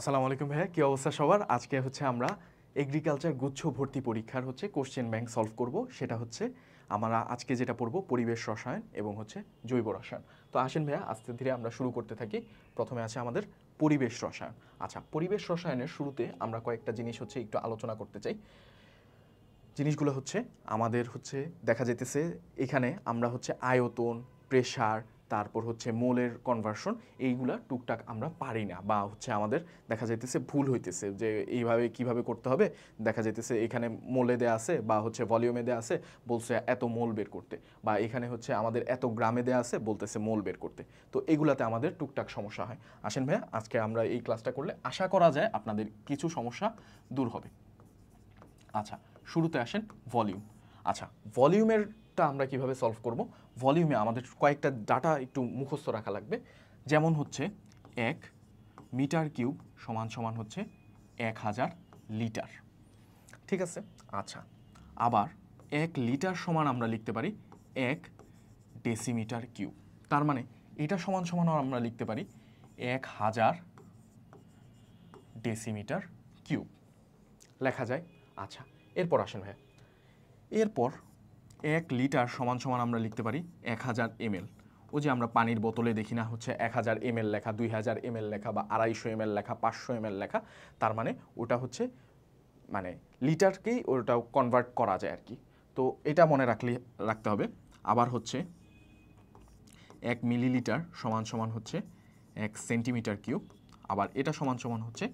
আসসালামু আলাইকুম ভাইয়া কি অবস্থা সবার আজকে হচ্ছে আমরা এগ্রিকালচার গুচ্ছ ভর্তি পরীক্ষার হচ্ছে কোশ্চেন ব্যাংক সলভ করব সেটা হচ্ছে আমরা আজকে যেটা পড়ব পরিবেশ রসায়ন এবং হচ্ছে জৈব রসায়ন তো আসেন ভাইয়া আস্তে ধীরে আমরা শুরু করতে থাকি প্রথমে আছে আমাদের পরিবেশ রসায়ন আচ্ছা পরিবেশ রসায়নের শুরুতে আমরা কয়েকটা জিনিস হচ্ছে একটু আলোচনা করতে চাই জিনিসগুলো হচ্ছে আমাদের হচ্ছে দেখা যেতেছে এখানে আমরা হচ্ছে আয়তন প্রেশার তারপর হচ্ছে মোলের কনভার্সন এইগুলা টুকটাক আমরা পারি না বা হচ্ছে আমাদের দেখা যাইতেছে ভুল হইতেছে যে এইভাবে কিভাবে করতে হবে দেখা যাইতেছে এখানে মোলে দেয়া আছে বা হচ্ছে ভলিউমে দেয়া আছে বলছে এত মোল বের করতে বা এখানে হচ্ছে আমাদের এত গ্রামে দেয়া আছে বলতেছে মোল বের করতে তো এগুলাতে আমাদের টুকটাক সমস্যা হয় আসেন ভাইয়া আজকে আমরা এই ক্লাসটা করলে আশা করা যায় আপনাদের কিছু সমস্যা দূর হবে আচ্ছা শুরুতে আসেন ভলিউম আচ্ছা ভলিউমের টা আমরা কিভাবে সলভ করব ভলিউমে আমাদের কয়েকটা ডাটা একটু মুখস্থ রাখা লাগবে যেমন হচ্ছে এক মিটার কিউব সমান সমান হচ্ছে এক হাজার লিটার ঠিক আছে আচ্ছা আবার এক লিটার সমান আমরা লিখতে পারি এক ডেসিমিটার কিউব তার মানে এটা সমান সমান আমরা লিখতে পারি এক হাজার ডেসিমিটার কিউব লেখা যায় আচ্ছা এরপর আসেন ভাইয়া এরপর এক লিটার সমান সমান আমরা লিখতে পারি এক হাজার এমএল ও যে আমরা পানির বোতলে দেখি না হচ্ছে এক হাজার এমএল লেখা দুই হাজার এমএল লেখা বা আড়াইশো এমএল লেখা পাঁচশো এমএল লেখা তার মানে ওটা হচ্ছে মানে লিটারকেই ওটাও কনভার্ট করা যায় আর কি তো এটা মনে রাখলে রাখতে হবে আবার হচ্ছে এক মিলিলিটার সমান সমান হচ্ছে এক সেন্টিমিটার কিউব আবার এটা সমান সমান হচ্ছে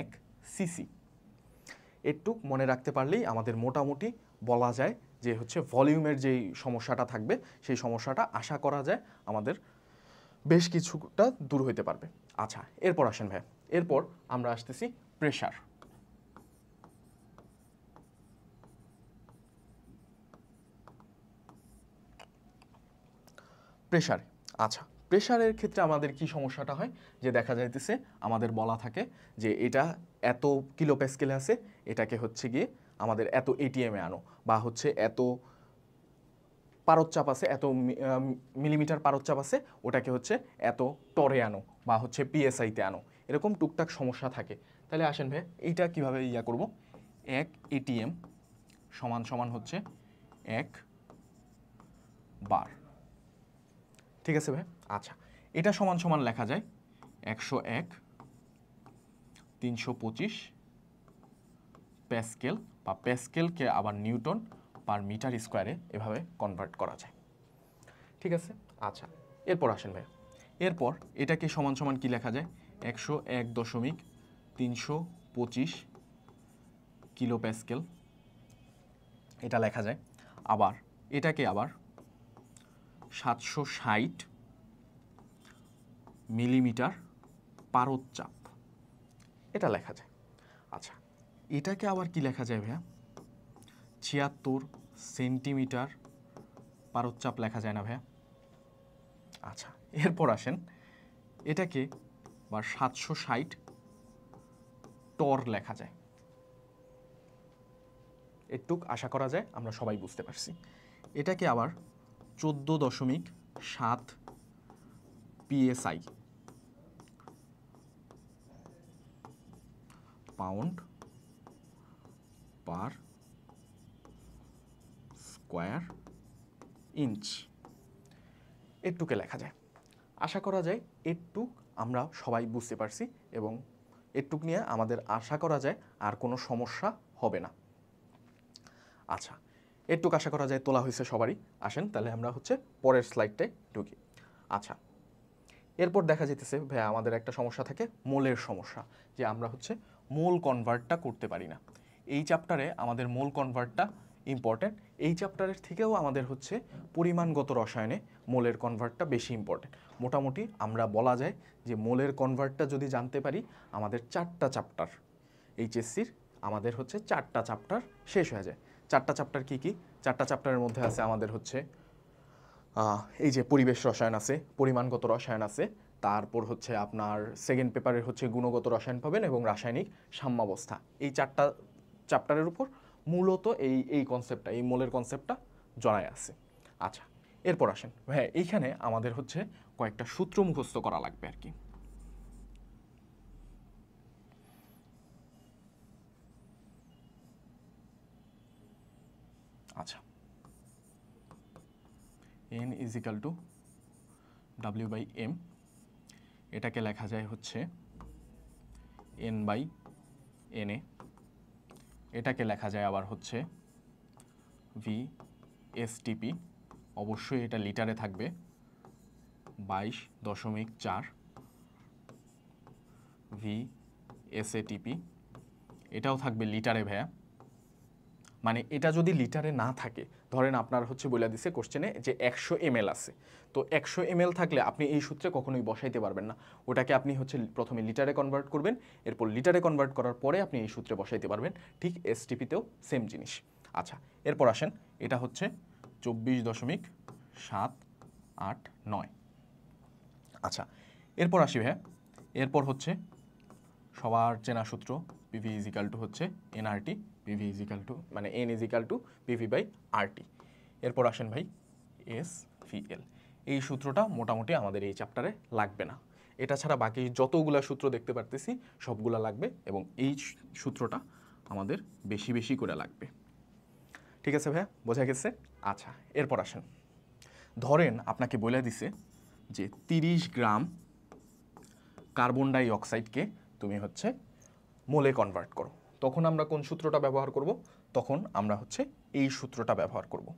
এক সিসি এটুক মনে রাখতে পারলেই আমাদের মোটামুটি বলা যায় যে হচ্ছে ভলিউমের যেই সমস্যাটা থাকবে সেই সমস্যাটা আশা করা যায় আমাদের বেশ কিছুটা দূর হইতে পারবে আচ্ছা এরপর আসেন ভাই এরপর আমরা আসতেছি প্রেশার প্রেশার আচ্ছা প্রেশারের ক্ষেত্রে আমাদের কি সমস্যাটা হয় যে দেখা যাইতেছে আমাদের বলা থাকে যে এটা এত কিলো আছে এটাকে হচ্ছে গিয়ে আমাদের এত এটিএমে আনো বা হচ্ছে এত পারচ্চাপ আছে এত মিলিমিটার পারচ্চাপ আছে ওটাকে হচ্ছে এত টরে আনো বা হচ্ছে পিএসআইতে আনো এরকম টুকটাক সমস্যা থাকে তাহলে আসেন ভাই এইটা কিভাবে ইয়া করব এক এটিএম সমান সমান হচ্ছে এক বার ঠিক আছে ভাই আচ্ছা এটা সমান সমান লেখা যায় একশো এক তিনশো পঁচিশ প্যাসকেল বা প্যাসকেলকে আবার নিউটন পার মিটার স্কোয়ারে এভাবে কনভার্ট করা যায় ঠিক আছে আচ্ছা এরপর আসেন ভাই এরপর এটাকে সমান সমান কি লেখা যায় একশো এক দশমিক তিনশো পঁচিশ কিলো প্যাসকেল এটা লেখা যায় আবার এটাকে আবার সাতশো ষাট মিলিমিটার পারচাপ এটা লেখা যায় এটাকে আবার কি লেখা যায় ভাইয়া ছিয়াত্তর সেন্টিমিটার পারোচ্চাপ লেখা যায় না ভাইয়া আচ্ছা এরপর আসেন এটাকে বা সাতশো ষাট টর লেখা যায় এটুক আশা করা যায় আমরা সবাই বুঝতে পারছি এটাকে আবার চোদ্দো দশমিক সাত PSI pound per square inch এটুকে লেখা যায় আশা করা যায় এটুক আমরা সবাই বুঝতে পারছি এবং এটুক নিয়ে আমাদের আশা করা যায় আর কোনো সমস্যা হবে না আচ্ছা এটুক আশা করা যায় তোলা হয়েছে সবারই আসেন তাহলে আমরা হচ্ছে পরের স্লাইডটায় ঢুকি আচ্ছা এরপর দেখা যেতেছে ভাইয়া আমাদের একটা সমস্যা থাকে মোলের সমস্যা যে আমরা হচ্ছে মোল কনভার্টটা করতে পারি না এই চ্যাপ্টারে আমাদের মোল কনভার্টটা ইম্পর্ট্যান্ট এই চ্যাপ্টারের থেকেও আমাদের হচ্ছে পরিমাণগত রসায়নে মোলের কনভার্টটা বেশি ইম্পর্ট্যান্ট মোটামুটি আমরা বলা যায় যে মোলের কনভার্টটা যদি জানতে পারি আমাদের চারটা চ্যাপ্টার এইচএসসির আমাদের হচ্ছে চারটা চ্যাপ্টার শেষ হয়ে যায় চারটা চ্যাপ্টার কি কি চারটা চ্যাপ্টারের মধ্যে আছে আমাদের হচ্ছে এই যে পরিবেশ রসায়ন আছে পরিমাণগত রসায়ন আছে তারপর হচ্ছে আপনার সেকেন্ড পেপারের হচ্ছে গুণগত রসায়ন পাবেন এবং রাসায়নিক সাম্যাবস্থা এই চারটা চ্যাপ্টারের উপর মূলত এই এই কনসেপ্টটা এই মোলের কনসেপ্টটা জড়ায় আছে আচ্ছা এরপর আসেন হ্যাঁ এইখানে আমাদের হচ্ছে কয়েকটা সূত্র মুখস্থ করা লাগবে আর কি আচ্ছা N is equal to W by M এটাকে লেখা যায় হচ্ছে এন বাই এন এ এটাকে লেখা যায় আবার হচ্ছে ভি এসটিপি অবশ্যই এটা লিটারে থাকবে বাইশ দশমিক চার ভি এসএটিপি এটাও থাকবে লিটারে ভ্যা মানে এটা যদি লিটারে না থাকে ধরেন আপনার হচ্ছে বলে দিছে কোশ্চেনে যে একশো এমএল আছে তো একশো এমএল থাকলে আপনি এই সূত্রে কখনোই বসাইতে পারবেন না ওটাকে আপনি হচ্ছে প্রথমে লিটারে কনভার্ট করবেন এরপর লিটারে কনভার্ট করার পরে আপনি এই সূত্রে বসাইতে পারবেন ঠিক এসটিপিতেও সেম জিনিস আচ্ছা এরপর আসেন এটা হচ্ছে চব্বিশ দশমিক সাত আট নয় আচ্ছা এরপর আসি ভাই এরপর হচ্ছে সবার চেনা সূত্র পিভি ইজিক্যাল টু হচ্ছে এনআরটি পিভি ইজিক্যাল টু মানে N is equal to PV by RT এরপর আসেন ভাই এস এল এই সূত্রটা মোটামুটি আমাদের এই চ্যাপ্টারে লাগবে না এটা ছাড়া বাকি যতগুলা সূত্র দেখতে পারতেছি সবগুলা লাগবে এবং এই সূত্রটা আমাদের বেশি বেশি করে লাগবে ঠিক আছে ভাইয়া বোঝা গেছে আচ্ছা এরপর আসেন ধরেন আপনাকে বলে দিছে যে 30 গ্রাম কার্বন ডাই অক্সাইডকে তুমি হচ্ছে মোলে কনভার্ট করো তখন আমরা কোন সূত্রটা ব্যবহার করব তখন আমরা হচ্ছে এই সূত্রটা ব্যবহার করব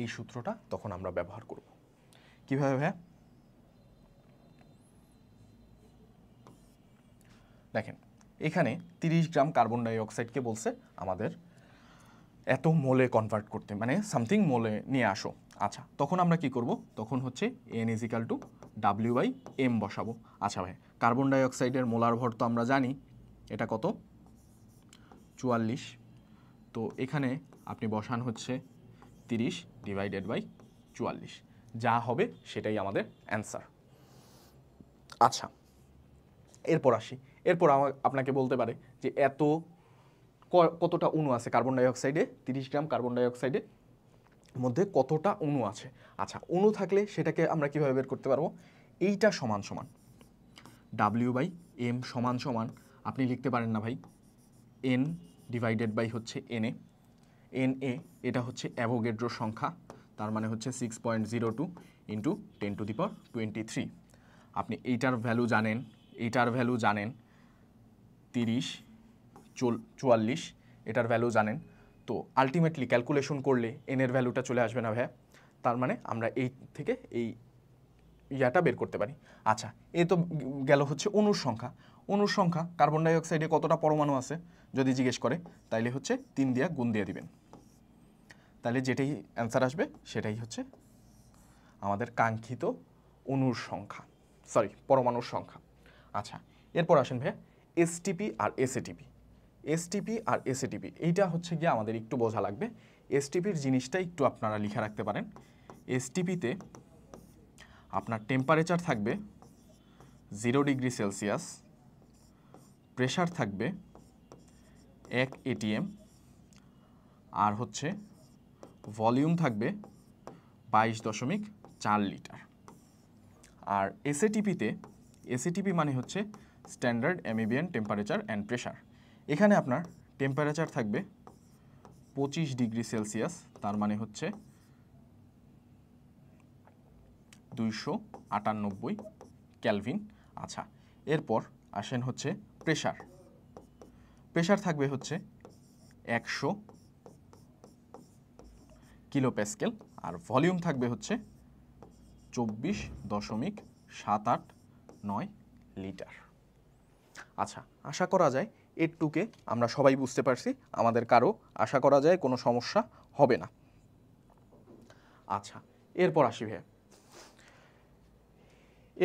এই সূত্রটা তখন আমরা ব্যবহার করব কিভাবে ভাই দেখেন এখানে 30 গ্রাম কার্বন ডাইঅক্সাইডকে বলছে আমাদের এত মোলে কনভার্ট করতে মানে সামথিং মোলে নিয়ে আসো আচ্ছা তখন আমরা কি করব তখন হচ্ছে N is equal to W by M বসাবো আচ্ছা ভাই কার্বন ডাইঅক্সাইডের মোলার ভর তো আমরা জানি এটা কত চুয়াল্লিশ তো এখানে আপনি বসান হচ্ছে তিরিশ ডিভাইডেড বাই চুয়াল্লিশ যা হবে সেটাই আমাদের অ্যান্সার আচ্ছা এরপর আসি এরপর আমার আপনাকে বলতে পারে যে এত কতটা অণু আছে কার্বন ডাইঅক্সাইডে তিরিশ গ্রাম কার্বন ডাইঅক্সাইডে মধ্যে কতটা অণু আছে আচ্ছা অণু থাকলে সেটাকে আমরা কীভাবে বের করতে পারবো এইটা সমান সমান ডাব্লিউ বাই এম সমান সমান আপনি লিখতে পারেন না ভাই এন ডিভাইডেড বাই হচ্ছে এন এ এন এ এটা হচ্ছে অ্যাভোগেড্রোর সংখ্যা তার মানে হচ্ছে six point zero two into ten to the twenty three আপনি এইটার ভ্যালু জানেন এইটার ভ্যালু জানেন তিরিশ চুয়াল্লিশ এটার ভ্যালু জানেন তো আলটিমেটলি ক্যালকুলেশন করলে এনের ভ্যালুটা চলে আসবে না ভাইয়া তার মানে আমরা এই থেকে এই ইয়াটা বের করতে পারি আচ্ছা এ তো গেল হচ্ছে অনুর সংখ্যা অনুর সংখ্যা কার্বন ডাইঅক্সাইডে কতটা পরমাণু আছে যদি জিজ্ঞেস করে তাইলে হচ্ছে তিন দিয়া গুণ দিয়ে দিবেন তাহলে যেটাই অ্যান্সার আসবে সেটাই হচ্ছে আমাদের কাঙ্ক্ষিত অণুর সংখ্যা সরি পরমাণুর সংখ্যা আচ্ছা এরপর আসেন ভাইয়া এসটিপি আর এসএটিপি এসটিপি আর এসএটিপি এইটা হচ্ছে গিয়ে আমাদের একটু বোঝা লাগবে এসটিপির জিনিসটা একটু আপনারা লিখে রাখতে পারেন এসটিপিতে আপনার টেম্পারেচার থাকবে জিরো ডিগ্রি সেলসিয়াস প্রেশার থাকবে এক এটিএম আর হচ্ছে ভলিউম থাকবে বাইশ দশমিক চার লিটার আর এসএটিপিতে এসএটিপি মানে হচ্ছে standard ambient temperature and pressure এখানে আপনার টেম্পারেচার থাকবে পঁচিশ ডিগ্রি সেলসিয়াস তার মানে হচ্ছে দুইশো আটানব্বই ক্যালভিন আচ্ছা এরপর আসেন হচ্ছে প্রেশার প্রেশার থাকবে হচ্ছে একশো কিলো প্যাসকেল আর ভলিউম থাকবে হচ্ছে চব্বিশ দশমিক সাত আট নয় লিটার আচ্ছা আশা করা যায় এর টুকে আমরা সবাই বুঝতে পারছি আমাদের কারো আশা করা যায় কোনো সমস্যা হবে না আচ্ছা এরপর আসি ভাইয়া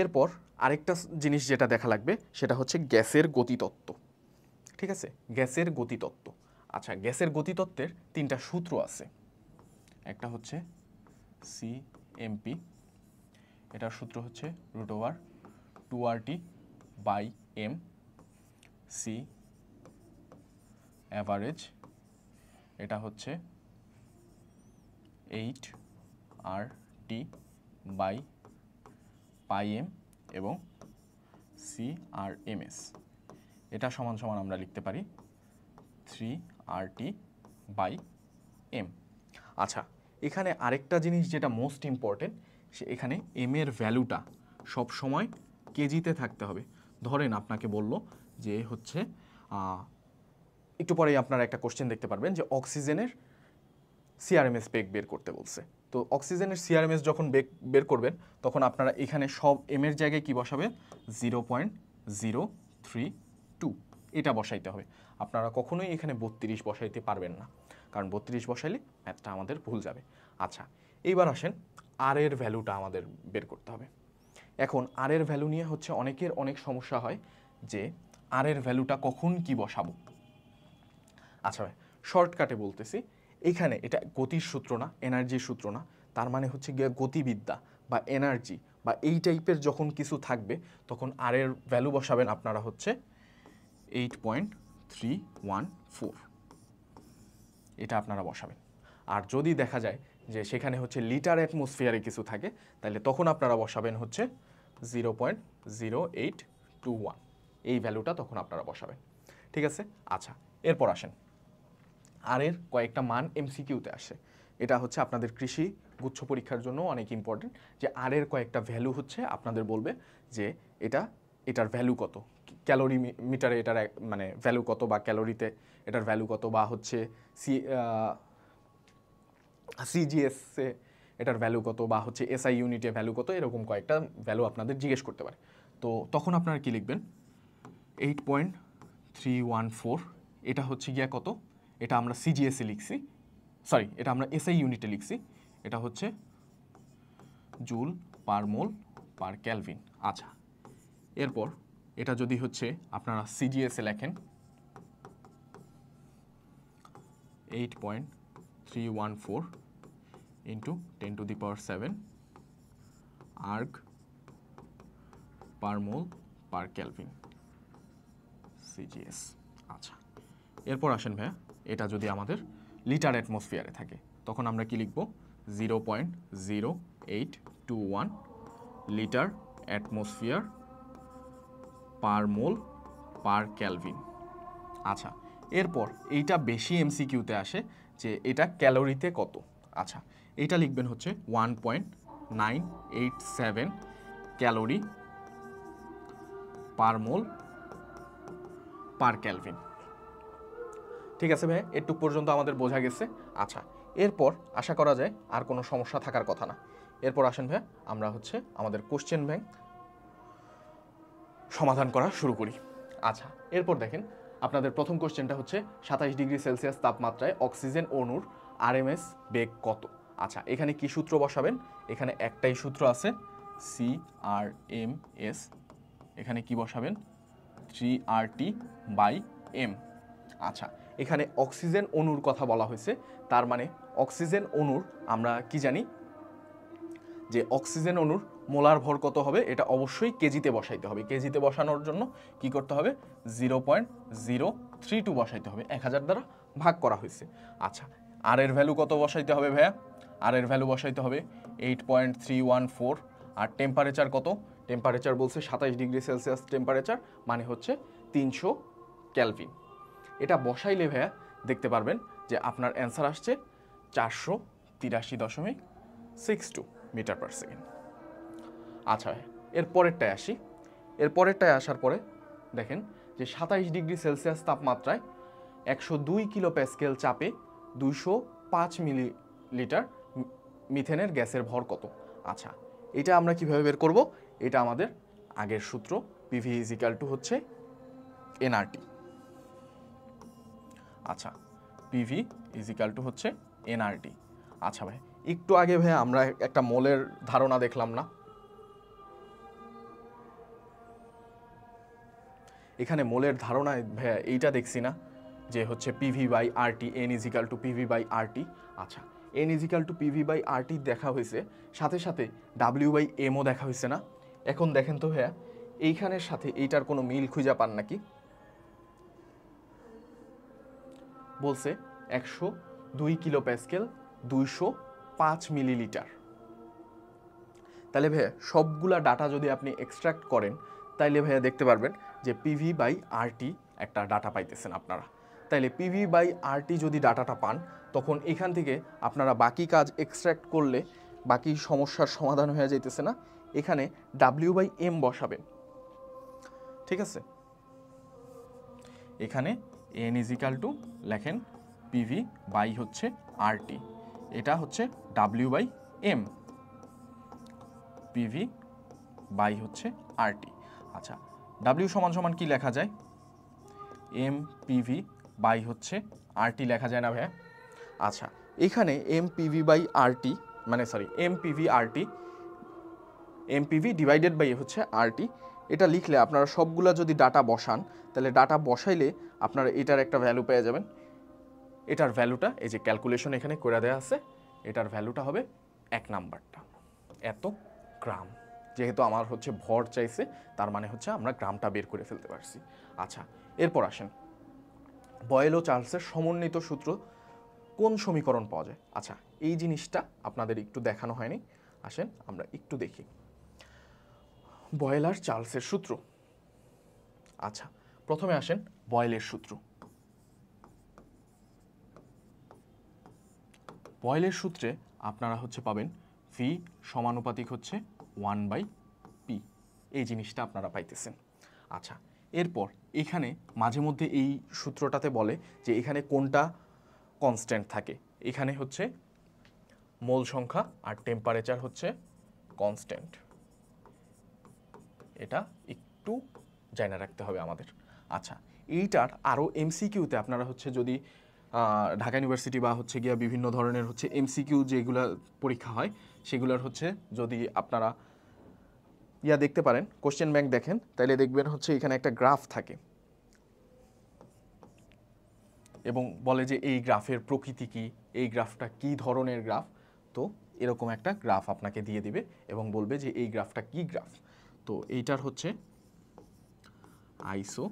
এরপর আরেকটা জিনিস যেটা দেখা লাগবে সেটা হচ্ছে গ্যাসের গতিতত্ত্ব ঠিক আছে গ্যাসের গতিতত্ত্ব আচ্ছা গ্যাসের গতিতত্ত্বের তিনটা সূত্র আছে একটা হচ্ছে সি এমপি এটার সূত্র হচ্ছে root over two R T by M C average এটা হচ্ছে eight R T by pi M এবং সি আর এম এস এটা সমান সমান আমরা লিখতে পারি three R T by M আচ্ছা এখানে আরেকটা জিনিস যেটা মোস্ট ইম্পর্টেন্ট সে এখানে এমের ভ্যালুটা সব সময় কেজিতে থাকতে হবে ধরেন আপনাকে বলল যে হচ্ছে একটু পরেই আপনারা একটা কোশ্চেন দেখতে পারবেন যে অক্সিজেনের সিআরএমএস বেগ বের করতে বলছে তো অক্সিজেনের সিআরএমএস যখন বেগ বের করবেন তখন আপনারা এখানে সব এমের জায়গায় কি বসাবেন zero point zero three two এটা বসাইতে হবে আপনারা কখনোই এখানে বত্রিশ বসাইতে পারবেন না কারণ বত্রিশ বসাইলে ম্যাথটা আমাদের ভুল যাবে আচ্ছা এইবার আসেন আর এর ভ্যালুটা আমাদের বের করতে হবে এখন আর এর ভ্যালু নিয়ে হচ্ছে অনেকের অনেক সমস্যা হয় যে আর এর ভ্যালুটা কখন কি বসাবো আচ্ছা শর্টকাটে বলতেছি এখানে এটা গতির সূত্র না এনার্জির সূত্র না তার মানে হচ্ছে গিয়ে গতিবিদ্যা বা এনার্জি বা এই টাইপের যখন কিছু থাকবে তখন আর এর ভ্যালু বসাবেন আপনারা হচ্ছে eight point three one four এটা আপনারা বসাবেন আর যদি দেখা যায় যে সেখানে হচ্ছে লিটার অ্যাটমসফিয়ারে কিছু থাকে তাহলে তখন আপনারা বসাবেন হচ্ছে zero point zero eight two one এই ভ্যালুটা তখন আপনারা বসাবেন ঠিক আছে আচ্ছা এরপর আসেন আর এর কয়েকটা মান এমসিকিউতে আসে এটা হচ্ছে আপনাদের কৃষি গুচ্ছ পরীক্ষার জন্য অনেক ইম্পর্টেন্ট যে আর এর কয়েকটা ভ্যালু হচ্ছে আপনাদের বলবে যে এটা এটার ভ্যালু কত ক্যালোরি মিটারে এটার মানে ভ্যালু কত বা ক্যালোরিতে এটার ভ্যালু কত বা হচ্ছে সি সিজিএসে এটার ভ্যালু কত বা হচ্ছে এসআই ইউনিটে ভ্যালু কত এরকম কয়েকটা ভ্যালু আপনাদের জিজ্ঞেস করতে পারে তো তখন আপনারা কি লিখবেন eight point three one four এটা হচ্ছে গিয়া কত এটা আমরা সিজিএসে লিখছি সরি এটা আমরা এসআই ইউনিটে লিখছি এটা হচ্ছে জুল পার মোল পার ক্যালভিন আচ্ছা এরপর এটা যদি হচ্ছে আপনারা সিজিএসে লেখেন eight point three one four into ten to the power seven erg per mole per kelvin CGS আচ্ছা এরপর আসেন ভাইয়া এটা যদি আমাদের লিটার অ্যাটমসফিয়ারে থাকে তখন আমরা কি লিখব zero point zero eight two one litre atmosphere per মোল পার ক্যালভিন আচ্ছা এরপর এইটা বেশি এমসিকিউতে আসে যে এটা ক্যালোরিতে কত আচ্ছা এটা লিখবেন হচ্ছে one point nine eight seven calorie per মোল পার ক্যালভিন ঠিক আছে ভাই এটুক পর্যন্ত আমাদের বোঝা গেছে আচ্ছা এরপর আশা করা যায় আর কোনো সমস্যা থাকার কথা না এরপর আসেন ভাই আমরা হচ্ছে আমাদের কোশ্চেন ব্যাংক সমাধান করা শুরু করি আচ্ছা এরপর দেখেন আপনাদের প্রথম কোশ্চেনটা হচ্ছে সাতাশ ডিগ্রি সেলসিয়াস তাপমাত্রায় অক্সিজেন এম আরএমএস বেগ কত আচ্ছা এখানে কি সূত্র বসাবেন এখানে একটাই সূত্র আছে সি আর এম এস এখানে কি বসাবেন three R T by M আচ্ছা এখানে অক্সিজেন অণুর কথা বলা হয়েছে তার মানে অক্সিজেন অণুর আমরা কি জানি যে অক্সিজেন অণুর মোলার ভর কত হবে এটা অবশ্যই কেজিতে বসাইতে হবে কেজিতে বসানোর জন্য কি করতে হবে zero point zero three two বসাইতে হবে এক হাজার দ্বারা ভাগ করা হয়েছে আচ্ছা আর এর ভ্যালু কত বসাইতে হবে ভাইয়া আর এর ভ্যালু বসাইতে হবে eight point three one four আর টেম্পারেচার কত টেম্পারেচার বলছে সাতাইশ ডিগ্রি সেলসিয়াস টেম্পারেচার মানে হচ্ছে তিনশো ক্যালভিন এটা বসাইলে ভাইয়া দেখতে পারবেন যে আপনার অ্যান্সার আসছে চারশো তিরাশি দশমিক six two metre per second আচ্ছা এর পরেরটায় আসি এর পরেরটায় আসার পরে দেখেন যে সাতাইশ ডিগ্রি সেলসিয়াস তাপমাত্রায় একশো দুই কিলো প্যাসকেল চাপে দুইশো পাঁচ মিলিলিটার মিথেনের গ্যাসের ভর কত আচ্ছা এটা আমরা কিভাবে বের করব এটা আমাদের আগের সূত্র পিভি ইজিক্যাল টু হচ্ছে এনআরটি আচ্ছা পিভি ইজিক্যাল টু হচ্ছে এনআরডি আচ্ছা ভাই একটু আগে ভাই আমরা একটা মোলের ধারণা দেখলাম না এখানে মোলের ধারণায় ভাইয়া এইটা দেখছি না যে হচ্ছে PV by RT N is equal to PV by RT আচ্ছা N is equal to PV by RT দেখা হয়েছে সাথে সাথে ডাব্লিউ বাই এমও দেখা হয়েছে না এখন দেখেন তো ভাইয়া এইখানের সাথে এইটার কোনো মিল খুঁজে পান নাকি বলছে একশো দুই কিলো প্যাসকেল দুইশো পাঁচ মিলিলিটার তাহলে ভাইয়া সবগুলা ডাটা যদি আপনি এক্সট্রাক্ট করেন তাইলে ভাইয়া দেখতে পারবেন যে পিভি বাই আরটি একটা ডাটা পাইতেছেন আপনারা তাইলে পিভি বাই আরটি যদি ডাটাটা পান তখন এখান থেকে আপনারা বাকি কাজ এক্সট্রাক্ট করলে বাকি সমস্যার সমাধান হয়ে যাইতেছে না এখানে ডাব্লিউ বাই এম বসাবেন ঠিক আছে এখানে এন ইজিক্যাল টু লেখেন পিভি বাই হচ্ছে আরটি এটা হচ্ছে W by M PV by হচ্ছে আরটি আচ্ছা ডাব্লিউ সমান সমান কি লেখা যায় এম পিভি বাই হচ্ছে আরটি লেখা যায় না ভাইয়া আচ্ছা এখানে এম পিভি বাই আরটি মানে sorry M PV RT M PV divided by হচ্ছে আরটি এটা লিখলে আপনারা সবগুলা যদি ডাটা বসান তাহলে ডাটা বসাইলে আপনারা এটার একটা ভ্যালু পেয়ে যাবেন এটার ভ্যালুটা এই যে ক্যালকুলেশন এখানে করে দেওয়া আছে এটার ভ্যালুটা হবে এক নাম্বারটা এত গ্রাম যেহেতু আমার হচ্ছে ভর চাইছে তার মানে হচ্ছে আমরা গ্রামটা বের করে ফেলতে পারছি আচ্ছা এরপর আসেন বয়েল ও চার্লসের সমন্বিত সূত্র কোন সমীকরণ পাওয়া যায় আচ্ছা এই জিনিসটা আপনাদের একটু দেখানো হয়নি আসেন আমরা একটু দেখি বয়েল আর চার্লসের সূত্র আচ্ছা প্রথমে আসেন বয়েলের সূত্র বয়েলের সূত্রে আপনারা হচ্ছে পাবেন ভি সমানুপাতিক হচ্ছে ওয়ান বাই পি এই জিনিসটা আপনারা পাইতেছেন আচ্ছা এরপর এখানে মাঝে মধ্যে এই সূত্রটাতে বলে যে এখানে কোনটা কনস্ট্যান্ট থাকে এখানে হচ্ছে মোল সংখ্যা আর টেম্পারেচার হচ্ছে কনস্ট্যান্ট এটা একটু জানা রাখতে হবে আমাদের আচ্ছা এইটার আরও এমসিকিউতে আপনারা হচ্ছে যদি ঢাকা ইউনিভার্সিটি বা হচ্ছে গিয়া বিভিন্ন ধরনের হচ্ছে এমসিকিউ যেগুলো পরীক্ষা হয় সেগুলোর হচ্ছে যদি আপনারা ইয়া দেখতে পারেন কোশ্চেন ব্যাংক দেখেন তাহলে দেখবেন হচ্ছে এখানে একটা গ্রাফ থাকে এবং বলে যে এই গ্রাফের প্রকৃতি কি এই গ্রাফটা কি ধরনের গ্রাফ তো এরকম একটা গ্রাফ আপনাকে দিয়ে দিবে এবং বলবে যে এই গ্রাফটা কি গ্রাফ তো এইটার হচ্ছে আইসো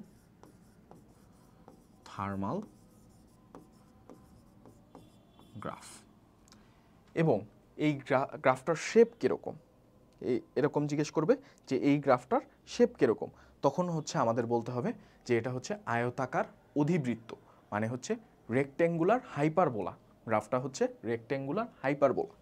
থার্মাল গ্রাফ এবং এই গ্রাফটার শেপ কীরকম এই এরকম জিজ্ঞেস করবে যে এই গ্রাফটার শেপ কীরকম তখন হচ্ছে আমাদের বলতে হবে যে এটা হচ্ছে আয়তাকার অধিবৃত্ত মানে হচ্ছে রেক্ট্যাঙ্গুলার হাইপারবোলা গ্রাফটা হচ্ছে রেক্ট্যাঙ্গুলার হাইপারবোলা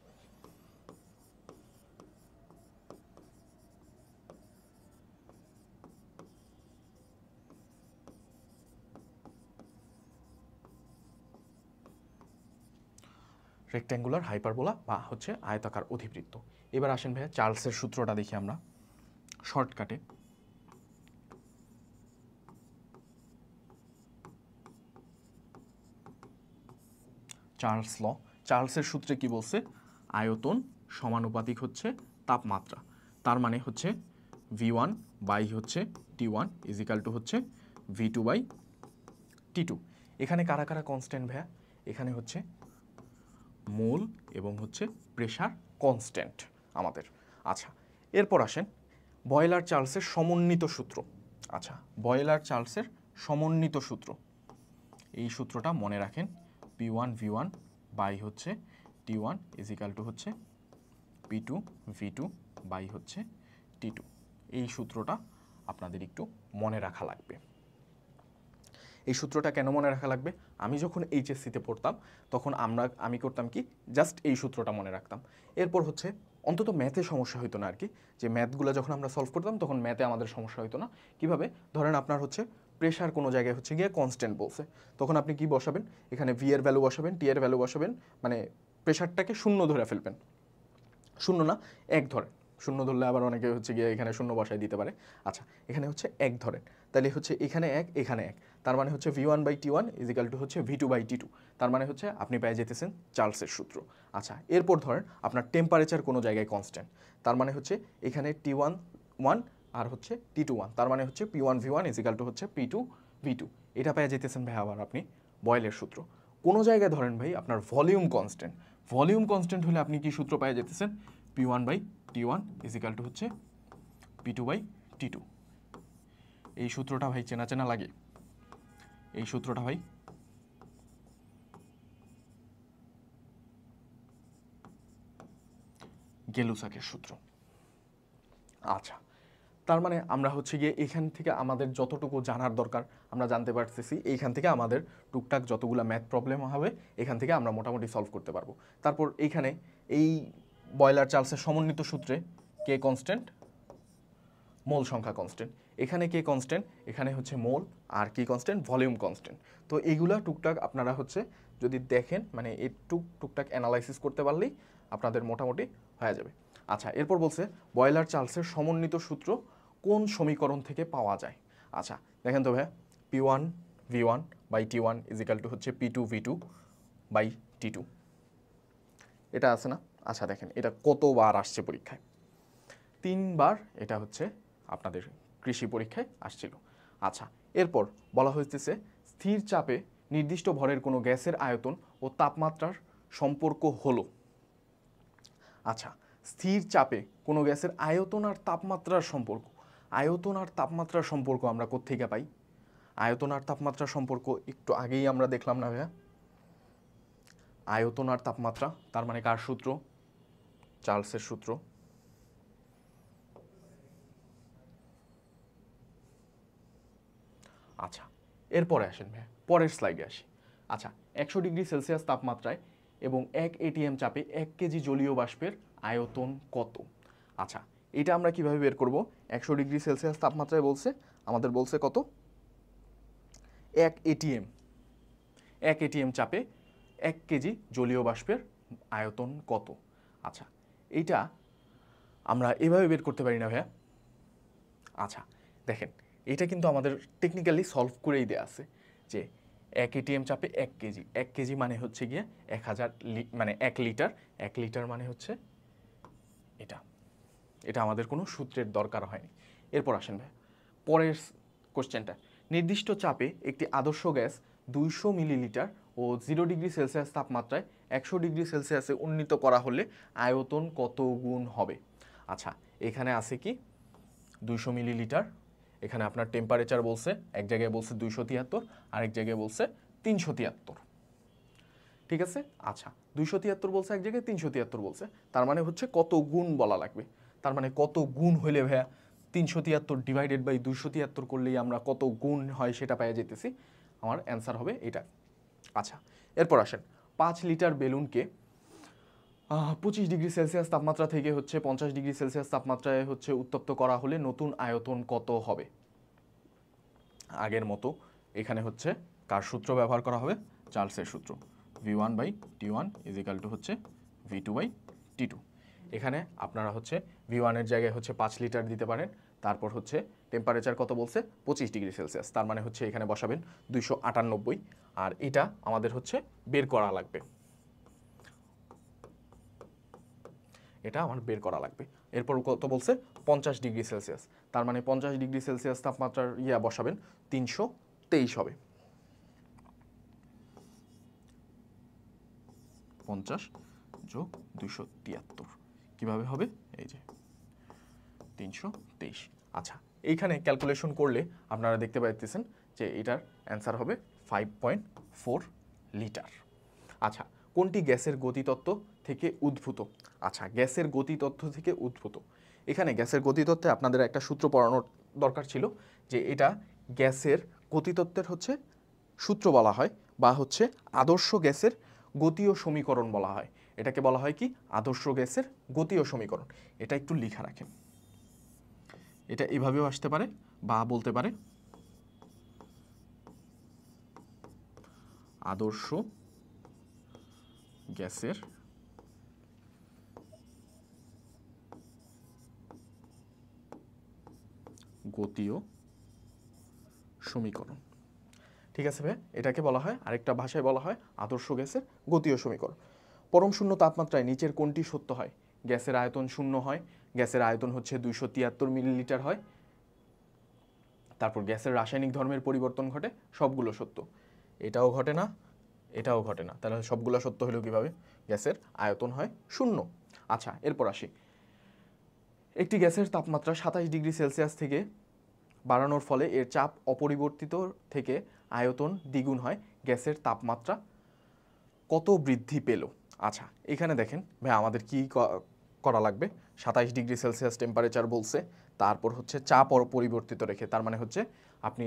রেক্ট্যাঙ্গুলার হাইপারবোলা বা হচ্ছে আয়তাকার অধিবৃত্ত এবার আসেন ভাইয়া চার্লসের সূত্রটা দেখি আমরা শর্টকাটে চার্লস ল চার্লসের সূত্রে কি বলছে আয়তন সমানুপাতিক হচ্ছে তাপমাত্রা তার মানে হচ্ছে ভি ওয়ান বাই হচ্ছে টি ওয়ান ইজিক্যাল টু হচ্ছে V two by T two এখানে কারা কারা কনস্ট্যান্ট ভ্যা এখানে হচ্ছে মোল এবং হচ্ছে প্রেশার কনস্ট্যান্ট আমাদের আচ্ছা এরপর আসেন বয়লার চার্লসের সমন্বিত সূত্র আচ্ছা বয়লার চার্লসের সমন্বিত সূত্র এই সূত্রটা মনে রাখেন P one V one by হচ্ছে টি ওয়ান ইজিক্যাল টু হচ্ছে P two V two by হচ্ছে টি টু এই সূত্রটা আপনাদের একটু মনে রাখা লাগবে এই সূত্রটা কেন মনে রাখা লাগবে আমি যখন এইচএসসিতে পড়তাম তখন আমরা আমি করতাম কি জাস্ট এই সূত্রটা মনে রাখতাম এরপর হচ্ছে অন্তত ম্যাথে সমস্যা হইতো না আর কি যে ম্যাথগুলো যখন আমরা সলভ করতাম তখন ম্যাথে আমাদের সমস্যা হইতো না কিভাবে ধরেন আপনার হচ্ছে প্রেশার কোনো জায়গায় হচ্ছে গিয়ে কনস্ট্যান্ট বলছে তখন আপনি কি বসাবেন এখানে ভি এর ভ্যালু বসাবেন টি এর ভ্যালু বসাবেন মানে প্রেশারটাকে শূন্য ধরে ফেলবেন শূন্য না এক ধরেন শূন্য ধরলে আবার অনেকে হচ্ছে গিয়ে এখানে শূন্য বসায় দিতে পারে আচ্ছা এখানে হচ্ছে এক ধরেন তাহলে হচ্ছে এখানে এক এখানে এক তার মানে হচ্ছে V one by T one is equal to হচ্ছে V two by T two তার মানে হচ্ছে আপনি পেয়ে যেতেছেন চার্লসের সূত্র আচ্ছা এরপর ধরেন আপনার টেম্পারেচার কোনো জায়গায় কনস্ট্যান্ট তার মানে হচ্ছে এখানে টি ওয়ান ওয়ান আর হচ্ছে টি টু ওয়ান তার মানে হচ্ছে P one V one is equal to হচ্ছে পি টু ভি টু এটা পেয়ে যেতেছেন ভাই আবার আপনি বয়েলের সূত্র কোনো জায়গায় ধরেন ভাই আপনার ভলিউম কনস্ট্যান্ট ভলিউম কনস্ট্যান্ট হলে আপনি কি সূত্র পেয়ে যেতেছেন P one by T one is equal to হচ্ছে P two by T two এই সূত্রটা ভাই চেনা চেনা লাগে এই সূত্রটা ভাই গেলুসাকের সূত্র আচ্ছা তার মানে আমরা হচ্ছে গিয়ে এখান থেকে আমাদের যতটুকু জানার দরকার আমরা জানতে পারতেছি এইখান থেকে আমাদের টুকটাক যতগুলো ম্যাথ প্রবলেম হবে এখান থেকে আমরা মোটামুটি সলভ করতে পারবো তারপর এইখানে এই বয়লার চার্লসের সমন্বিত সূত্রে কে কনস্ট্যান্ট মোল সংখ্যা কনস্ট্যান্ট এখানে কে কনস্ট্যান্ট এখানে হচ্ছে মোল আর কি কনস্ট্যান্ট ভলিউম কনস্ট্যান্ট তো এইগুলা টুকটাক আপনারা হচ্ছে যদি দেখেন মানে এই টুক টুকটাক অ্যানালাইসিস করতে পারলেই আপনাদের মোটামুটি হয়ে যাবে আচ্ছা এরপর বলছে বয়লার চার্লসের সমন্বিত সূত্র কোন সমীকরণ থেকে পাওয়া যায় আচ্ছা দেখেন তো ভাই P one V one by T one is equal to হচ্ছে P two V two by T two এটা আছে না আচ্ছা দেখেন এটা কতবার আসছে পরীক্ষায় তিনবার এটা হচ্ছে আপনাদের কৃষি পরীক্ষায় আসছিল আচ্ছা এরপর বলা হয়েছে স্থির চাপে নির্দিষ্ট ভরের কোনো গ্যাসের আয়তন ও তাপমাত্রার সম্পর্ক হলো আচ্ছা স্থির চাপে কোনো গ্যাসের আয়তন আর তাপমাত্রার সম্পর্ক আয়তন আর তাপমাত্রার সম্পর্ক আমরা কোথেকে পাই আয়তন আর তাপমাত্রার সম্পর্ক একটু আগেই আমরা দেখলাম না ভাইয়া আয়তন আর তাপমাত্রা তার মানে কার সূত্র চার্লসের সূত্র আচ্ছা এরপরে আসেন ভাইয়া পরের স্লাইডে আসি আচ্ছা একশো ডিগ্রি সেলসিয়াস তাপমাত্রায় এবং এক এটিএম চাপে এক কেজি জলীয় বাষ্পের আয়তন কত আচ্ছা এটা আমরা কিভাবে বের করব একশো ডিগ্রি সেলসিয়াস তাপমাত্রায় বলছে আমাদের বলছে কত এক এটিএম এক এটিএম চাপে এক কেজি জলীয় বাষ্পের আয়তন কত আচ্ছা এইটা আমরা এভাবে বের করতে পারি না ভাইয়া আচ্ছা দেখেন এটা কিন্তু আমাদের টেকনিক্যালি সলভ করেই দেওয়া আছে যে এক এটিএম চাপে এক কেজি এক কেজি মানে হচ্ছে গিয়ে এক হাজার মানে এক লিটার এক লিটার মানে হচ্ছে এটা এটা আমাদের কোনো সূত্রের দরকার হয়নি এরপর আসেন ভাই পরের কোশ্চেনটা নির্দিষ্ট চাপে একটি আদর্শ গ্যাস দুইশো মিলিলিটার ও জিরো ডিগ্রি সেলসিয়াস তাপমাত্রায় একশো ডিগ্রি সেলসিয়াসে উন্নীত করা হলে আয়তন কত গুণ হবে আচ্ছা এখানে আছে কি দুইশো মিলিলিটার এখানে আপনার টেম্পারেচার বলছে এক জায়গায় বলছে দুইশো তিয়াত্তর আরেক জায়গায় বলছে তিনশো তিয়াত্তর ঠিক আছে আচ্ছা দুইশো তিয়াত্তর বলছে এক জায়গায় তিনশো তিয়াত্তর বলছে তার মানে হচ্ছে কত গুণ বলা লাগবে তার মানে কত গুণ হইলে ভাইয়া তিনশো তিয়াত্তর ডিভাইডেড বাই দুশো তিয়াত্তর করলেই আমরা কত গুণ হয় সেটা পাওয়া যেতেছি আমার অ্যান্সার হবে এটা আচ্ছা এরপর আসেন পাঁচ লিটার বেলুনকে পঁচিশ ডিগ্রি সেলসিয়াস তাপমাত্রা থেকে হচ্ছে পঞ্চাশ ডিগ্রি সেলসিয়াস তাপমাত্রায় হচ্ছে উত্তপ্ত করা হলে নতুন আয়তন কত হবে আগের মতো এখানে হচ্ছে কার সূত্র ব্যবহার করা হবে চার্লসের সূত্র V one by T one is equal to হচ্ছে V two by T two এখানে আপনারা হচ্ছে ভি ওয়ানের জায়গায় হচ্ছে পাঁচ লিটার দিতে পারেন তারপর হচ্ছে টেম্পারেচার কত বলছে পঁচিশ ডিগ্রি সেলসিয়াস তার মানে হচ্ছে এখানে বসাবেন দুইশো আটানব্বই আর এটা আমাদের হচ্ছে বের করা লাগবে এটা আমার বের করা লাগবে এরপর কত বলছে পঞ্চাশ ডিগ্রি সেলসিয়াস তার মানে পঞ্চাশ ডিগ্রি সেলসিয়াস তাপমাত্রার ইয়া বসাবেন তিনশো তেইশ হবে পঞ্চাশ যোগ দুশো তিয়াত্তর কীভাবে হবে এই যে তিনশো তেইশ আচ্ছা এইখানে ক্যালকুলেশন করলে আপনারা দেখতে পাইতেছেন যে এটার অ্যান্সার হবে ফাইভ পয়েন্ট ফোর লিটার আচ্ছা কোনটি গ্যাসের গতিতত্ত্ব থেকে উদ্ভূত আচ্ছা গ্যাসের গতিতত্ত্ব থেকে উদ্ভূত এখানে গ্যাসের গতিতত্ত্বে আপনাদের একটা সূত্র পড়ানোর দরকার ছিল যে এটা গ্যাসের গতিতত্ত্বের হচ্ছে সূত্র বলা হয় বা হচ্ছে আদর্শ গ্যাসের গতীয় সমীকরণ বলা হয় এটাকে বলা হয় কি আদর্শ গ্যাসের গতীয় সমীকরণ এটা একটু লিখা রাখেন এটা এভাবেও আসতে পারে বা বলতে পারে আদর্শ গ্যাসের গতীয় সমীকরণ ঠিক আছে ভাই এটাকে বলা হয় আরেকটা ভাষায় বলা হয় আদর্শ গ্যাসের গতীয় সমীকরণ পরম শূন্য তাপমাত্রায় নিচের কোনটি সত্য হয় গ্যাসের আয়তন শূন্য হয় গ্যাসের আয়তন হচ্ছে দুইশো তিয়াত্তর মিলিলিটার হয় তারপর গ্যাসের রাসায়নিক ধর্মের পরিবর্তন ঘটে সবগুলো সত্য এটাও ঘটে না এটাও ঘটে না তাহলে সবগুলো সত্য হলো কীভাবে গ্যাসের আয়তন হয় শূন্য আচ্ছা এরপর আসি একটি গ্যাসের তাপমাত্রা সাতাশ ডিগ্রি সেলসিয়াস থেকে বাড়ানোর ফলে এর চাপ অপরিবর্তিত থেকে আয়তন দ্বিগুণ হয় গ্যাসের তাপমাত্রা কত বৃদ্ধি পেল আচ্ছা এখানে দেখেন ভাই আমাদের কি করা লাগবে সাতাইশ ডিগ্রি সেলসিয়াস টেম্পারেচার বলছে তারপর হচ্ছে চাপ পরিবর্তিত রেখে তার মানে হচ্ছে আপনি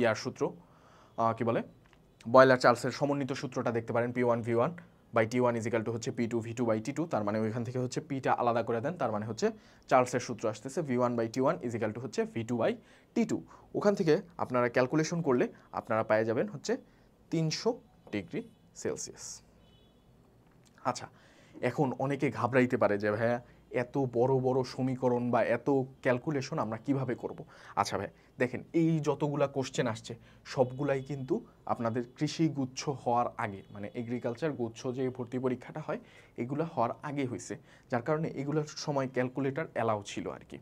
ইয়ার সূত্র কি বলে বয়লার চার্লসের সমন্বিত সূত্রটা দেখতে পারেন P one V one by T one is equal to হচ্ছে P two V two by T two তার মানে ওইখান থেকে হচ্ছে পিটা আলাদা করে দেন তার মানে হচ্ছে চার্লসের সূত্র আসতেছে V one by T one is equal to হচ্ছে V two by T two ওখান থেকে আপনারা ক্যালকুলেশন করলে আপনারা পেয়ে যাবেন হচ্ছে তিনশো ডিগ্রি সেলসিয়াস আচ্ছা এখন অনেকে ঘাবড়াইতে পারে যে ভাইয়া এত বড় বড় সমীকরণ বা এত ক্যালকুলেশন আমরা কিভাবে করব আচ্ছা ভাই দেখেন এই যতগুলা কোশ্চেন আসছে সবগুলাই কিন্তু আপনাদের কৃষি গুচ্ছ হওয়ার আগে মানে এগ্রিকালচার গুচ্ছ যে ভর্তি পরীক্ষাটা হয় এগুলো হওয়ার আগে হয়েছে যার কারণে এগুলোর সময় ক্যালকুলেটর অ্যালাউ ছিল আর কি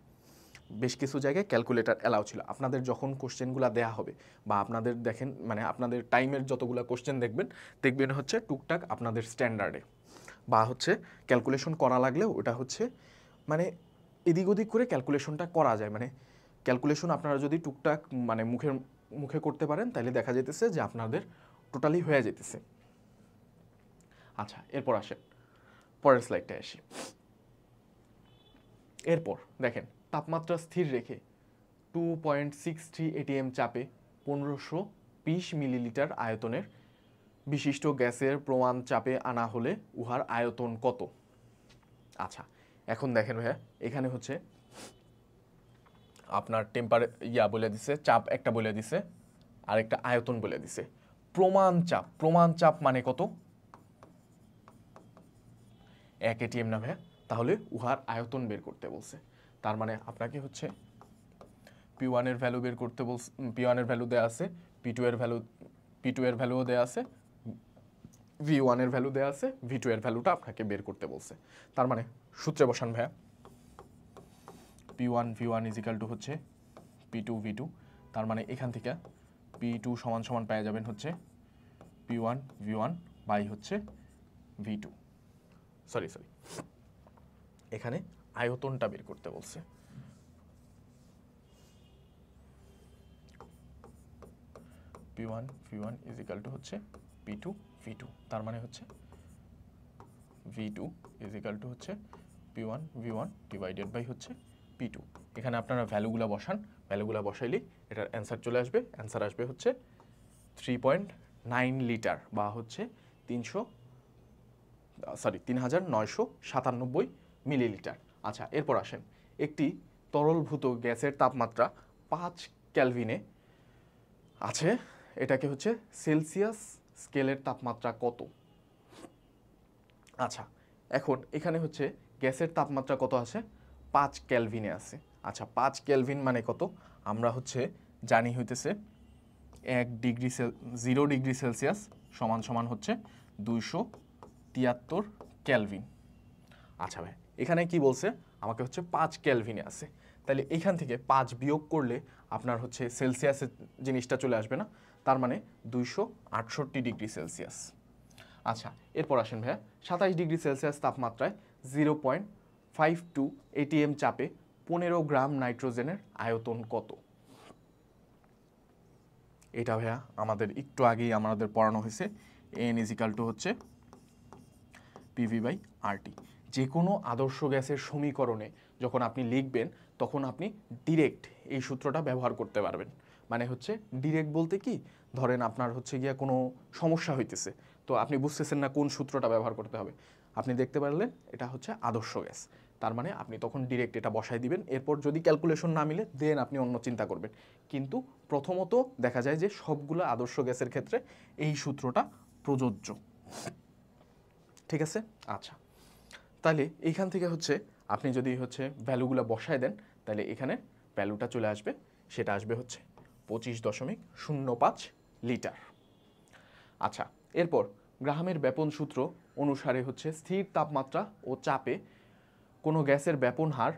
বেশ কিছু জায়গায় ক্যালকুলেটার অ্যালাউ ছিল আপনাদের যখন কোশ্চেনগুলো দেয়া হবে বা আপনাদের দেখেন মানে আপনাদের টাইমের যতগুলো কোশ্চেন দেখবেন দেখবেন হচ্ছে টুকটাক আপনাদের স্ট্যান্ডার্ডে বা হচ্ছে ক্যালকুলেশন করা লাগলেও ওটা হচ্ছে মানে এদিক ওদিক করে ক্যালকুলেশনটা করা যায় মানে ক্যালকুলেশন আপনারা যদি টুকটাক মানে মুখের মুখে করতে পারেন তাহলে দেখা যেতেছে যে আপনাদের টোটালি হয়ে যেতেছে আচ্ছা এরপর আসেন পরের স্লাইডটা আসি এরপর দেখেন তাপমাত্রা স্থির রেখে two point six three ATM চাপে পনেরোশো বিশ মিলিলিটার আয়তনের বিশিষ্ট গ্যাসের প্রমাণ চাপে আনা হলে উহার আয়তন কত আচ্ছা এখন দেখেন ভাইয়া এখানে হচ্ছে আপনার টেম্পার ইয়া বলে দিছে চাপ একটা বলে দিছে আর একটা আয়তন বলে দিছে প্রমাণ চাপ প্রমাণ চাপ মানে কত এক এটিএম না ভাইয়া তাহলে উহার আয়তন বের করতে বলছে তার মানে আপনাকে হচ্ছে পি ওয়ানের ভ্যালু বের করতে বলছে পি ওয়ানের ভ্যালু দেওয়া আছে পি টু এর ভ্যালু পি টু এর ভ্যালুও দেওয়া আছে ভি ওয়ানের ভ্যালু দেওয়া আছে ভি টু এর ভ্যালুটা আপনাকে বের করতে বলছে তার মানে সূত্রে বসান ভাইয়া P one V one is equal to হচ্ছে পি টু ভি টু তার মানে এখান থেকে পি টু সমান সমান পাওয়া যাবেন হচ্ছে P one V one by হচ্ছে ভি টু সরি সরি এখানে আয়তনটা বের করতে বলছে P one V one is equal to হচ্ছে পি টু ভি টু তার মানে হচ্ছে V two is equal to হচ্ছে P one V one divided by হচ্ছে পি টু এখানে আপনারা ভ্যালুগুলো বসান ভ্যালুগুলো বসাইলেই এটার অ্যান্সার চলে আসবে অ্যান্সার আসবে হচ্ছে থ্রি পয়েন্ট নাইন লিটার বা হচ্ছে তিনশো সরি তিন হাজার নয়শো সাতানব্বই মিলিলিটার আচ্ছা এরপর আসেন একটি তরলভূত গ্যাসের তাপমাত্রা পাঁচ ক্যালভিনে আছে এটাকে হচ্ছে সেলসিয়াস স্কেলের তাপমাত্রা কত আচ্ছা এখন এখানে হচ্ছে গ্যাসের তাপমাত্রা কত আছে পাঁচ ক্যালভিনে আছে আচ্ছা পাঁচ ক্যালভিন মানে কত আমরা হচ্ছে জানি হইতেছে এক ডিগ্রি সেল জিরো ডিগ্রি সেলসিয়াস সমান সমান হচ্ছে দুইশো তিয়াত্তর ক্যালভিন আচ্ছা ভাই এখানে কি বলছে আমাকে হচ্ছে পাঁচ ক্যালভিনে আছে তাহলে এখান থেকে পাঁচ বিয়োগ করলে আপনার হচ্ছে সেলসিয়াসের জিনিসটা চলে আসবে না তার মানে দুইশো আটষট্টি ডিগ্রি সেলসিয়াস আচ্ছা এরপর আসেন ভাইয়া সাতাশ ডিগ্রি সেলসিয়াস তাপমাত্রায় zero point five two ATM চাপে পনেরো গ্রাম নাইট্রোজেনের আয়তন কত এটা ভাইয়া আমাদের একটু আগেই আমাদের পড়ানো হয়েছে এন ইজিক্যাল টু হচ্ছে পিভি বাই আরটি যে কোনো আদর্শ গ্যাসের সমীকরণে যখন আপনি লিখবেন তখন আপনি ডিরেক্ট এই সূত্রটা ব্যবহার করতে পারবেন মানে হচ্ছে ডিরেক্ট বলতে কি ধরেন আপনার হচ্ছে গিয়া কোনো সমস্যা হইতেছে তো আপনি বুঝতেছেন না কোন সূত্রটা ব্যবহার করতে হবে আপনি দেখতে পারলেন এটা হচ্ছে আদর্শ গ্যাস তার মানে আপনি তখন ডিরেক্ট এটা বসাই দিবেন এরপর যদি ক্যালকুলেশন না মিলে দেন আপনি অন্য চিন্তা করবেন কিন্তু প্রথমত দেখা যায় যে সবগুলো আদর্শ গ্যাসের ক্ষেত্রে এই সূত্রটা প্রযোজ্য ঠিক আছে আচ্ছা তাহলে এইখান থেকে হচ্ছে আপনি যদি হচ্ছে ভ্যালুগুলো বসায় দেন তাহলে এখানে ভ্যালুটা চলে আসবে সেটা আসবে হচ্ছে পঁচিশ দশমিক শূন্য পাঁচ লিটার আচ্ছা এরপর গ্রাহামের ব্যাপন সূত্র অনুসারে হচ্ছে স্থির তাপমাত্রা ও চাপে কোনো গ্যাসের ব্যাপন হার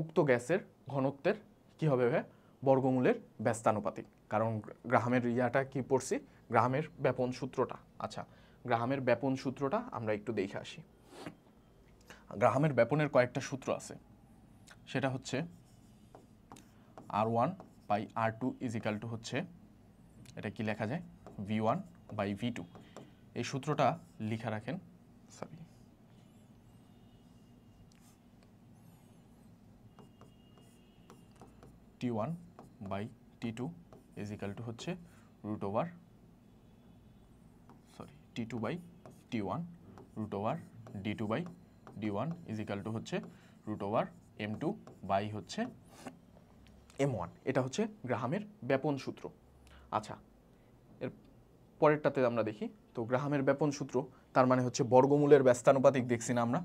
উক্ত গ্যাসের ঘনত্বের কি হবে বর্গমূলের ব্যস্তানুপাতিক কারণ গ্রাহামের ইয়াটা কি পড়ছি গ্রাহামের ব্যাপন সূত্রটা আচ্ছা গ্রাহামের ব্যাপন সূত্রটা আমরা একটু দেখে আসি গ্রাহামের ব্যাপনের কয়েকটা সূত্র আছে সেটা হচ্ছে R one by R two is equal to হচ্ছে এটা কি লেখা যায় V one by V two এই সূত্রটা লিখা রাখেন sorry T one by T two is equal to হচ্ছে root over sorry T two by T one root over D two by D one is equal to হচ্ছে root over M two by হচ্ছে M one এটা হচ্ছে গ্রাহামের ব্যাপন সূত্র আচ্ছা এর পরেরটাতে আমরা দেখি তো গ্রাহামের ব্যাপন সূত্র তার মানে হচ্ছে বর্গমূলের ব্যস্তানুপাতিক দেখছি না আমরা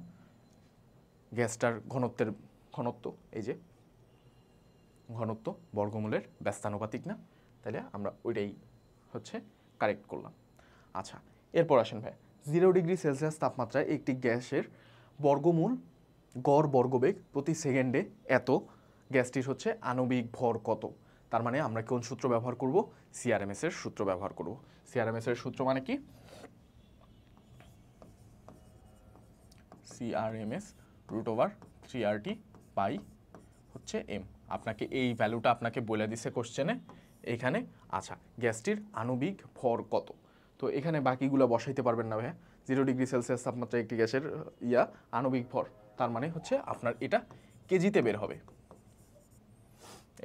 গ্যাসটার ঘনত্বের ঘনত্ব এই যে ঘনত্ব বর্গমূলের ব্যস্তানুপাতিক না তাহলে আমরা ওইটাই হচ্ছে কারেক্ট করলাম আচ্ছা এরপর আসেন ভাই জিরো ডিগ্রি সেলসিয়াস তাপমাত্রায় একটি গ্যাসের বর্গমূল গড় বর্গবেগ প্রতি সেকেন্ডে এত গ্যাসটির হচ্ছে আণবিক ভর কত তার মানে আমরা কোন সূত্র ব্যবহার করব সিআরএমএস এর সূত্র ব্যবহার করব সিআরএমএস এর সূত্র মানে কি CRMS root over three T by হচ্ছে এম আপনাকে এই ভ্যালুটা আপনাকে বলে দিছে কোশ্চেনে এখানে আচ্ছা গ্যাসটির আণবিক ভর কত তো এখানে বাকিগুলো বসাইতে পারবেন না ভাইয়া জিরো ডিগ্রি সেলসিয়াস তাপমাত্রা একটি গ্যাসের ইয়া আণবিক ভর তার মানে হচ্ছে আপনার এটা কেজিতে বের হবে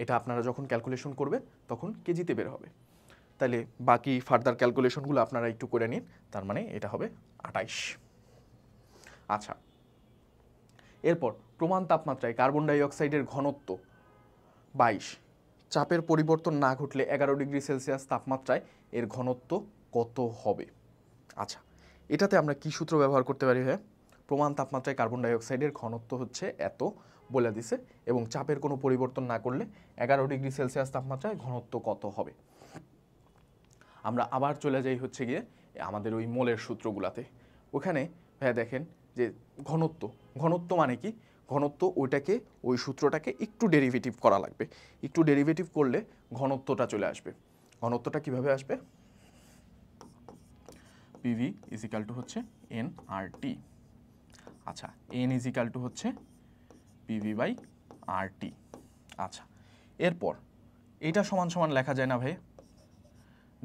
এটা আপনারা যখন ক্যালকুলেশন করবেন তখন কেজিতে বের হবে তাহলে বাকি ফার্দার ক্যালকুলেশনগুলো আপনারা একটু করে নিন তার মানে এটা হবে আটাইশ আচ্ছা এরপর প্রমাণ তাপমাত্রায় কার্বন ডাইঅক্সাইডের ঘনত্ব বাইশ চাপের পরিবর্তন না ঘটলে এগারো ডিগ্রি সেলসিয়াস তাপমাত্রায় এর ঘনত্ব কত হবে আচ্ছা এটাতে আমরা কি সূত্র ব্যবহার করতে পারি হ্যাঁ প্রমাণ তাপমাত্রায় কার্বন ডাইঅক্সাইডের ঘনত্ব হচ্ছে এত বলে দিছে এবং চাপের কোনো পরিবর্তন না করলে এগারো ডিগ্রি সেলসিয়াস তাপমাত্রায় ঘনত্ব কত হবে আমরা আবার চলে যাই হচ্ছে গিয়ে আমাদের ওই মোলের সূত্রগুলাতে ওখানে ভাই দেখেন যে ঘনত্ব ঘনত্ব মানে কি ঘনত্ব ওইটাকে ওই সূত্রটাকে একটু ডেরিভেটিভ করা লাগবে একটু ডেরিভেটিভ করলে ঘনত্বটা চলে আসবে ঘনত্বটা কিভাবে আসবে পিভি ইজিক্যাল টু হচ্ছে এন আর টি আচ্ছা এন ইজিক্যাল টু হচ্ছে পিভি বাই আরটি আচ্ছা এরপর এটা সমান সমান লেখা যায় না ভাই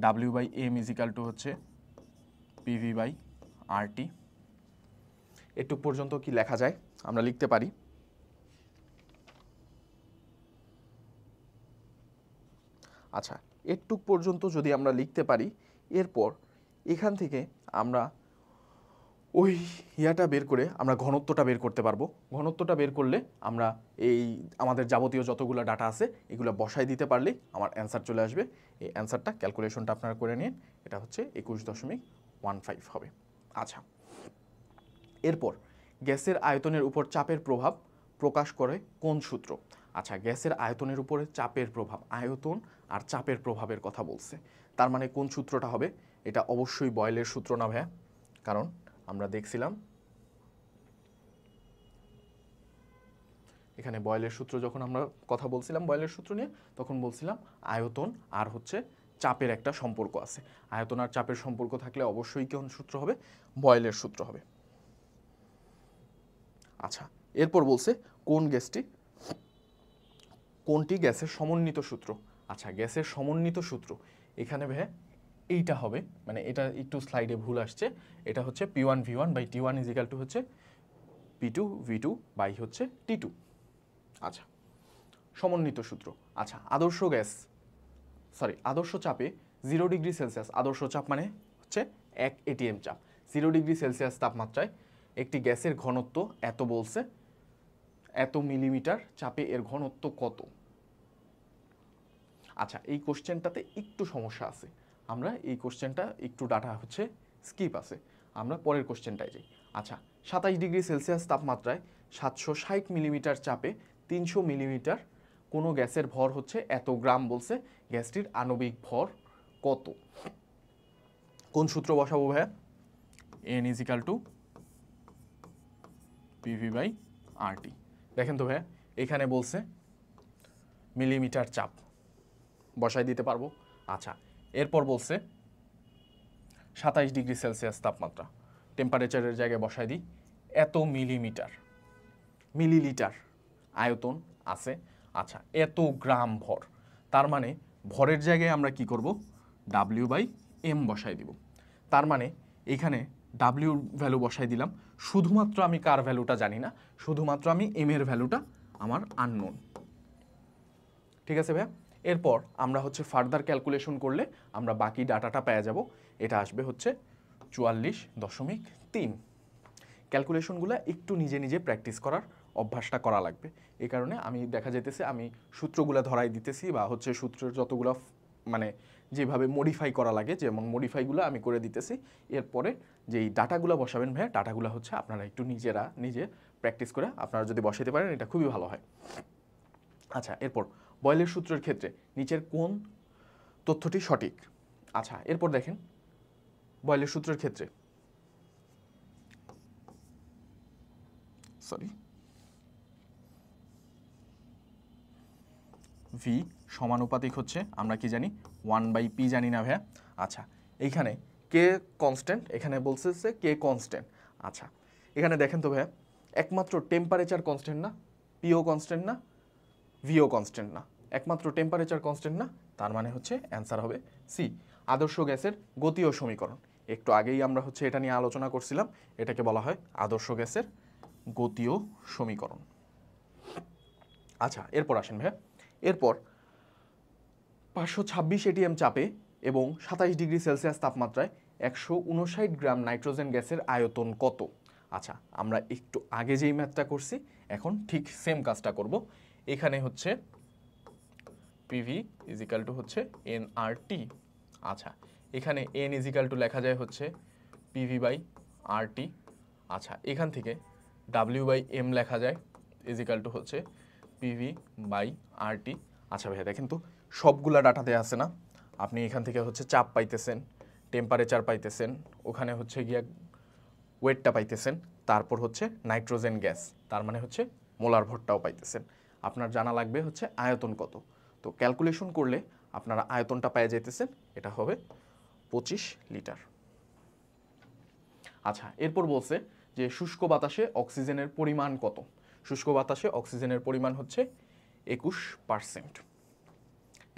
W by M is equal to হচ্ছে পিভি বাই আরটি এটুক পর্যন্ত কি লেখা যায় আমরা লিখতে পারি আচ্ছা এটুক পর্যন্ত যদি আমরা লিখতে পারি এরপর এখান থেকে আমরা ওই ইয়াটা বের করে আমরা ঘনত্বটা বের করতে পারবো ঘনত্বটা বের করলে আমরা এই আমাদের যাবতীয় যতগুলো ডাটা আছে এগুলো বসায় দিতে পারলেই আমার অ্যান্সার চলে আসবে এই অ্যান্সারটা ক্যালকুলেশনটা আপনারা করে নিন এটা হচ্ছে একুশ দশমিক ওয়ান ফাইভ হবে আচ্ছা এরপর গ্যাসের আয়তনের উপর চাপের প্রভাব প্রকাশ করে কোন সূত্র আচ্ছা গ্যাসের আয়তনের উপরে চাপের প্রভাব আয়তন আর চাপের প্রভাবের কথা বলছে তার মানে কোন সূত্রটা হবে এটা অবশ্যই বয়েলের সূত্র না ভাইয়া কারণ আমরা দেখছিলাম এখানে বয়েলের সূত্র যখন আমরা কথা বলছিলাম বয়েলের সূত্র নিয়ে তখন বলছিলাম আয়তন আর হচ্ছে চাপের একটা সম্পর্ক আছে আয়তন আর চাপের সম্পর্ক থাকলে অবশ্যই কোন সূত্র হবে বয়েলের সূত্র হবে আচ্ছা এরপর বলছে কোন গ্যাসটি কোনটি গ্যাসের সমন্বিত সূত্র আচ্ছা গ্যাসের সমন্বিত সূত্র এখানে ভ্যা এইটা হবে মানে এটা একটু স্লাইডে ভুল আসছে এটা হচ্ছে P one V one by T one is equal to হচ্ছে P two V two by হচ্ছে টি টু আচ্ছা সমন্বিত সূত্র আচ্ছা আদর্শ গ্যাস সরি আদর্শ চাপে জিরো ডিগ্রি সেলসিয়াস আদর্শ চাপ মানে হচ্ছে এক এটিএম চাপ জিরো ডিগ্রি সেলসিয়াস তাপমাত্রায় একটি গ্যাসের ঘনত্ব এত বলছে এত মিলিমিটার চাপে এর ঘনত্ব কত আচ্ছা এই কোশ্চেনটাতে একটু সমস্যা আছে আমরা এই কোশ্চেনটা একটু ডাটা হচ্ছে স্কিপ আছে আমরা পরের কোশ্চেনটায় যাই আচ্ছা সাতাশ ডিগ্রি সেলসিয়াস তাপমাত্রায় সাতশো ষাট মিলিমিটার চাপে তিনশো মিলিমিটার কোনো গ্যাসের ভর হচ্ছে এত গ্রাম বলছে গ্যাসটির আণবিক ভর কত কোন সূত্র বসাবো ভাইয়া N is equal to PV by RT দেখেন তো ভাইয়া এখানে বলছে মিলিমিটার চাপ বসায় দিতে পারবো আচ্ছা এরপর বলছে সাতাইশ ডিগ্রি সেলসিয়াস তাপমাত্রা টেম্পারেচারের জায়গায় বসায় দিই এত মিলিমিটার মিলিলিটার আয়তন আছে আচ্ছা এত গ্রাম ভর তার মানে ভরের জায়গায় আমরা কি করব ডাব্লিউ বাই এম বসাই দিব তার মানে এখানে ডাব্লিউ ভ্যালু বসাই দিলাম শুধুমাত্র আমি কার ভ্যালুটা জানি না শুধুমাত্র আমি এম এর ভ্যালুটা আমার আননোন ঠিক আছে ভাইয়া এরপর আমরা হচ্ছে ফার্দার ক্যালকুলেশন করলে আমরা বাকি ডাটাটা পেয়ে যাব এটা আসবে হচ্ছে চুয়াল্লিশ দশমিক তিন ক্যালকুলেশনগুলো একটু নিজে নিজে প্র্যাকটিস করার অভ্যাসটা করা লাগবে এই কারণে আমি দেখা যেতেছে আমি সূত্রগুলো ধরাই দিতেছি বা হচ্ছে সূত্রের যতগুলো মানে যেভাবে মডিফাই করা লাগে যেমন মডিফাইগুলো আমি করে দিতেছি এরপরে যেই ডাটাগুলো বসাবেন ভাইয়া ডাটাগুলো হচ্ছে আপনারা একটু নিজেরা নিজে প্র্যাকটিস করে আপনারা যদি বসাতে পারেন এটা খুবই ভালো হয় আচ্ছা এরপর বয়েলের সূত্রের ক্ষেত্রে নিচের কোন তথ্যটি সঠিক আচ্ছা এরপর দেখেন বয়েলের সূত্রের ক্ষেত্রে সরি ভি সমানুপাতিক হচ্ছে আমরা কি জানি ওয়ান বাই পি জানি না ভাইয়া আচ্ছা এইখানে কে কনস্ট্যান্ট এখানে বলছে কে কনস্ট্যান্ট আচ্ছা এখানে দেখেন তো ভাইয়া একমাত্র টেম্পারেচার কনস্ট্যান্ট না পিও কনস্ট্যান্ট না ভিও কনস্ট্যান্ট না একমাত্র টেম্পারেচার কনস্ট্যান্ট না তার মানে হচ্ছে অ্যান্সার হবে সি আদর্শ গ্যাসের গতীয় সমীকরণ একটু আগেই আমরা হচ্ছে এটা নিয়ে আলোচনা করছিলাম এটাকে বলা হয় আদর্শ গ্যাসের গতীয় সমীকরণ আচ্ছা এরপর আসেন ভাই এরপর পাঁচশো ছাব্বিশ এটিএম চাপে এবং সাতাইশ ডিগ্রি সেলসিয়াস তাপমাত্রায় একশো উনষাট গ্রাম নাইট্রোজেন গ্যাসের আয়তন কত আচ্ছা আমরা একটু আগে যেই ম্যাথটা করছি এখন ঠিক সেম কাজটা করব এখানে হচ্ছে পিভি ইজিক্যাল টু হচ্ছে এন আর টি আচ্ছা এখানে এন ইজিক্যাল টু লেখা যায় হচ্ছে পিভি বাই আর টি আচ্ছা এখান থেকে ডাব্লিউ বাই এম লেখা যায় ইজিক্যাল টু হচ্ছে পিভি বাই আর টি আচ্ছা ভাইয়া দেখেন তো সবগুলা ডাটাতে আসে না আপনি এখান থেকে হচ্ছে চাপ পাইতেছেন টেম্পারেচার পাইতেছেন ওখানে হচ্ছে গিয়া ওয়েটটা পাইতেছেন তারপর হচ্ছে নাইট্রোজেন গ্যাস তার মানে হচ্ছে মোলার ভরটাও পাইতেছেন আপনার জানা লাগবে হচ্ছে আয়তন কত তো ক্যালকুলেশন করলে আপনারা আয়তনটা পেয়ে যেতেছেন এটা হবে পঁচিশ লিটার আচ্ছা এরপর বলছে যে শুষ্ক বাতাসে অক্সিজেনের পরিমাণ কত শুষ্ক বাতাসে অক্সিজেনের পরিমাণ হচ্ছে একুশ পারসেন্ট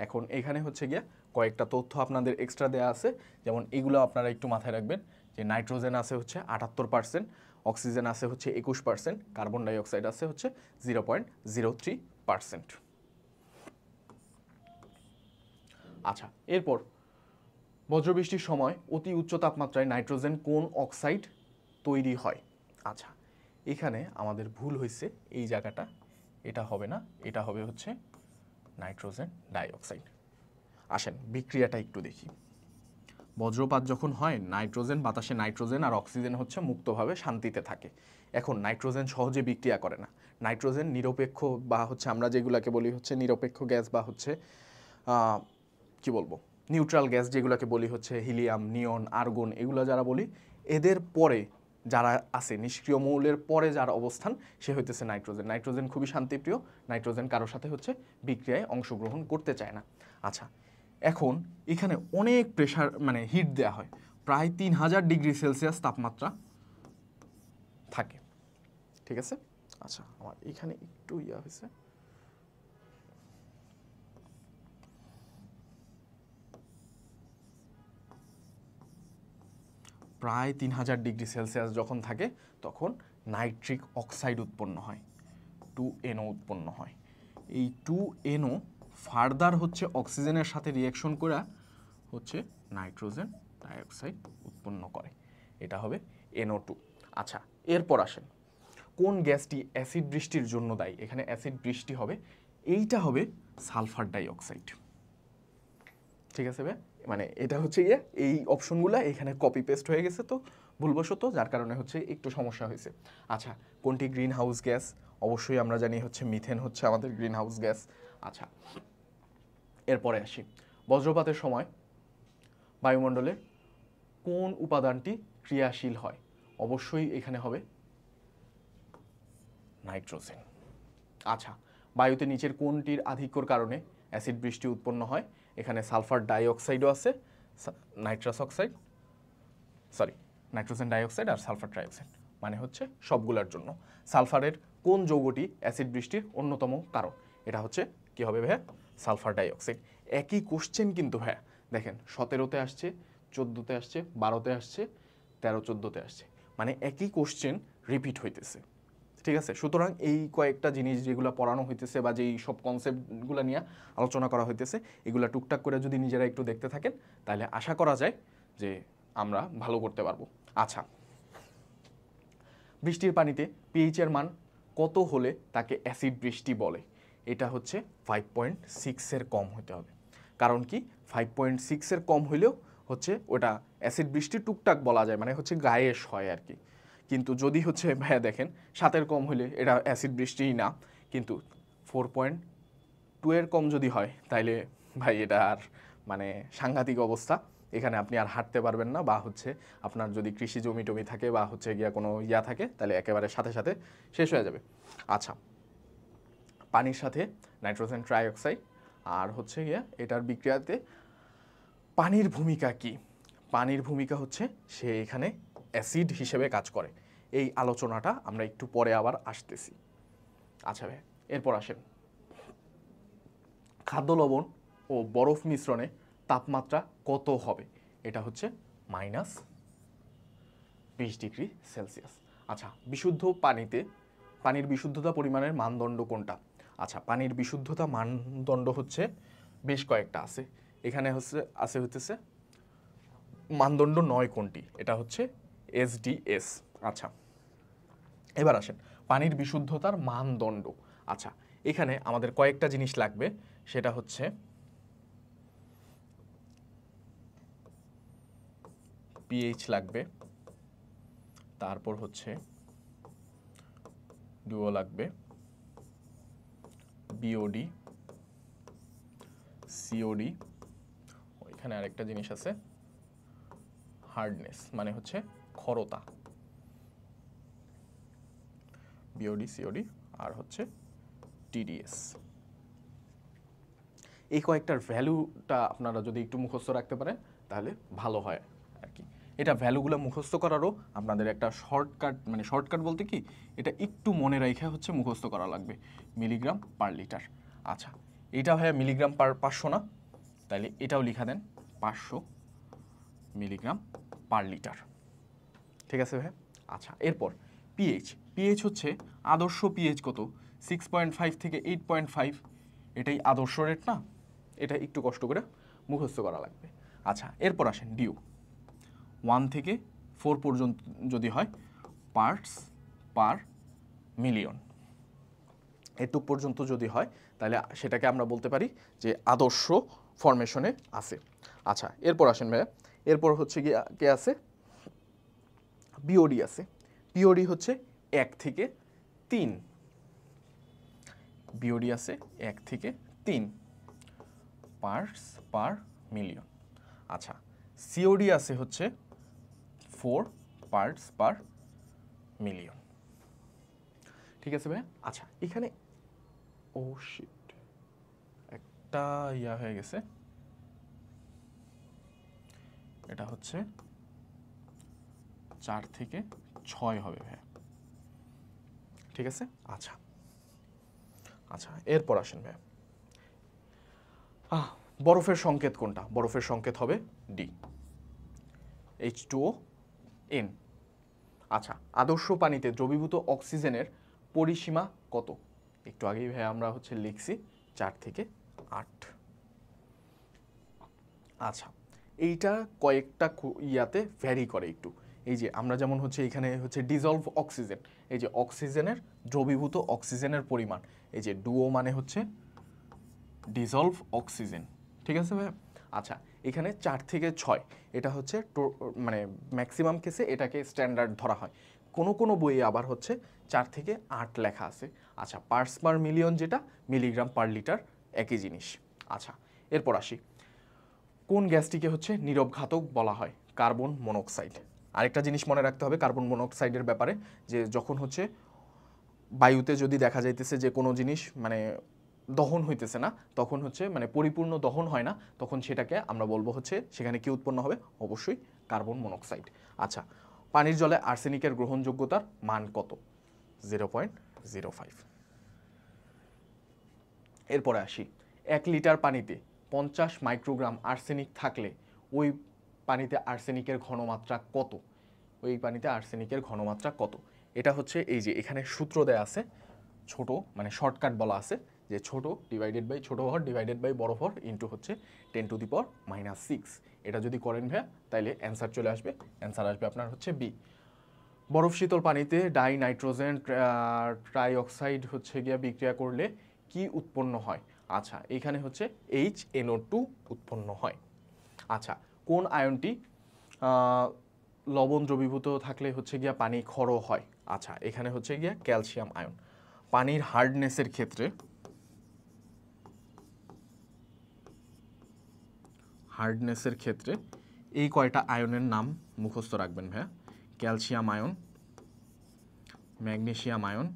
এখন এখানে হচ্ছে গিয়া কয়েকটা তথ্য আপনাদের এক্সট্রা দেয়া আছে যেমন এগুলো আপনারা একটু মাথায় রাখবেন যে নাইট্রোজেন আছে হচ্ছে আটাত্তর পারসেন্ট অক্সিজেন আছে হচ্ছে একুশ পার্সেন্ট কার্বন ডাইঅক্সাইড আছে হচ্ছে zero point zero three percent আচ্ছা এরপর বজ্রবৃষ্টির সময় অতি উচ্চ তাপমাত্রায় নাইট্রোজেন কোন অক্সাইড তৈরি হয় আচ্ছা এখানে আমাদের ভুল হয়েছে এই জায়গাটা এটা হবে না এটা হবে হচ্ছে নাইট্রোজেন ডাইঅক্সাইড আসেন বিক্রিয়াটা একটু দেখি বজ্রপাত যখন হয় নাইট্রোজেন বাতাসে নাইট্রোজেন আর অক্সিজেন হচ্ছে মুক্তভাবে শান্তিতে থাকে এখন নাইট্রোজেন সহজে বিক্রিয়া করে না নাইট্রোজেন নিরপেক্ষ বা হচ্ছে আমরা যেগুলোকে বলি হচ্ছে নিরপেক্ষ গ্যাস বা হচ্ছে কি বলবো নিউট্রাল গ্যাস যেগুলোকে বলি হচ্ছে হিলিয়াম নিয়ন আর্গন এগুলো যারা বলি এদের পরে যারা আছে নিষ্ক্রিয় মৌলের পরে যার অবস্থান সে হইতেছে নাইট্রোজেন নাইট্রোজেন খুবই শান্তিপ্রিয় নাইট্রোজেন কারোর সাথে হচ্ছে বিক্রিয়ায় অংশগ্রহণ করতে চায় না আচ্ছা এখন এখানে অনেক প্রেশার মানে হিট দেয়া হয় প্রায় তিন হাজার ডিগ্রি সেলসিয়াস তাপমাত্রা থাকে ঠিক আছে আচ্ছা আমার এখানে একটু ইয়া হয়েছে প্রায় তিন হাজার ডিগ্রি সেলসিয়াস যখন থাকে তখন নাইট্রিক অক্সাইড উৎপন্ন হয় টু এনও উৎপন্ন হয় এই টু এনও ফার্দার হচ্ছে অক্সিজেনের সাথে রিয়াকশন করা হচ্ছে নাইট্রোজেন ডাইঅক্সাইড উৎপন্ন করে এটা হবে এনও টু আচ্ছা এরপর আসেন কোন গ্যাসটি অ্যাসিড বৃষ্টির জন্য দায়ী এখানে অ্যাসিড বৃষ্টি হবে এইটা হবে সালফার ডাইঅক্সাইড ঠিক আছে ভাই মানে এটা হচ্ছে ইয়ে এই অপশনগুলো এখানে কপি পেস্ট হয়ে গেছে তো ভুলবশত যার কারণে হচ্ছে একটু সমস্যা হয়েছে আচ্ছা কোনটি গ্রিন হাউস গ্যাস অবশ্যই আমরা জানি হচ্ছে মিথেন হচ্ছে আমাদের গ্রিন হাউস গ্যাস আচ্ছা এরপরে আসি বজ্রপাতের সময় বায়ুমণ্ডলের কোন উপাদানটি ক্রিয়াশীল হয় অবশ্যই এখানে হবে নাইট্রোজেন আচ্ছা বায়ুতে নিচের কোনটির আধিক্যর কারণে অ্যাসিড বৃষ্টি উৎপন্ন হয় এখানে সালফার ডাইঅক্সাইডও আছে nitrous oxide sorry nitrogen dioxide আর সালফার ট্রাইঅক্সাইড মানে হচ্ছে সবগুলোর জন্য সালফারের কোন যৌগটি অ্যাসিড বৃষ্টির অন্যতম কারণ এটা হচ্ছে কি হবে ভ্যা সালফার ডাইঅক্সাইড একই কোশ্চেন কিন্তু ভাইয়া দেখেন সতেরোতে আসছে চোদ্দোতে আসছে বারোতে আসছে তেরো চোদ্দোতে আসছে মানে একই কোশ্চেন রিপিট হইতেছে ঠিক আছে সুতরাং এই কয়েকটা জিনিস যেগুলো পড়ানো হইতেছে বা যেই সব কনসেপ্টগুলো নিয়ে আলোচনা করা হইতেছে এগুলো টুকটাক করে যদি নিজেরা একটু দেখতে থাকেন তাহলে আশা করা যায় যে আমরা ভালো করতে পারবো আচ্ছা বৃষ্টির পানিতে পিএইচের মান কত হলে তাকে অ্যাসিড বৃষ্টি বলে এটা হচ্ছে ফাইভ পয়েন্ট সিক্সের কম হতে হবে কারণ কি ফাইভ পয়েন্ট সিক্সের কম হইলেও হচ্ছে ওটা অ্যাসিড বৃষ্টি টুকটাক বলা যায় মানে হচ্ছে গায়েস হয় আর কি কিন্তু যদি হচ্ছে ভাইয়া দেখেন সাতের কম হলে এটা অ্যাসিড বৃষ্টিই না কিন্তু ফোর পয়েন্ট টু এর কম যদি হয় তাইলে ভাই এটা আর মানে সাংঘাতিক অবস্থা এখানে আপনি আর হাঁটতে পারবেন না বা হচ্ছে আপনার যদি কৃষি জমি টমি থাকে বা হচ্ছে গিয়া কোনো ইয়া থাকে তাহলে একেবারে সাথে সাথে শেষ হয়ে যাবে আচ্ছা পানির সাথে নাইট্রোজেন ট্রাইঅক্সাইড আর হচ্ছে গিয়ে এটার বিক্রিয়াতে পানির ভূমিকা কি পানির ভূমিকা হচ্ছে সে এখানে অ্যাসিড হিসেবে কাজ করে এই আলোচনাটা আমরা একটু পরে আবার আসতেছি আচ্ছা ভাই এরপর আসেন খাদ্য লবণ ও বরফ মিশ্রণে তাপমাত্রা কত হবে এটা হচ্ছে মাইনাস বিশ ডিগ্রি সেলসিয়াস আচ্ছা বিশুদ্ধ পানিতে পানির বিশুদ্ধতা পরিমাণের মানদণ্ড কোনটা আচ্ছা পানির বিশুদ্ধতা মানদণ্ড হচ্ছে বেশ কয়েকটা আছে এখানে হচ্ছে আছে হতেছে মানদণ্ড নয় কোনটি এটা হচ্ছে এসডিএস আচ্ছা এবার আসেন পানির বিশুদ্ধতার মানদণ্ড আচ্ছা এখানে আমাদের কয়েকটা জিনিস লাগবে সেটা হচ্ছে পিএইচ লাগবে তারপর হচ্ছে ডুও লাগবে বিওডি সিওডি এখানে আরেকটা জিনিস আছে হার্ডনেস মানে হচ্ছে খরতা বিওডি সিওডি আর হচ্ছে টিডিএস এই কয়েকটার ভ্যালুটা আপনারা যদি একটু মুখস্থ রাখতে পারেন তাহলে ভালো হয় এটা ভ্যালুগুলো মুখস্থ করারও আপনাদের একটা শর্টকাট মানে শর্টকাট বলতে কি এটা একটু মনে রেখে হচ্ছে মুখস্থ করা লাগবে মিলিগ্রাম পার লিটার আচ্ছা এটা ভাইয়া মিলিগ্রাম পার পাঁচশো না তাহলে এটাও লিখা দেন পাঁচশো মিলিগ্রাম পার লিটার ঠিক আছে ভাইয়া আচ্ছা এরপর পিএইচ পিএইচ হচ্ছে আদর্শ পিএইচ কত সিক্স পয়েন্ট ফাইভ থেকে এইট পয়েন্ট ফাইভ এটাই আদর্শ রেট না এটা একটু কষ্ট করে মুখস্থ করা লাগবে আচ্ছা এরপর আসেন ডিউ ওয়ান থেকে ফোর পর্যন্ত যদি হয় পার্টস পার মিলিয়ন এটুক পর্যন্ত যদি হয় তাহলে সেটাকে আমরা বলতে পারি যে আদর্শ ফরমেশনে আছে আচ্ছা এরপর আসেন ভাইয়া এরপর হচ্ছে কি কে আছে পিওডি আছে পিওডি হচ্ছে এক থেকে তিন বিওডি আছে এক থেকে তিন পার্টস পার মিলিয়ন আচ্ছা সিওডি আছে হচ্ছে ফোর পার্টস পার মিলিয়ন ঠিক আছে ভাই আচ্ছা এখানে ও শিট একটা ইয়া হয়ে গেছে এটা হচ্ছে চার থেকে ছয় হবে ভাই ঠিক আছে আচ্ছা আচ্ছা এরপর আসেন ভাই বরফের সংকেত কোনটা বরফের সংকেত হবে D H two O N আচ্ছা আদর্শ পানিতে দ্রবীভূত অক্সিজেনের পরিসীমা কত একটু আগেই ভাই আমরা হচ্ছে লিখছি চার থেকে আট আচ্ছা এইটা কয়েকটা ইয়াতে ভ্যারি করে একটু এই যে আমরা যেমন হচ্ছে এখানে হচ্ছে ডিজলভ অক্সিজেন এই যে অক্সিজেনের দ্রবীভূত অক্সিজেনের পরিমাণ এই যে ডুও মানে হচ্ছে ডিজলভ অক্সিজেন ঠিক আছে ভাই আচ্ছা এখানে চার থেকে ছয় এটা হচ্ছে মানে ম্যাক্সিমাম কেসে এটাকে স্ট্যান্ডার্ড ধরা হয় কোনো কোনো বইয়ে আবার হচ্ছে চার থেকে আট লেখা আছে আচ্ছা পার্স পার মিলিয়ন যেটা মিলিগ্রাম পার লিটার একই জিনিস আচ্ছা এরপর আসি কোন গ্যাসটিকে হচ্ছে নীরব ঘাতক বলা হয় কার্বন মনোক্সাইড আরেকটা জিনিস মনে রাখতে হবে কার্বন মনোক্সাইডের ব্যাপারে যে যখন হচ্ছে বায়ুতে যদি দেখা যাইতেছে যে কোনো জিনিস মানে দহন হইতেছে না তখন হচ্ছে মানে পরিপূর্ণ দহন হয় না তখন সেটাকে আমরা বলবো হচ্ছে সেখানে কি উৎপন্ন হবে অবশ্যই কার্বন মনোক্সাইড আচ্ছা পানির জলে আর্সেনিকের গ্রহণযোগ্যতার মান কত জিরো পয়েন্ট জিরো ফাইভ এরপরে আসি এক লিটার পানিতে পঞ্চাশ মাইক্রোগ্রাম আর্সেনিক থাকলে ওই পানিতে আর্সেনিকের ঘনমাত্রা কত ওই পানিতে আর্সেনিকের ঘনমাত্রা কত এটা হচ্ছে এই যে এখানে সূত্র দেয়া আছে ছোট মানে শর্টকাট বলা আছে যে ছোট ডিভাইডেড বাই ছোটো হর ডিভাইডেড বাই বড় হর ইন্টু হচ্ছে ten to the power minus six এটা যদি করেন ভ্যা তাইলে অ্যান্সার চলে আসবে অ্যান্সার আসবে আপনার হচ্ছে বি বরফ শীতল পানিতে ডাই নাইট্রোজেন অক্সাইড হচ্ছে গিয়া বিক্রিয়া করলে কি উৎপন্ন হয় আচ্ছা এখানে হচ্ছে এইচ এনও টু উৎপন্ন হয় আচ্ছা কোন আয়নটি লবণ দ্রবীভূত থাকলে হচ্ছে গিয়া পানি ক্ষরও হয় আচ্ছা এখানে হচ্ছে গিয়া ক্যালসিয়াম আয়ন পানির হার্ডনেসের ক্ষেত্রে হার্ডনেসের ক্ষেত্রে এই কয়টা আয়নের নাম মুখস্থ রাখবেন ভাইয়া calcium ion magnesium ion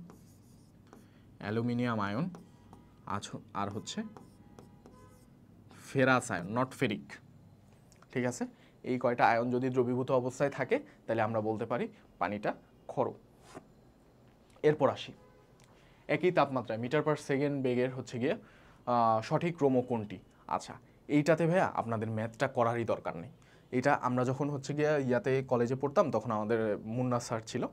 aluminium ion আর হচ্ছে ফেরাস আয়ন নট ফেরিক ঠিক আছে এই কয়টা আয়ন যদি দ্রবীভূত অবস্থায় থাকে তাহলে আমরা বলতে পারি পানিটা খরো এরপর আসি একই তাপমাত্রায় মিটার পার সেকেন্ড বেগের হচ্ছে গিয়ে সঠিক ক্রম কোনটি আচ্ছা এইটাতে ভাইয়া আপনাদের ম্যাথটা করারই দরকার নেই এটা আমরা যখন হচ্ছে গিয়ে ইয়াতে কলেজে পড়তাম তখন আমাদের মুন্না স্যার ছিল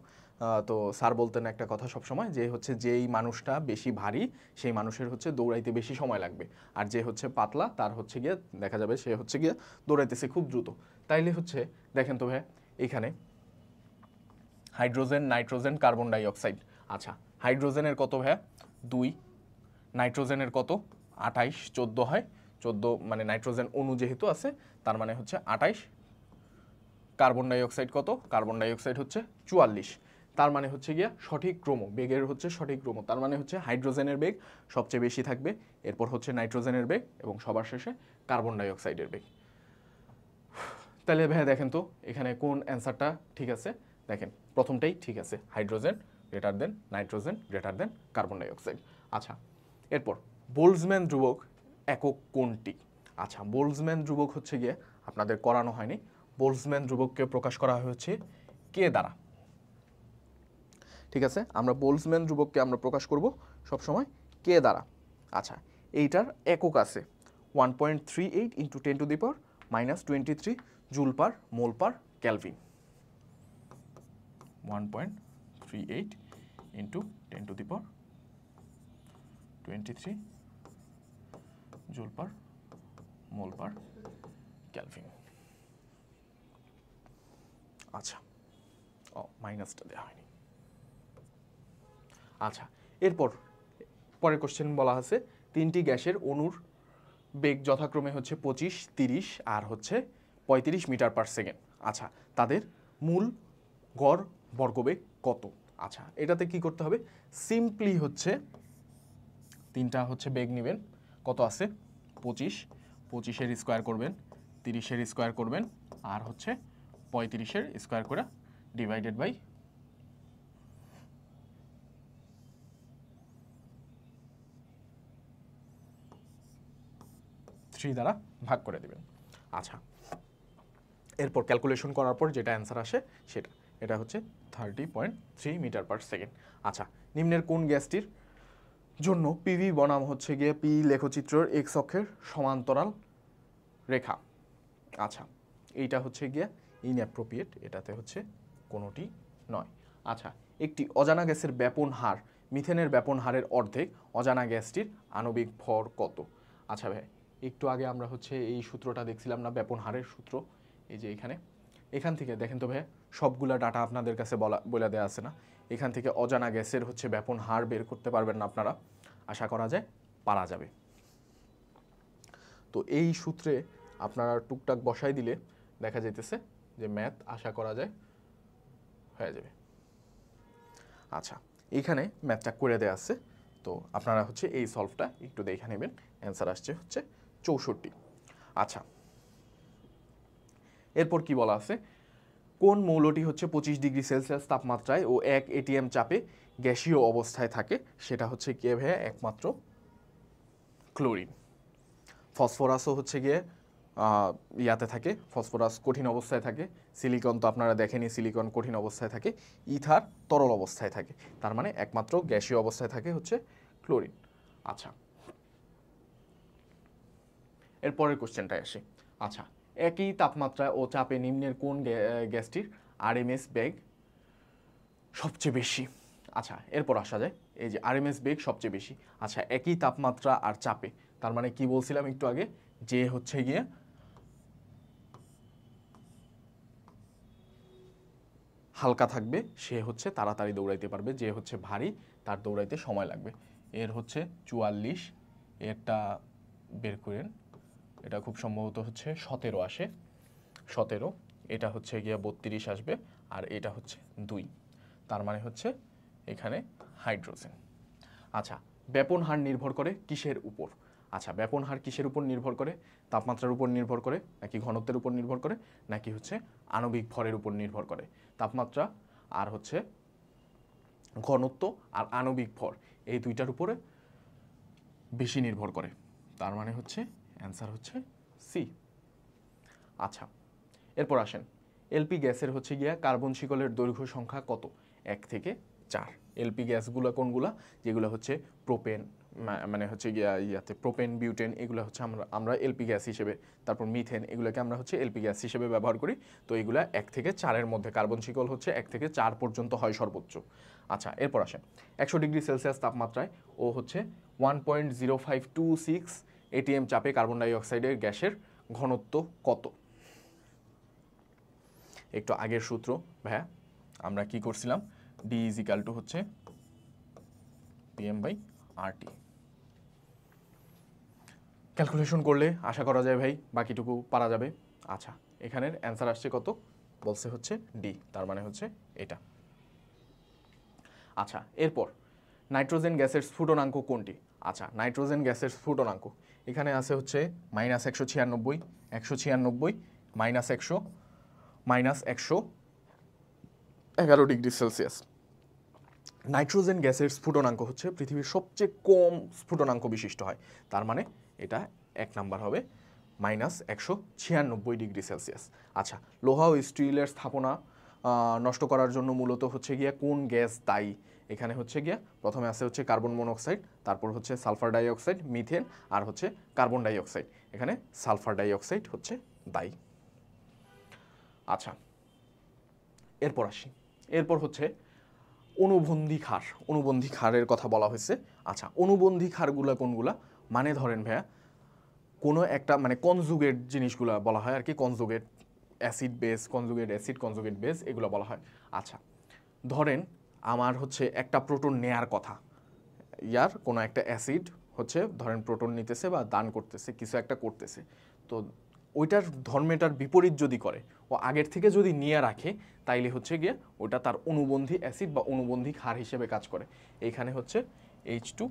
তো স্যার বলতেন একটা কথা সব সময় যে হচ্ছে যেই মানুষটা বেশি ভারী সেই মানুষের হচ্ছে দৌড়াইতে বেশি সময় লাগবে আর যে হচ্ছে পাতলা তার হচ্ছে গিয়ে দেখা যাবে সে হচ্ছে গিয়ে দৌড়াইতেছে খুব দ্রুত তাইলে হচ্ছে দেখেন তো ভাই এখানে হাইড্রোজেন নাইট্রোজেন কার্বন ডাইঅক্সাইড আচ্ছা হাইড্রোজেনের কত ভাইয়া দুই নাইট্রোজেনের কত আঠাইশ চোদ্দো হয় চোদ্দ মানে নাইট্রোজেন অণু যেহেতু আছে তার মানে হচ্ছে আটাইশ কার্বন ডাইঅক্সাইড কত কার্বন ডাইঅক্সাইড হচ্ছে চুয়াল্লিশ তার মানে হচ্ছে গিয়া সঠিক ক্রম বেগের হচ্ছে সঠিক ক্রম তার মানে হচ্ছে হাইড্রোজেনের বেগ সবচেয়ে বেশি থাকবে এরপর হচ্ছে নাইট্রোজেনের বেগ এবং সবার শেষে কার্বন ডাইঅক্সাইডের বেগ তাহলে ভাইয়া দেখেন তো এখানে কোন অ্যান্সারটা ঠিক আছে দেখেন প্রথমটাই ঠিক আছে hydrogen greater than nitrogen greater than carbon dioxide আচ্ছা এরপর বোলসম্যান ধ্রুবক একক কোনটি আচ্ছা বোলসম্যান ধ্রুবক হচ্ছে গিয়ে আপনাদের করানো হয়নি বোলসম্যান ধ্রুবককে প্রকাশ করা হয়েছে কে দ্বারা ঠিক আছে আমরা বোলসম্যান ধ্রুবককে আমরা প্রকাশ করব সবসময় কে দ্বারা আচ্ছা এইটার একক আছে one point three eight into ten to the power minus twenty three joule per mole per kelvin one point three eight into ten to the power twenty three joule per mole per Calvin আচ্ছা ও মাইনাসটা দেওয়া হয়নি আচ্ছা এরপর পরের question বলা আছে তিনটি গ্যাসের অণুর বেগ যথাক্রমে হচ্ছে পঁচিশ তিরিশ আর হচ্ছে পঁয়ত্রিশ মিটার পার সেকেন্ড আচ্ছা তাদের মূল গড় বর্গবেগ কত আচ্ছা এটাতে কি করতে হবে সিম্পলি হচ্ছে তিনটা হচ্ছে বেগ নেবেন কত আছে পঁচিশ পঁচিশের স্কোয়ার করবেন তিরিশের স্কোয়ার করবেন আর হচ্ছে পঁয়ত্রিশের স্কোয়ার করে ডিভাইডেড বাই থ্রি দ্বারা ভাগ করে দেবেন আচ্ছা এরপর ক্যালকুলেশন করার পর যেটা অ্যান্সার আসে সেটা এটা হচ্ছে thirty point three metre per second আচ্ছা নিম্নের কোন গ্যাসটির জন্য পিভি বনাম হচ্ছে গিয়ে পি লেখচিত্রের এক্স অক্ষের সমান্তরাল রেখা আচ্ছা এইটা হচ্ছে গিয়ে ইনঅ্যাপ্রোপ্রিয়েট এটাতে হচ্ছে কোনোটি নয় আচ্ছা একটি অজানা গ্যাসের ব্যাপন হার মিথেনের ব্যাপন হারের অর্ধেক অজানা গ্যাসটির আণবিক ভর কত আচ্ছা ভাই একটু আগে আমরা হচ্ছে এই সূত্রটা দেখছিলাম না ব্যাপন হারের সূত্র এই যে এখানে এখান থেকে দেখেন তো ভাইয়া সবগুলা ডাটা আপনাদের কাছে বলা বলে দেওয়া আছে না এখান থেকে অজানা গ্যাসের হচ্ছে ব্যাপন হার বের করতে পারবেন না আপনারা আশা করা যায় পারা যাবে তো এই সূত্রে আপনারা টুকটাক বসাই দিলে দেখা যাইতেছে যে ম্যাথ আশা করা যায় হয়ে যাবে আচ্ছা এইখানে ম্যাথটা করে দেওয়া আছে তো আপনারা হচ্ছে এই সলভটা একটু দেখে নেবেন অ্যান্সার আসছে হচ্ছে চৌষট্টি আচ্ছা এরপর কি বলা আছে কোন মৌলটি হচ্ছে পঁচিশ ডিগ্রি সেলসিয়াস তাপমাত্রায় ও এক এটিএম চাপে গ্যাসীয় অবস্থায় থাকে সেটা হচ্ছে গিয়ে ভাইয়া একমাত্র ক্লোরিন ফসফরাসও হচ্ছে গিয়ে ইয়াতে থাকে ফসফরাস কঠিন অবস্থায় থাকে সিলিকন তো আপনারা দেখেনি সিলিকন কঠিন অবস্থায় থাকে ইথার তরল অবস্থায় থাকে তার মানে একমাত্র গ্যাসীয় অবস্থায় থাকে হচ্ছে ক্লোরিন আচ্ছা এরপরের কোশ্চেনটায় আসে আচ্ছা একই তাপমাত্রা ও চাপে নিম্নের কোন গ্যাসটির আরএমএস বেগ সবচেয়ে বেশি আচ্ছা এরপর আসা যায় এই যে আরএমএস বেগ সবচেয়ে বেশি আচ্ছা একই তাপমাত্রা আর চাপে তার মানে কি বলছিলাম একটু আগে যে হচ্ছে গিয়ে হালকা থাকবে সে হচ্ছে তাড়াতাড়ি দৌড়াইতে পারবে যে হচ্ছে ভারী তার দৌড়াইতে সময় লাগবে এর হচ্ছে চুয়াল্লিশ এরটা বের করেন এটা খুব সম্ভবত হচ্ছে সতেরো আসে সতেরো এটা হচ্ছে গিয়ে বত্রিশ আসবে আর এটা হচ্ছে দুই তার মানে হচ্ছে এখানে হাইড্রোজেন আচ্ছা ব্যাপন হার নির্ভর করে কিসের উপর আচ্ছা ব্যাপন হার কিসের উপর নির্ভর করে তাপমাত্রার উপর নির্ভর করে নাকি ঘনত্বের উপর নির্ভর করে নাকি হচ্ছে আণবিক ভরের উপর নির্ভর করে তাপমাত্রা আর হচ্ছে ঘনত্ব আর আণবিক ভর এই দুইটার উপরে বেশি নির্ভর করে তার মানে হচ্ছে অ্যান্সার হচ্ছে সি আচ্ছা এরপর আসেন এলপি গ্যাসের হচ্ছে গিয়া কার্বন শিকলের দৈর্ঘ্য সংখ্যা কত এক থেকে চার এলপি গ্যাসগুলো কোনগুলা যেগুলো হচ্ছে প্রোপেন মানে হচ্ছে গিয়া ইয়াতে প্রোপেন বিউটেন এগুলো হচ্ছে আমরা আমরা এলপি গ্যাস হিসেবে তারপর মিথেন এগুলোকে আমরা হচ্ছে এলপি গ্যাস হিসেবে ব্যবহার করি তো এগুলো এক থেকে চারের মধ্যে কার্বন শিকল হচ্ছে এক থেকে চার পর্যন্ত হয় সর্বোচ্চ আচ্ছা এরপর আসেন একশো ডিগ্রি সেলসিয়াস তাপমাত্রায় ও হচ্ছে one point zero five two six ATM চাপে কার্বন ডাইঅক্সাইডের গ্যাসের ঘনত্ব কত একটু আগের সূত্র ভাইয়া আমরা কি করছিলাম ডি ইজ ইকাল টু হচ্ছে পিএম বাই আরটি ক্যালকুলেশন করলে আশা করা যায় ভাই বাকিটুকু পারা যাবে আচ্ছা এখানের অ্যান্সার আসছে কত বলছে হচ্ছে ডি তার মানে হচ্ছে এটা আচ্ছা এরপর নাইট্রোজেন গ্যাসের স্ফুটনাঙ্ক কোনটি আচ্ছা নাইট্রোজেন গ্যাসের স্ফুটনাঙ্ক এখানে আছে হচ্ছে মাইনাস একশো ছিয়ানব্বই একশো ছিয়ানব্বই মাইনাস একশো মাইনাস একশো এগারো ডিগ্রি সেলসিয়াস নাইট্রোজেন গ্যাসের স্ফুটনাঙ্ক হচ্ছে পৃথিবীর সবচেয়ে কম স্ফুটনাঙ্ক বিশিষ্ট হয় তার মানে এটা এক নাম্বার হবে মাইনাস একশো ছিয়ানব্বই ডিগ্রি সেলসিয়াস আচ্ছা লোহা ও স্টিলের স্থাপনা নষ্ট করার জন্য মূলত হচ্ছে গিয়ে কোন গ্যাস দায়ী এখানে হচ্ছে গিয়া প্রথমে আছে হচ্ছে কার্বন মনোক্সাইড তারপর হচ্ছে সালফার ডাইঅক্সাইড মিথেন আর হচ্ছে কার্বন ডাইঅক্সাইড এখানে সালফার ডাইঅক্সাইড হচ্ছে দায়ী আচ্ছা এরপর আসি এরপর হচ্ছে অনুবন্ধী খার অনুবন্ধী খারের কথা বলা হয়েছে আচ্ছা অনুবন্ধী খারগুলো কোনগুলা মানে ধরেন ভাইয়া কোনো একটা মানে কনজুগেট জিনিসগুলো বলা হয় আর কি conjugate acid base conjugate acid conjugate base এগুলো বলা হয় আচ্ছা ধরেন আমার হচ্ছে একটা প্রোটন নেয়ার কথা ইয়ার কোনো একটা অ্যাসিড হচ্ছে ধরেন প্রোটন নিতেছে বা দান করতেছে কিছু একটা করতেছে তো ওইটার ধর্মেটার বিপরীত যদি করে ও আগের থেকে যদি নিয়ে রাখে তাইলে হচ্ছে গিয়ে ওটা তার অনুবন্ধী অ্যাসিড বা অনুবন্ধী ক্ষার হিসেবে কাজ করে এইখানে হচ্ছে H two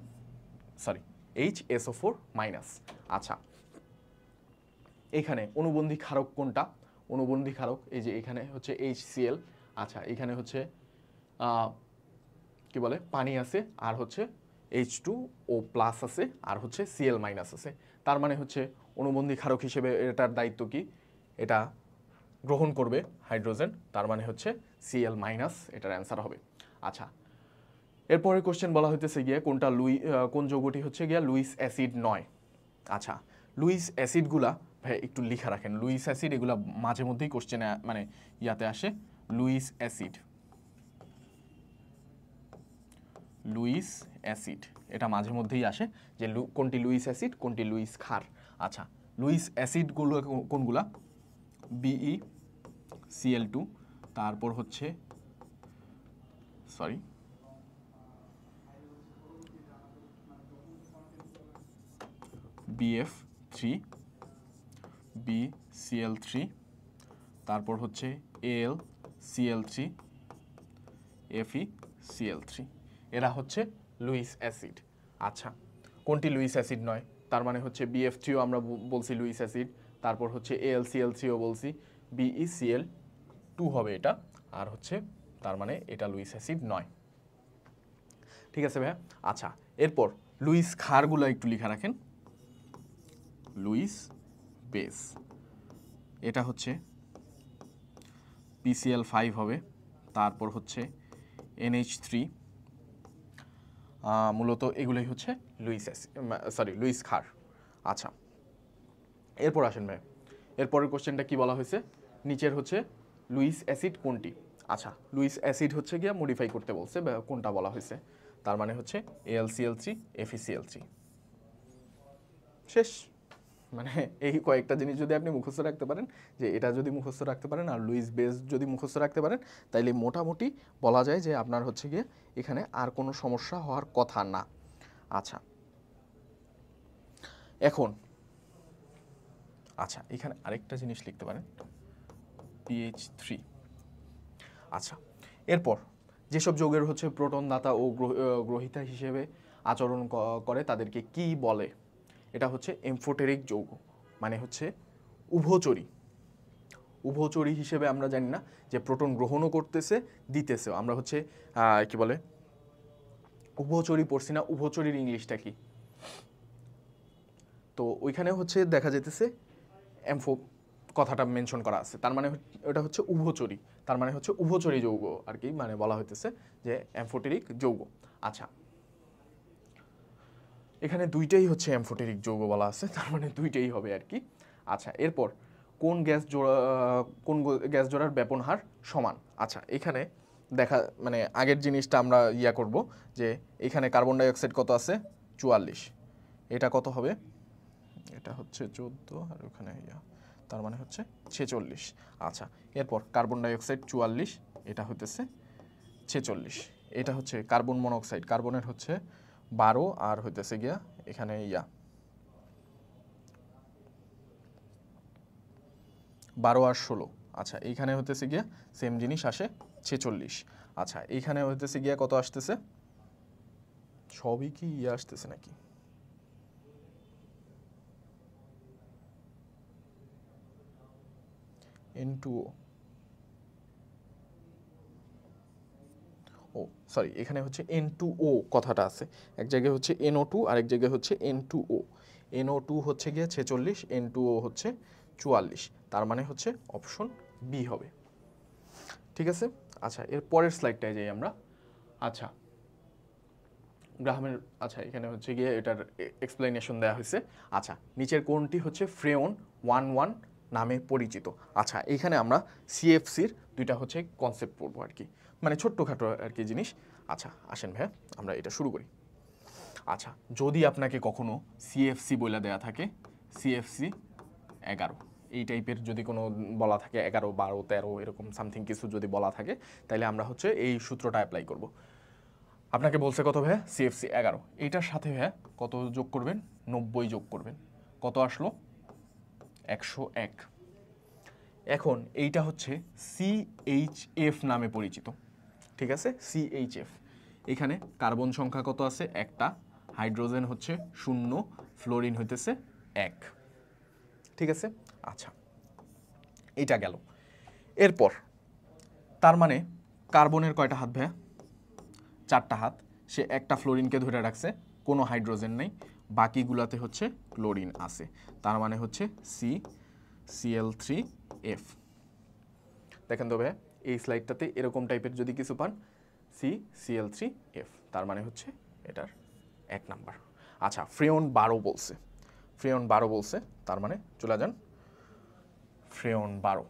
sorry H SO four minus আচ্ছা এখানে অনুবন্ধী ক্ষারক কোনটা অনুবন্ধী ক্ষারক এই যে এখানে হচ্ছে এইচ আচ্ছা এখানে হচ্ছে কি বলে পানি আছে আর হচ্ছে এইচ টু ও প্লাস আছে আর হচ্ছে সিএল মাইনাস আছে তার মানে হচ্ছে অনুবন্ধী ক্ষারক হিসেবে এটার দায়িত্ব কি এটা গ্রহণ করবে হাইড্রোজেন তার মানে হচ্ছে সিএল মাইনাস এটার অ্যান্সার হবে আচ্ছা এরপরে কোশ্চেন বলা হইতেছে গিয়ে কোনটা লুই কোন যৌগটি হচ্ছে গিয়া লুইস অ্যাসিড নয় আচ্ছা লুইস অ্যাসিডগুলা ভাই একটু লিখা রাখেন লুইস অ্যাসিড এগুলা মাঝে মধ্যেই কোশ্চেনে মানে ইয়াতে আসে লুইস অ্যাসিড লুইস অ্যাসিড এটা মাঝে মধ্যেই আসে যে কোনটি লুইস অ্যাসিড কোনটি লুইস খার আচ্ছা লুইস অ্যাসিডগুলো কোনগুলা বিই সিএল টু তারপর হচ্ছে sorry BF three B CL three তারপর হচ্ছে L CL three FE CL three এরা হচ্ছে লুইস অ্যাসিড আচ্ছা কোনটি লুইস অ্যাসিড নয় তার মানে হচ্ছে বিএফটিও আমরা বলছি লুইস অ্যাসিড তারপর হচ্ছে এএলসিএলসিও বলছি বিইসিএল টু e হবে এটা আর হচ্ছে তার মানে এটা লুইস অ্যাসিড নয় ঠিক আছে ভাইয়া আচ্ছা এরপর লুইস খারগুলো একটু লিখে রাখেন লুইস বেস এটা হচ্ছে পিসিএল ফাইভ হবে তারপর হচ্ছে এনএইচ থ্রি মূলত এগুলোই হচ্ছে লুইস সরি লুইস খার আচ্ছা এরপর আসেন ম্যাম এরপরের কোশ্চেনটা কি বলা হয়েছে নিচের হচ্ছে লুইস অ্যাসিড কোনটি আচ্ছা লুইস অ্যাসিড হচ্ছে গিয়া মডিফাই করতে বলছে কোনটা বলা হয়েছে তার মানে হচ্ছে এএলসিএল এফিসিএলসি e শেষ মানে এই কয়েকটা জিনিস যদি আপনি মুখস্থ রাখতে পারেন যে এটা যদি মুখস্থ রাখতে পারেন আর লুইস বেস যদি মুখস্থ রাখতে পারেন তাইলে মোটামুটি বলা যায় যে আপনার হচ্ছে গিয়ে এখানে আর কোনো সমস্যা হওয়ার কথা না আচ্ছা এখন আচ্ছা এখানে আরেকটা জিনিস লিখতে পারেন পিএইচ থ্রি আচ্ছা এরপর যেসব যোগের হচ্ছে প্রোটন দাতা ও গ্রহিতা হিসেবে আচরণ করে তাদেরকে কি বলে এটা হচ্ছে এমফোটেরিক যৌগ মানে হচ্ছে উভচরি উভচরি হিসেবে আমরা জানি না যে প্রোটন গ্রহণও করতেছে দিতেছেও আমরা হচ্ছে কি বলে উভচরি পড়ছি না উভচরির ইংলিশটা কি তো ওইখানে হচ্ছে দেখা যেতেছে এমফো কথাটা মেনশন করা আছে তার মানে ওটা হচ্ছে উভচরি তার মানে হচ্ছে উভচরি যৌগ আর কি মানে বলা হইতেছে যে অ্যাম্ফোটেরিক যৌগ আচ্ছা এখানে দুইটাই হচ্ছে অ্যামফোটেরিক যৌগ বলা আছে তার মানে দুইটাই হবে আর কি আচ্ছা এরপর কোন গ্যাস জোড়া কোন গ্যাস জোড়ার ব্যাপন হার সমান আচ্ছা এখানে দেখা মানে আগের জিনিসটা আমরা ইয়া করব যে এখানে কার্বন ডাইঅক্সাইড কত আছে চুয়াল্লিশ এটা কত হবে এটা হচ্ছে চোদ্দো আর ওখানে ইয়া তার মানে হচ্ছে ছেচল্লিশ আচ্ছা এরপর কার্বন ডাইঅক্সাইড চুয়াল্লিশ এটা হইতেছে ছেচল্লিশ এটা হচ্ছে কার্বন মনোক্সাইড কার্বনের হচ্ছে বারো আর হইতেছে গিয়া এখানে ইয়া বারো আর ষোলো আচ্ছা এইখানে হইতেছে গিয়া সেম জিনিস আসে ছেচল্লিশ আচ্ছা এইখানে হইতেছে গিয়া কত আসতেছে সবই কি ইয়ে আসতেছে নাকি এন ও ও সরি এখানে হচ্ছে এন টু ও কথাটা আছে এক জায়গায় হচ্ছে এন ও টু আরেক জায়গায় হচ্ছে এন টু ও ও টু হচ্ছে গিয়ে ছেচল্লিশ এন টু ও হচ্ছে চুয়াল্লিশ তার মানে হচ্ছে অপশন বি হবে ঠিক আছে আচ্ছা এর পরের স্লাইডটায় যাই আমরা আচ্ছা গ্রাহামের আচ্ছা এখানে হচ্ছে গিয়ে এটার এক্সপ্লেনেশন দেওয়া হয়েছে আচ্ছা নিচের কোনটি হচ্ছে ফ্রেওন ওয়ান ওয়ান নামে পরিচিত আচ্ছা এখানে আমরা সিএফসির দুইটা হচ্ছে কনসেপ্ট পড়বো আর কি মানে ছোট্টখাটো আর কি জিনিস আচ্ছা আসেন ভাই আমরা এটা শুরু করি আচ্ছা যদি আপনাকে কখনো সিএফসি বলে দেয়া থাকে সিএফসি এগারো এই টাইপের যদি কোনো বলা থাকে এগারো বারো তেরো এরকম সামথিং কিছু যদি বলা থাকে তাহলে আমরা হচ্ছে এই সূত্রটা অ্যাপ্লাই করব আপনাকে বলছে কত ভাই সিএফসি এগারো এইটার সাথে ভাই কত যোগ করবেন নব্বই যোগ করবেন কত আসলো একশো এক এখন এইটা হচ্ছে সিএইচএফ নামে পরিচিত ঠিক আছে সিএইচএফ এখানে কার্বন সংখ্যা কত আছে একটা হাইড্রোজেন হচ্ছে শূন্য ফ্লোরিন হইতেছে এক ঠিক আছে আচ্ছা এটা গেল এরপর তার মানে কার্বনের কয়টা হাত ভাইয়া চারটা হাত সে একটা ফ্লোরিনকে ধরে রাখছে কোনো হাইড্রোজেন নেই বাকিগুলাতে হচ্ছে ক্লোরিন আছে তার মানে হচ্ছে সি সিএল থ্রি এফ দেখেন তো ভাইয়া এই স্লাইডটাতে এরকম টাইপের যদি কিছু পান সি সিএল থ্রি এফ তার মানে হচ্ছে এটার এক নাম্বার আচ্ছা ফ্রেয়ন বারো বলছে ফ্রেয়ন বারো বলছে তার মানে চলে যান ফ্রেয়ন বারো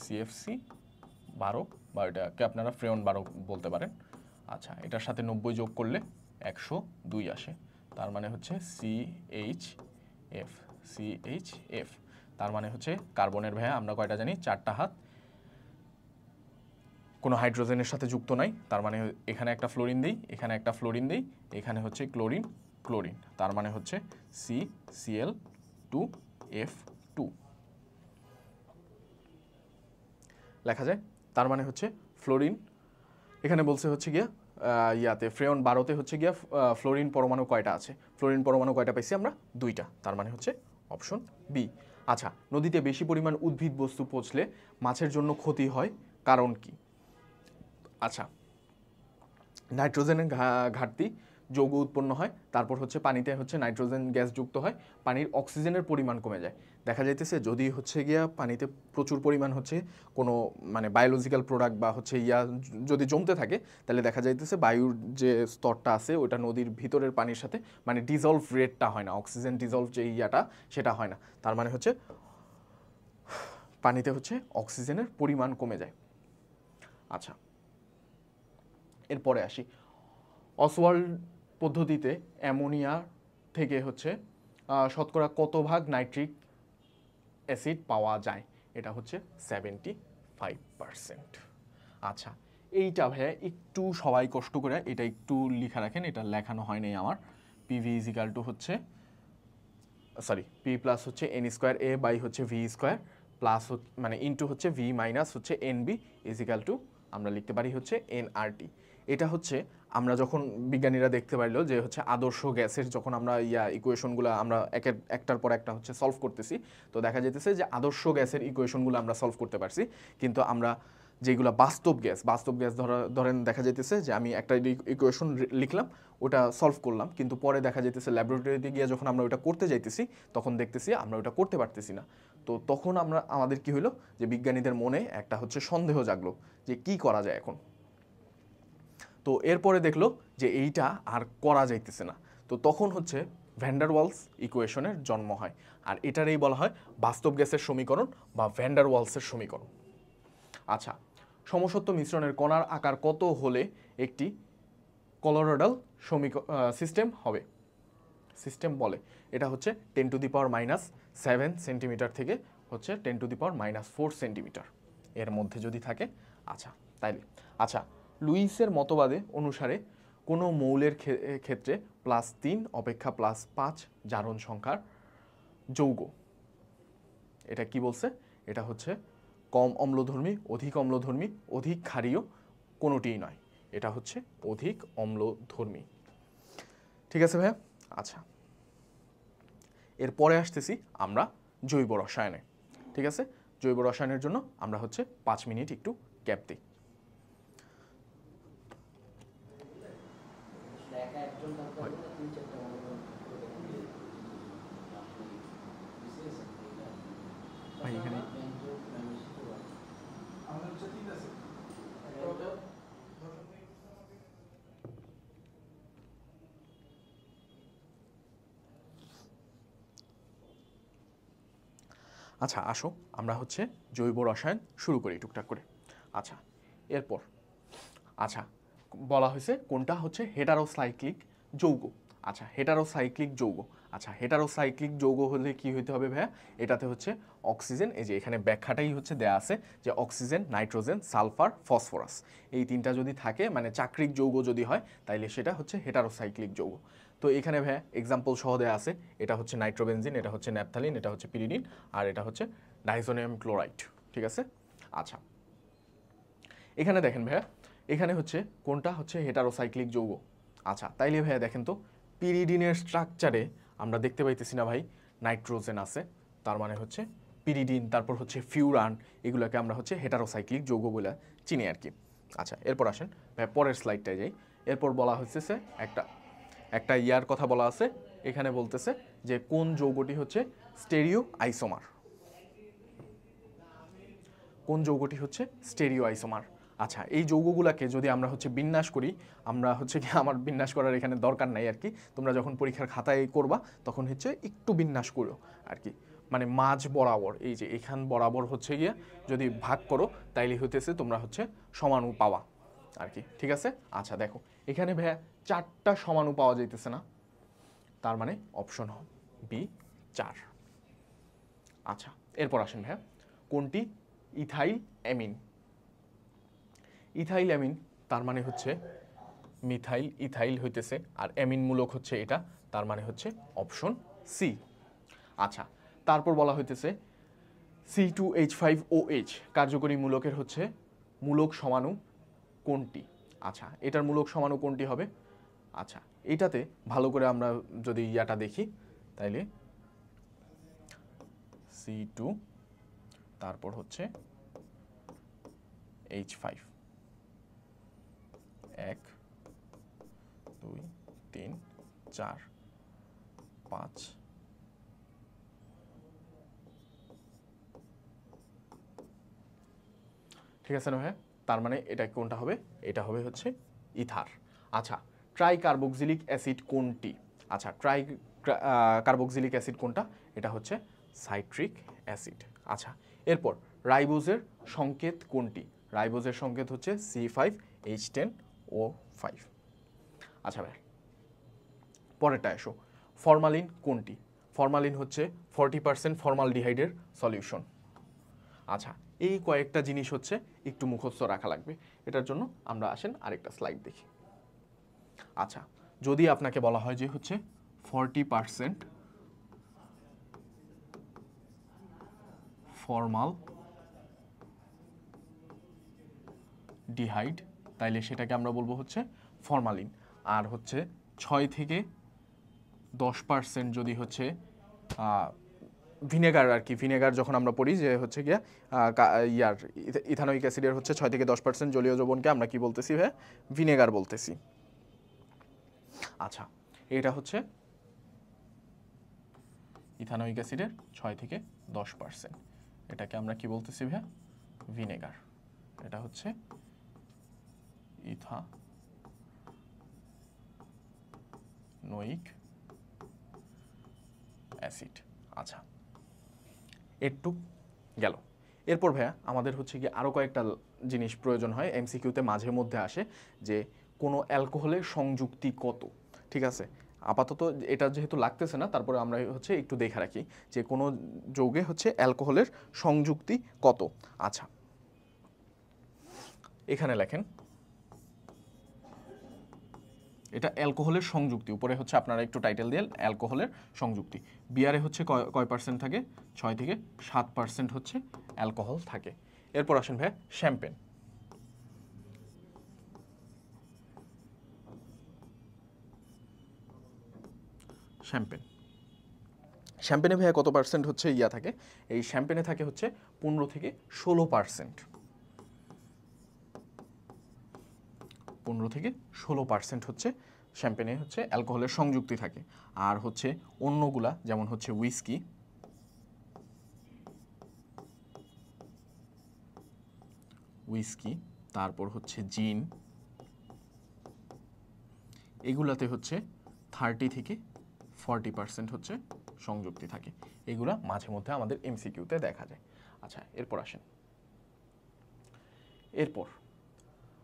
সিএফসি বারো বা এটাকে আপনারা ফ্রেয়ন বারো বলতে পারেন আচ্ছা এটার সাথে নব্বই যোগ করলে একশো দুই আসে তার মানে হচ্ছে সিএইচ এফ সিএইচ এফ তার মানে হচ্ছে কার্বনের ভ্যা আমরা কয়টা জানি চারটা হাত কোনো হাইড্রোজেনের সাথে যুক্ত নাই তার মানে এখানে একটা ফ্লোরিন দিই এখানে একটা ফ্লোরিন দিই এখানে হচ্ছে ক্লোরিন ক্লোরিন তার মানে হচ্ছে C CL two F two লেখা যায় তার মানে হচ্ছে ফ্লোরিন এখানে বলছে হচ্ছে গিয়া ইয়াতে ফ্রেয়ন বারোতে হচ্ছে গিয়া ফ্লোরিন পরমাণু কয়টা আছে ফ্লোরিন পরমাণু কয়টা পাইছি আমরা দুইটা তার মানে হচ্ছে অপশন বি আচ্ছা নদীতে বেশি পরিমাণ উদ্ভিদ বস্তু পচলে মাছের জন্য ক্ষতি হয় কারণ কি আচ্ছা নাইট্রোজেনের ঘাটতি যৌগ উৎপন্ন হয় তারপর হচ্ছে পানিতে হচ্ছে নাইট্রোজেন গ্যাস যুক্ত হয় পানির অক্সিজেনের পরিমাণ কমে যায় দেখা যাইতেছে যদি হচ্ছে গিয়া পানিতে প্রচুর পরিমাণ হচ্ছে কোনো মানে বায়োলজিক্যাল প্রোডাক্ট বা হচ্ছে ইয়া যদি জমতে থাকে তাহলে দেখা যাইতেছে বায়ুর যে স্তরটা আছে ওটা নদীর ভিতরের পানির সাথে মানে ডিজলভ রেটটা হয় না অক্সিজেন ডিজলভ যে ইয়াটা সেটা হয় না তার মানে হচ্ছে পানিতে হচ্ছে অক্সিজেনের পরিমাণ কমে যায় আচ্ছা এরপরে আসি অসওয়াল্ড পদ্ধতিতে অ্যামোনিয়া থেকে হচ্ছে শতকরা কত ভাগ নাইট্রিক অ্যাসিড পাওয়া যায় এটা হচ্ছে সেভেন্টি ফাইভ আচ্ছা এইটা ভাইয়া একটু সবাই কষ্ট করে এটা একটু লিখা রাখেন এটা লেখানো হয়নি আমার পিভি ইজিক্যাল টু হচ্ছে সরি পি প্লাস হচ্ছে এন স্কোয়ার এ বাই হচ্ছে ভি স্কোয়ার প্লাস মানে ইন্টু হচ্ছে ভি মাইনাস হচ্ছে এন বি ইজিক্যাল টু আমরা লিখতে পারি হচ্ছে এন আর টি এটা হচ্ছে আমরা যখন বিজ্ঞানীরা দেখতে পারলো যে হচ্ছে আদর্শ গ্যাসের যখন আমরা ইয়া ইকুয়েশনগুলো আমরা একের একটার পর একটা হচ্ছে সলভ করতেছি তো দেখা যেতেছে যে আদর্শ গ্যাসের ইকুয়েশনগুলো আমরা সলভ করতে পারছি কিন্তু আমরা যেগুলো বাস্তব গ্যাস বাস্তব গ্যাস ধরা ধরেন দেখা যেতেছে যে আমি একটা ইকুয়েশন লিখলাম ওটা সলভ করলাম কিন্তু পরে দেখা যেতেছে ল্যাবরেটরিতে গিয়ে যখন আমরা ওটা করতে যাইতেছি তখন দেখতেছি আমরা ওটা করতে পারতেছি না তো তখন আমরা আমাদের কি হলো যে বিজ্ঞানীদের মনে একটা হচ্ছে সন্দেহ জাগলো যে কি করা যায় এখন তো এরপরে দেখলো যে এইটা আর করা যাইতেছে না তো তখন হচ্ছে ভ্যান্ডারওয়ালস ইকুয়েশনের জন্ম হয় আর এটারই বলা হয় বাস্তব গ্যাসের সমীকরণ বা ভ্যান্ডারওয়ালসের সমীকরণ আচ্ছা সমসত্ব মিশ্রণের কণার আকার কত হলে একটি কলোরোডাল সমীক সিস্টেম হবে সিস্টেম বলে এটা হচ্ছে ten to the power minus seven centimetre থেকে হচ্ছে ten to the power minus four centimetre এর মধ্যে যদি থাকে আচ্ছা তাইলে আচ্ছা লুইসের মতবাদে অনুসারে কোনো মৌলের ক্ষেত্রে প্লাস তিন অপেক্ষা প্লাস পাঁচ জারণ সংখ্যার যৌগ এটা কি বলছে এটা হচ্ছে কম অম্লধর্মী অধিক অম্লধর্মী অধিক ক্ষারীয় কোনোটিই নয় এটা হচ্ছে অধিক অম্লধর্মী ঠিক আছে ভাইয়া আচ্ছা এরপরে আসতেছি আমরা জৈব রসায়নে ঠিক আছে জৈব রসায়নের জন্য আমরা হচ্ছে পাঁচ মিনিট একটু ক্যাপ দিই আচ্ছা আসো আমরা হচ্ছে জৈব রসায়ন শুরু করি টুকটাক করে আচ্ছা এরপর আচ্ছা বলা হয়েছে কোনটা হচ্ছে হেটারোসাইক্লিক যৌগ আচ্ছা হেটারোসাইক্লিক যৌগ আচ্ছা হেটারোসাইক্লিক যৌগ হলে কি হইতে হবে ভাইয়া এটাতে হচ্ছে অক্সিজেন এই যে এখানে ব্যাখ্যাটাই হচ্ছে দেয়া আছে যে অক্সিজেন নাইট্রোজেন সালফার ফসফরাস এই তিনটা যদি থাকে মানে চাকরিক যৌগ যদি হয় তাইলে সেটা হচ্ছে হেটারোসাইক্লিক যৌগ তো এখানে ভাইয়া এক্সাম্পল সহ দেয়া আছে এটা হচ্ছে নাইট্রোবেনজিন এটা হচ্ছে ন্যাপথালিন এটা হচ্ছে পিরিডিন আর এটা হচ্ছে ডাইসোনিয়াম ক্লোরাইড ঠিক আছে আচ্ছা এখানে দেখেন ভাইয়া এখানে হচ্ছে কোনটা হচ্ছে হেটারোসাইক্লিক যৌগ আচ্ছা তাইলে ভাইয়া দেখেন তো পিরিডিনের স্ট্রাকচারে আমরা দেখতে পাইতেছি না ভাই নাইট্রোজেন আছে তার মানে হচ্ছে পিরিডিন তারপর হচ্ছে ফিউরান এগুলোকে আমরা হচ্ছে হেটারোসাইক্লিক যৌগ বলে চিনি আর কি আচ্ছা এরপর আসেন ভাইয়া পরের স্লাইডটায় যাই এরপর বলা হচ্ছে সে একটা একটা ইয়ার কথা বলা আছে এখানে বলতেছে যে কোন যৌগটি হচ্ছে স্টেরিও আইসোমার কোন যৌগটি হচ্ছে স্টেরিও আইসোমার আচ্ছা এই যৌগগুলোকে যদি আমরা হচ্ছে বিন্যাস করি আমরা হচ্ছে কি আমার বিন্যাস করার এখানে দরকার নাই আর কি তোমরা যখন পরীক্ষার খাতায় করবা তখন হচ্ছে একটু বিন্যাস করো আর কি মানে মাঝ বরাবর এই যে এখান বরাবর হচ্ছে গিয়ে যদি ভাগ করো তাইলে হইতেছে তোমরা হচ্ছে সমানু পাওয়া আর কি ঠিক আছে আচ্ছা দেখো এখানে ভ্যা চারটা সমানু পাওয়া যাইতেছে না তার মানে অপশন বি চার আচ্ছা এরপর আসেন ভ্যা কোনটি ইথাইল অ্যামিন ইথাইল অ্যামিন তার মানে হচ্ছে মিথাইল ইথাইল হইতেছে আর অ্যামিন মূলক হচ্ছে এটা তার মানে হচ্ছে অপশন সি আচ্ছা তারপর বলা হইতেছে C two H five O H কার্যকরী মূলকের হচ্ছে মূলক সমানু কোনটি আচ্ছা এটার মূলক সমানু কোনটি হবে আচ্ছা এটাতে ভালো করে আমরা যদি ইয়াটা দেখি তাইলে সি টু তারপর হচ্ছে এইচ ফাইভ এক দুই তিন চার পাঁচ ঠিক আছে নহে তার মানে এটা কোনটা হবে এটা হবে হচ্ছে ইথার আচ্ছা ট্রাই কার্বক্সিলিক অ্যাসিড কোনটি আচ্ছা ট্রাই কার্বক্সিলিক অ্যাসিড কোনটা এটা হচ্ছে সাইট্রিক অ্যাসিড আচ্ছা এরপর রাইবোজের সংকেত কোনটি রাইবোজের সংকেত হচ্ছে C five H ten O five আচ্ছা ভাই পরেরটা এসো ফরমালিন কোনটি ফরমালিন হচ্ছে ফর্টি পার্সেন্ট ডিহাইডের সলিউশন আচ্ছা এই কয়েকটা জিনিস হচ্ছে একটু মুখস্থ রাখা লাগবে এটার জন্য আমরা আসেন আরেকটা স্লাইড দেখি আচ্ছা যদি আপনাকে বলা হয় যে হচ্ছে ফর্টি পার্সেন্ট ফর্মাল ডিহাইড তাইলে সেটাকে আমরা বলবো হচ্ছে ফরমালিন আর হচ্ছে ছয় থেকে দশ পার্সেন্ট যদি হচ্ছে ভিনেগার আর কি ভিনেগার যখন আমরা পড়ি যে হচ্ছে গিয়া ইয়ার ইথানোইক অ্যাসিডের হচ্ছে ছয় থেকে দশ পার্সেন্ট জলীয় যৌবনকে আমরা কি বলতেছি হ্যাঁ ভিনেগার বলতেছি আচ্ছা এটা হচ্ছে ইথানোইক অ্যাসিডের ছয় থেকে দশ পার্সেন্ট এটাকে আমরা কি বলতেছি ভিনেগার এটা হচ্ছে ইথা নইক অ্যাসিড আচ্ছা একটু গেল এরপর ভাইয়া আমাদের হচ্ছে কি আরও কয়েকটা জিনিস প্রয়োজন হয় এমসিকিউতে মাঝে মধ্যে আসে যে কোনো অ্যালকোহলের সংযুক্তি কত ঠিক আছে আপাতত এটা যেহেতু লাগতেছে না তারপরে আমরা হচ্ছে একটু দেখে রাখি যে কোনো যৌগে হচ্ছে অ্যালকোহলের সংযুক্তি কত আচ্ছা এখানে লেখেন এটা অ্যালকোহলের সংযুক্তি উপরে হচ্ছে আপনারা একটু টাইটেল দিয়ে অ্যালকোহলের সংযুক্তি বিয়ারে হচ্ছে কয় কয় পার্সেন্ট থাকে ছয় থেকে সাত পার্সেন্ট হচ্ছে অ্যালকোহল থাকে এরপর আসেন ভাই শ্যাম্পেন শ্যাম্পেন শ্যাম্পেনে ভাইয়া কত পার্সেন্ট হচ্ছে ইয়া থাকে এই শ্যাম্পেনে থাকে হচ্ছে পনেরো থেকে ষোলো পার্সেন্ট পনেরো থেকে ষোলো পার্সেন্ট হচ্ছে শ্যাম্পেনে হচ্ছে অ্যালকোহলের সংযুক্তি থাকে আর হচ্ছে অন্যগুলা যেমন হচ্ছে উইস্কি উইস্কি তারপর হচ্ছে জিন এগুলাতে হচ্ছে থার্টি থেকে ফর্টি পার্সেন্ট হচ্ছে সংযুক্তি থাকে এগুলা মাঝে মধ্যে আমাদের এমসিকিউতে দেখা যায় আচ্ছা এরপর আসেন এরপর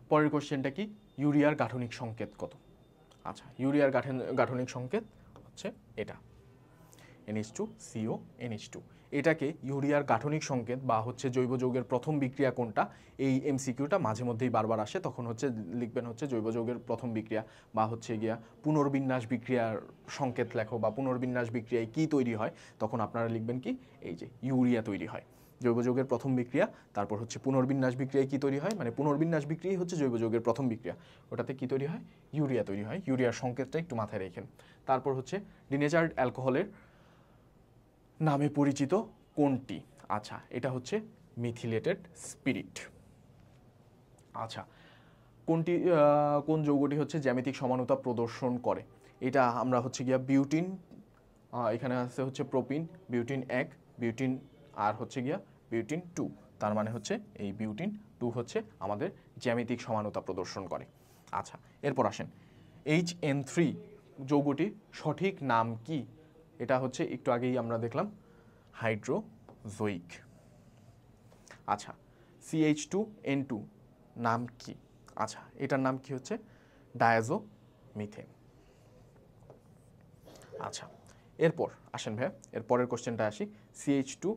পরের কোশ্চেনটা কি ইউরিয়ার গাঠনিক সংকেত কত আচ্ছা ইউরিয়ার গাঠন গাঠনিক সংকেত হচ্ছে এটা NH two CO NH two এটাকে ইউরিয়ার গাঠনিক সংকেত বা হচ্ছে জৈব যৌগের প্রথম বিক্রিয়া কোনটা এই এমসিকিউটা মাঝে মধ্যেই বারবার আসে তখন হচ্ছে লিখবেন হচ্ছে জৈব যৌগের প্রথম বিক্রিয়া বা হচ্ছে গিয়া পুনর্বিন্যাস বিক্রিয়ার সংকেত লেখো বা পুনর্বিন্যাস বিক্রিয়ায় কি তৈরি হয় তখন আপনারা লিখবেন কি এই যে ইউরিয়া তৈরি হয় জৈব যৌগের প্রথম বিক্রিয়া তারপর হচ্ছে পুনর্বিন্যাস বিক্রিয়ায় কী তৈরি হয় মানে পুনর্বিন্যাস বিক্রিয়াই হচ্ছে জৈব যৌগের প্রথম বিক্রিয়া ওটাতে কী তৈরি হয় ইউরিয়া তৈরি হয় ইউরিয়ার সংকেতটা একটু মাথায় রেখেন তারপর হচ্ছে ডিনেজার্ড অ্যালকোহলের নামে পরিচিত কোনটি আচ্ছা এটা হচ্ছে মিথিলেটেড স্পিরিট আচ্ছা কোনটি কোন যৌগটি হচ্ছে জ্যামিতিক সমানতা প্রদর্শন করে এটা আমরা হচ্ছে গিয়া বিউটিন এখানে আছে হচ্ছে প্রোপিন বিউটিন এক বিউটিন আর হচ্ছে গিয়া বিউটিন টু তার মানে হচ্ছে এই বিউটিন টু হচ্ছে আমাদের জ্যামিতিক সমানতা প্রদর্শন করে আচ্ছা এরপর আসেন এইচ এন থ্রি যৌগটি সঠিক নাম কি এটা হচ্ছে একটু আগেই আমরা দেখলাম হাইড্রোজোইক আচ্ছা সিএইচ টু এন টু নাম কি আচ্ছা এটার নাম কি হচ্ছে ডায়াজো মিথেন আচ্ছা এরপর আসেন ভাইয়া এরপরের কোশ্চেনটা আসি সিএইচ টু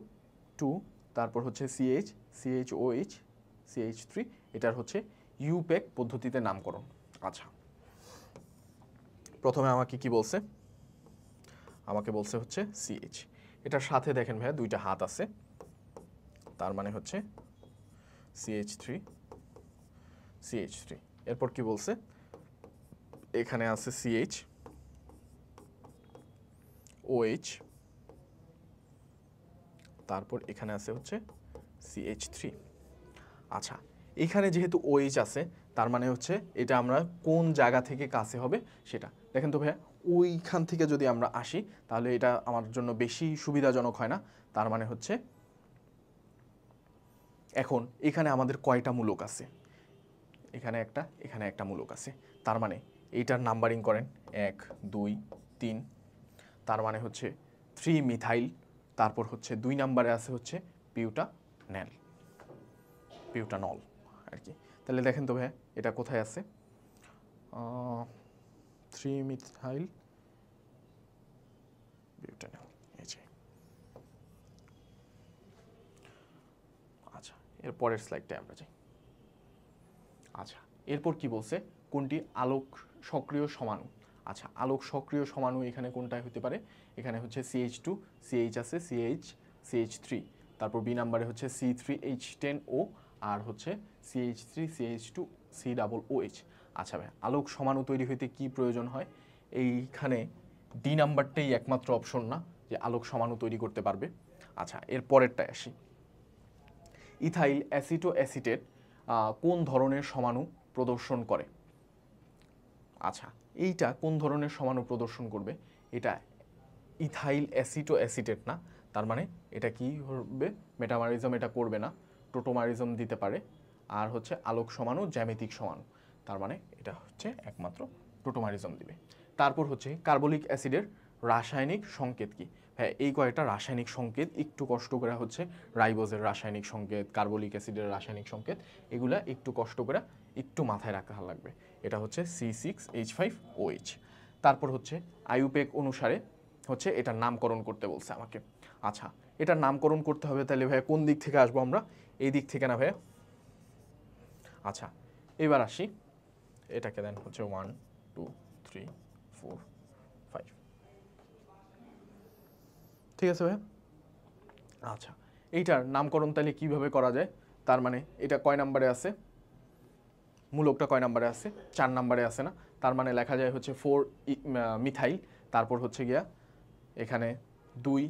টু তারপর হচ্ছে CH CH OH CH three এটার হচ্ছে ইউপেক e পদ্ধতিতে নামকরণ আচ্ছা প্রথমে আমাকে কি বলছে আমাকে বলছে হচ্ছে সিএইচ এটার সাথে দেখেন ভাইয়া দুইটা হাত আছে তার মানে হচ্ছে সিএইচ থ্রি সিএইচ থ্রি এরপর কি বলছে এখানে আছে সিএইচ ওএইচ তারপর এখানে আছে হচ্ছে সিএইচ থ্রি আচ্ছা এখানে যেহেতু ওএইচ আছে তার মানে হচ্ছে এটা আমরা কোন জায়গা থেকে কাছে হবে সেটা দেখেন তো ভাইয়া ওইখান থেকে যদি আমরা আসি তাহলে এটা আমার জন্য বেশি সুবিধাজনক হয় না তার মানে হচ্ছে এখন এখানে আমাদের কয়টা মূলক আছে এখানে একটা এখানে একটা মূলক আছে তার মানে এইটার নাম্বারিং করেন এক দুই তিন তার মানে হচ্ছে থ্রি মিথাইল তারপর হচ্ছে দুই নাম্বারে আছে হচ্ছে পিউটা ন্যাল পিউটানল আর কি তাহলে দেখেন তো ভাই এটা কোথায় আছে থ্রি মিথাইল বিউটানল আচ্ছা এরপরের পরের আমরা যাই আচ্ছা এরপর কি বলছে কোনটি আলোক সক্রিয় সমাণু আচ্ছা আলোক সক্রিয় সমাণু এখানে কোনটায় হতে পারে এখানে হচ্ছে সিএইচ টু সিএইচ আছে সিএইচ সিএইচ থ্রি তারপর বি নাম্বারে হচ্ছে C three H ten O আর হচ্ছে CH three CH two C double O H আচ্ছা ভাই আলোক সমানু তৈরি হইতে কি প্রয়োজন হয় এইখানে ডি নাম্বারটাই একমাত্র অপশন না যে আলোক সমানও তৈরি করতে পারবে আচ্ছা এর পরেরটাই আসি ইথাইল অ্যাসিটো অ্যাসিটেড কোন ধরনের সমানু প্রদর্শন করে আচ্ছা এইটা কোন ধরনের সমানু প্রদর্শন করবে এটা ইথাইল অ্যাসিটো ও অ্যাসিটেট না তার মানে এটা কি হবে মেটামারিজম এটা করবে না টোটোমারিজম দিতে পারে আর হচ্ছে আলোক সমান ও জ্যামিতিক সমান তার মানে এটা হচ্ছে একমাত্র টোটোমারিজম দিবে তারপর হচ্ছে কার্বলিক অ্যাসিডের রাসায়নিক সংকেত কি হ্যাঁ এই কয়েকটা রাসায়নিক সংকেত একটু কষ্ট করে হচ্ছে রাইবোজের রাসায়নিক সংকেত কার্বলিক অ্যাসিডের রাসায়নিক সংকেত এগুলা একটু কষ্ট করে একটু মাথায় রাখা লাগবে এটা হচ্ছে C six H five O H তারপর হচ্ছে আইউপেক অনুসারে হচ্ছে এটার নামকরণ করতে বলছে আমাকে আচ্ছা এটার নামকরণ করতে হবে তাহলে ভাইয়া কোন দিক থেকে আসবো আমরা এই দিক থেকে না ভাইয়া আচ্ছা এবার আসি এটাকে দেন হচ্ছে one two three four five ঠিক আছে ভাইয়া আচ্ছা এইটার নামকরণ তাহলে কিভাবে করা যায় তার মানে এটা কয় নাম্বারে আছে মূলকটা কয় নাম্বারে আছে চার নাম্বারে আছে না তার মানে লেখা যায় হচ্ছে ফোর মিথাইল তারপর হচ্ছে গিয়া এখানে দুই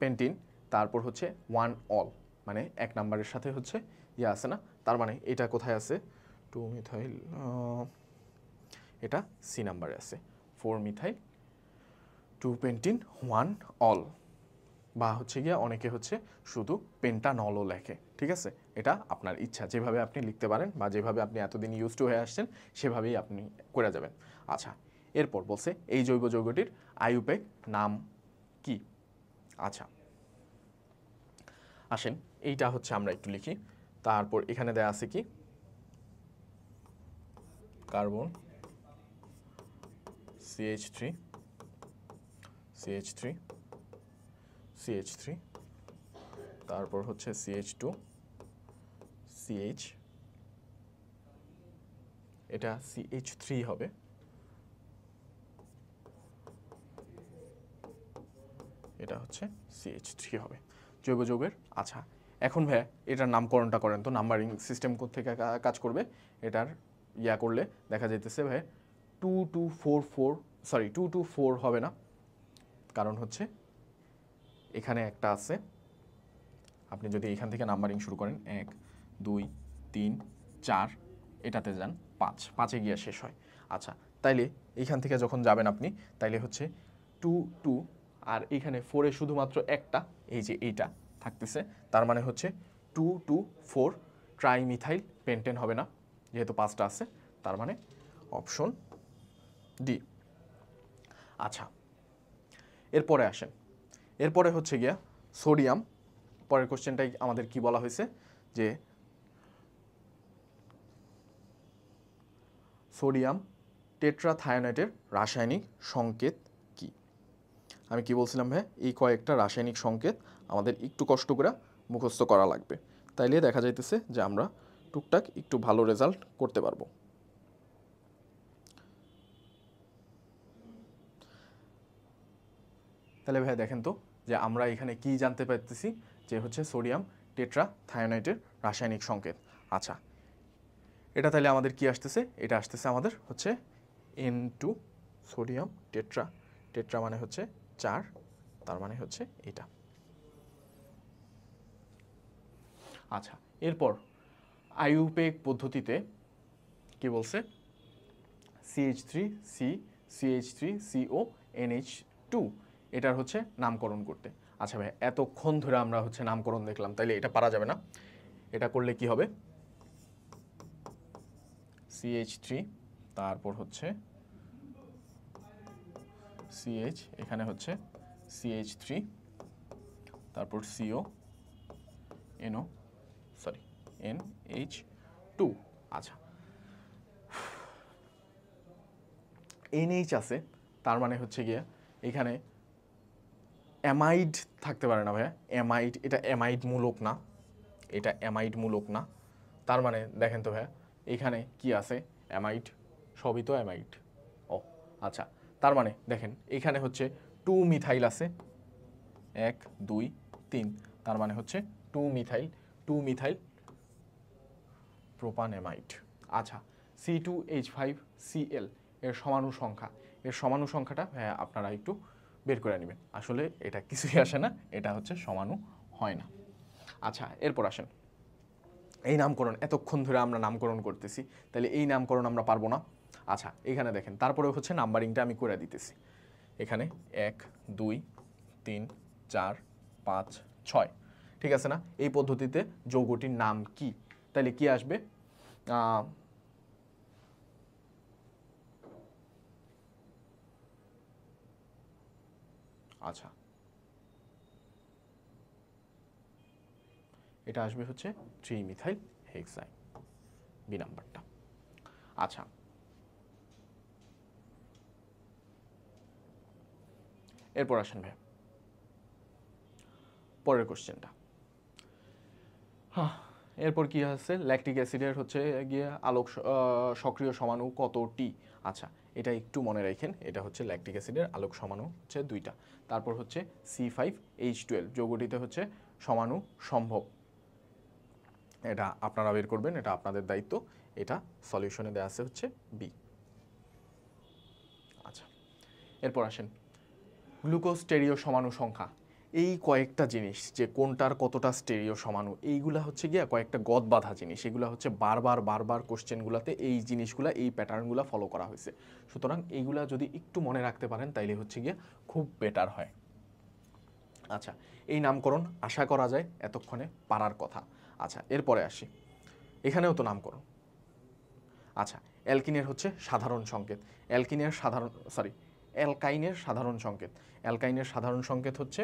পেন্টিন তারপর হচ্ছে ওয়ান অল মানে এক নাম্বারের সাথে হচ্ছে ইয়ে আছে না তার মানে এটা কোথায় আছে টু মিথাইল এটা সি নাম্বারে আছে four methyl two pentene one অল বা হচ্ছে গিয়ে অনেকে হচ্ছে শুধু পেন্টানলও লেখে ঠিক আছে এটা আপনার ইচ্ছা যেভাবে আপনি লিখতে পারেন বা যেভাবে আপনি এতদিন ইউজ টু হয়ে আসছেন সেভাবেই আপনি করে যাবেন আচ্ছা এরপর বলছে এই জৈব যৌগটির আইউপেক নাম কি আচ্ছা আসেন এইটা হচ্ছে আমরা একটু লিখি তারপর এখানে দেয়া আছে কি carbon CH three CH three CH three তারপর হচ্ছে সিএইচ টু সিএইচ এটা সিএইচ থ্রি হবে এটা হচ্ছে সিএইচ থ্রি হবে জৈব যৌগের আচ্ছা এখন ভাইয়া এটার নামকরণটা করেন তো নাম্বারিং সিস্টেম থেকে কাজ করবে এটার ইয়া করলে দেখা যেতেছে ভাই two two four four sorry two two four হবে না কারণ হচ্ছে এখানে একটা আছে আপনি যদি এখান থেকে নাম্বারিং শুরু করেন এক দুই তিন চার এটাতে যান পাঁচ পাঁচে গিয়ে শেষ হয় আচ্ছা তাইলে এইখান থেকে যখন যাবেন আপনি তাইলে হচ্ছে টু টু আর এইখানে ফোরে শুধুমাত্র একটা এই যে এইটা থাকতেছে তার মানে হচ্ছে two two four trimethyl pentane হবে না যেহেতু পাঁচটা আছে তার মানে অপশন ডি আচ্ছা এরপরে আসেন এরপরে হচ্ছে গিয়া সোডিয়াম পরের কোশ্চেনটাই আমাদের কি বলা হয়েছে যে সোডিয়াম টেট্রাথায়োনাইটের রাসায়নিক সংকেত আমি কি বলছিলাম ভাই এই কয়েকটা রাসায়নিক সংকেত আমাদের একটু কষ্ট করে মুখস্থ করা লাগবে তাইলে দেখা যাইতেছে যে আমরা টুকটাক একটু ভালো রেজাল্ট করতে পারবো তাহলে ভাই দেখেন তো যে আমরা এখানে কি জানতে পারতেছি যে হচ্ছে সোডিয়াম টেট্রা থায়োনাইটের রাসায়নিক সংকেত আচ্ছা এটা তাহলে আমাদের কি আসতেছে এটা আসতেছে আমাদের হচ্ছে N two sodium tetra tetra মানে হচ্ছে চার তার মানে হচ্ছে এটা আচ্ছা এরপর আইউপেক পদ্ধতিতে কি বলছে CH three C CH three CO NH two এটার হচ্ছে নামকরণ করতে আচ্ছা ভাই এতক্ষণ ধরে আমরা হচ্ছে নামকরণ দেখলাম তাইলে এটা পারা যাবে না এটা করলে কি হবে সিএইচ থ্রি তারপর হচ্ছে সিএইচ এখানে হচ্ছে এইচ থ্রি তারপর CO NO sorry N H two আচ্ছা এইচ আছে তার মানে হচ্ছে গিয়ে এখানে অ্যামাইড থাকতে পারে না ভাইয়া অ্যামাইড এটা অ্যামাইড মূলক না এটা অ্যামাইড মূলক না তার মানে দেখেন তো ভাইয়া এখানে কি আছে অ্যামাইড সবই তো অ্যামাইড ও আচ্ছা তার মানে দেখেন এখানে হচ্ছে টু মিথাইল আছে এক দুই তিন তার মানে হচ্ছে two methyl two methyl propanamide আচ্ছা C two H five CL এর সমানু সংখ্যা এর সমানু সংখ্যাটা হ্যাঁ আপনারা একটু বের করে নেবেন আসলে এটা কিছুই আসে না এটা হচ্ছে সমানু হয় না আচ্ছা এরপর আসেন এই নামকরণ এতক্ষণ ধরে আমরা নামকরণ করতেছি তাহলে এই নামকরণ আমরা পারবো না আচ্ছা এখানে দেখেন তারপরে হচ্ছে নাম্বারিংটা আমি করে দিতেছি এখানে এক দুই তিন চার পাঁচ ছয় ঠিক আছে না এই পদ্ধতিতে যৌগটির নাম কি তাহলে কি আসবে আচ্ছা এটা আসবে হচ্ছে থ্রি মিথাইল হেক্সাই বি নাম্বারটা আচ্ছা এরপর আসেন ভাই পরের কোশ্চেনটা হ্যাঁ এরপর কি আছে ল্যাকটিক অ্যাসিডের হচ্ছে গিয়ে আলোক সক্রিয় সমাণু কতটি আচ্ছা এটা একটু মনে রাখেন এটা হচ্ছে ল্যাকটিক অ্যাসিডের আলোক সমাণু হচ্ছে দুইটা তারপর হচ্ছে সি ফাইভ এইচ টুয়েলভ যৌগটিতে হচ্ছে সমাণু সম্ভব এটা আপনারা বের করবেন এটা আপনাদের দায়িত্ব এটা সলিউশনে দেওয়া আছে হচ্ছে বি আচ্ছা এরপর আসেন গ্লুকোজ স্টেরিও সমানু সংখ্যা এই কয়েকটা জিনিস যে কোনটার কতটা স্টেরিও সমানু এইগুলা হচ্ছে গিয়া কয়েকটা গদ বাঁধা জিনিস এগুলা হচ্ছে বারবার বারবার কোশ্চেনগুলাতে এই জিনিসগুলা এই প্যাটার্নগুলো ফলো করা হয়েছে সুতরাং এইগুলা যদি একটু মনে রাখতে পারেন তাইলে হচ্ছে গিয়া খুব বেটার হয় আচ্ছা এই নামকরণ আশা করা যায় এতক্ষণে পারার কথা আচ্ছা এরপরে আসি এখানেও তো নামকরণ আচ্ছা অ্যালকিনের হচ্ছে সাধারণ সংকেত অ্যালকিনের সাধারণ সরি অ্যালকাইনের সাধারণ সংকেত অ্যালকাইনের সাধারণ সংকেত হচ্ছে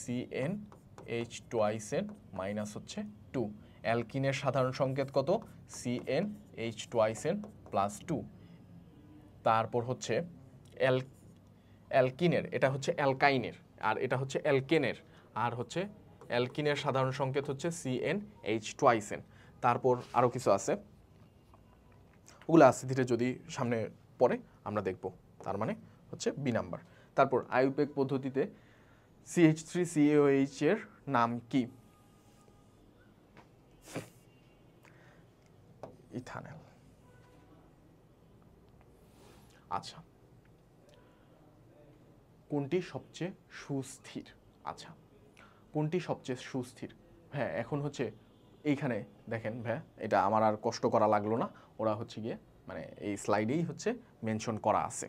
CN H twice N minus হচ্ছে টু অ্যালকিনের সাধারণ সংকেত কত CN H twice N plus two তারপর হচ্ছে অ্যাল অ্যালকিনের এটা হচ্ছে অ্যালকাইনের আর এটা হচ্ছে অ্যালকেনের আর হচ্ছে অ্যালকিনের সাধারণ সংকেত হচ্ছে সিএন এইচ টুয়াইস এন তারপর আরও কিছু আছে ওগুলো আছে ধীরে যদি সামনে পরে আমরা দেখবো তার মানে হচ্ছে বি নাম্বার তারপর আইউপেক পদ্ধতিতে সিএইচ থ্রি এইচ এর নাম কি আচ্ছা কোনটি সবচেয়ে সুস্থির আচ্ছা কোনটি সবচেয়ে সুস্থির হ্যাঁ এখন হচ্ছে এইখানে দেখেন হ্যাঁ এটা আমার আর কষ্ট করা লাগলো না ওরা হচ্ছে গিয়ে মানে এই স্লাইডেই হচ্ছে মেনশন করা আছে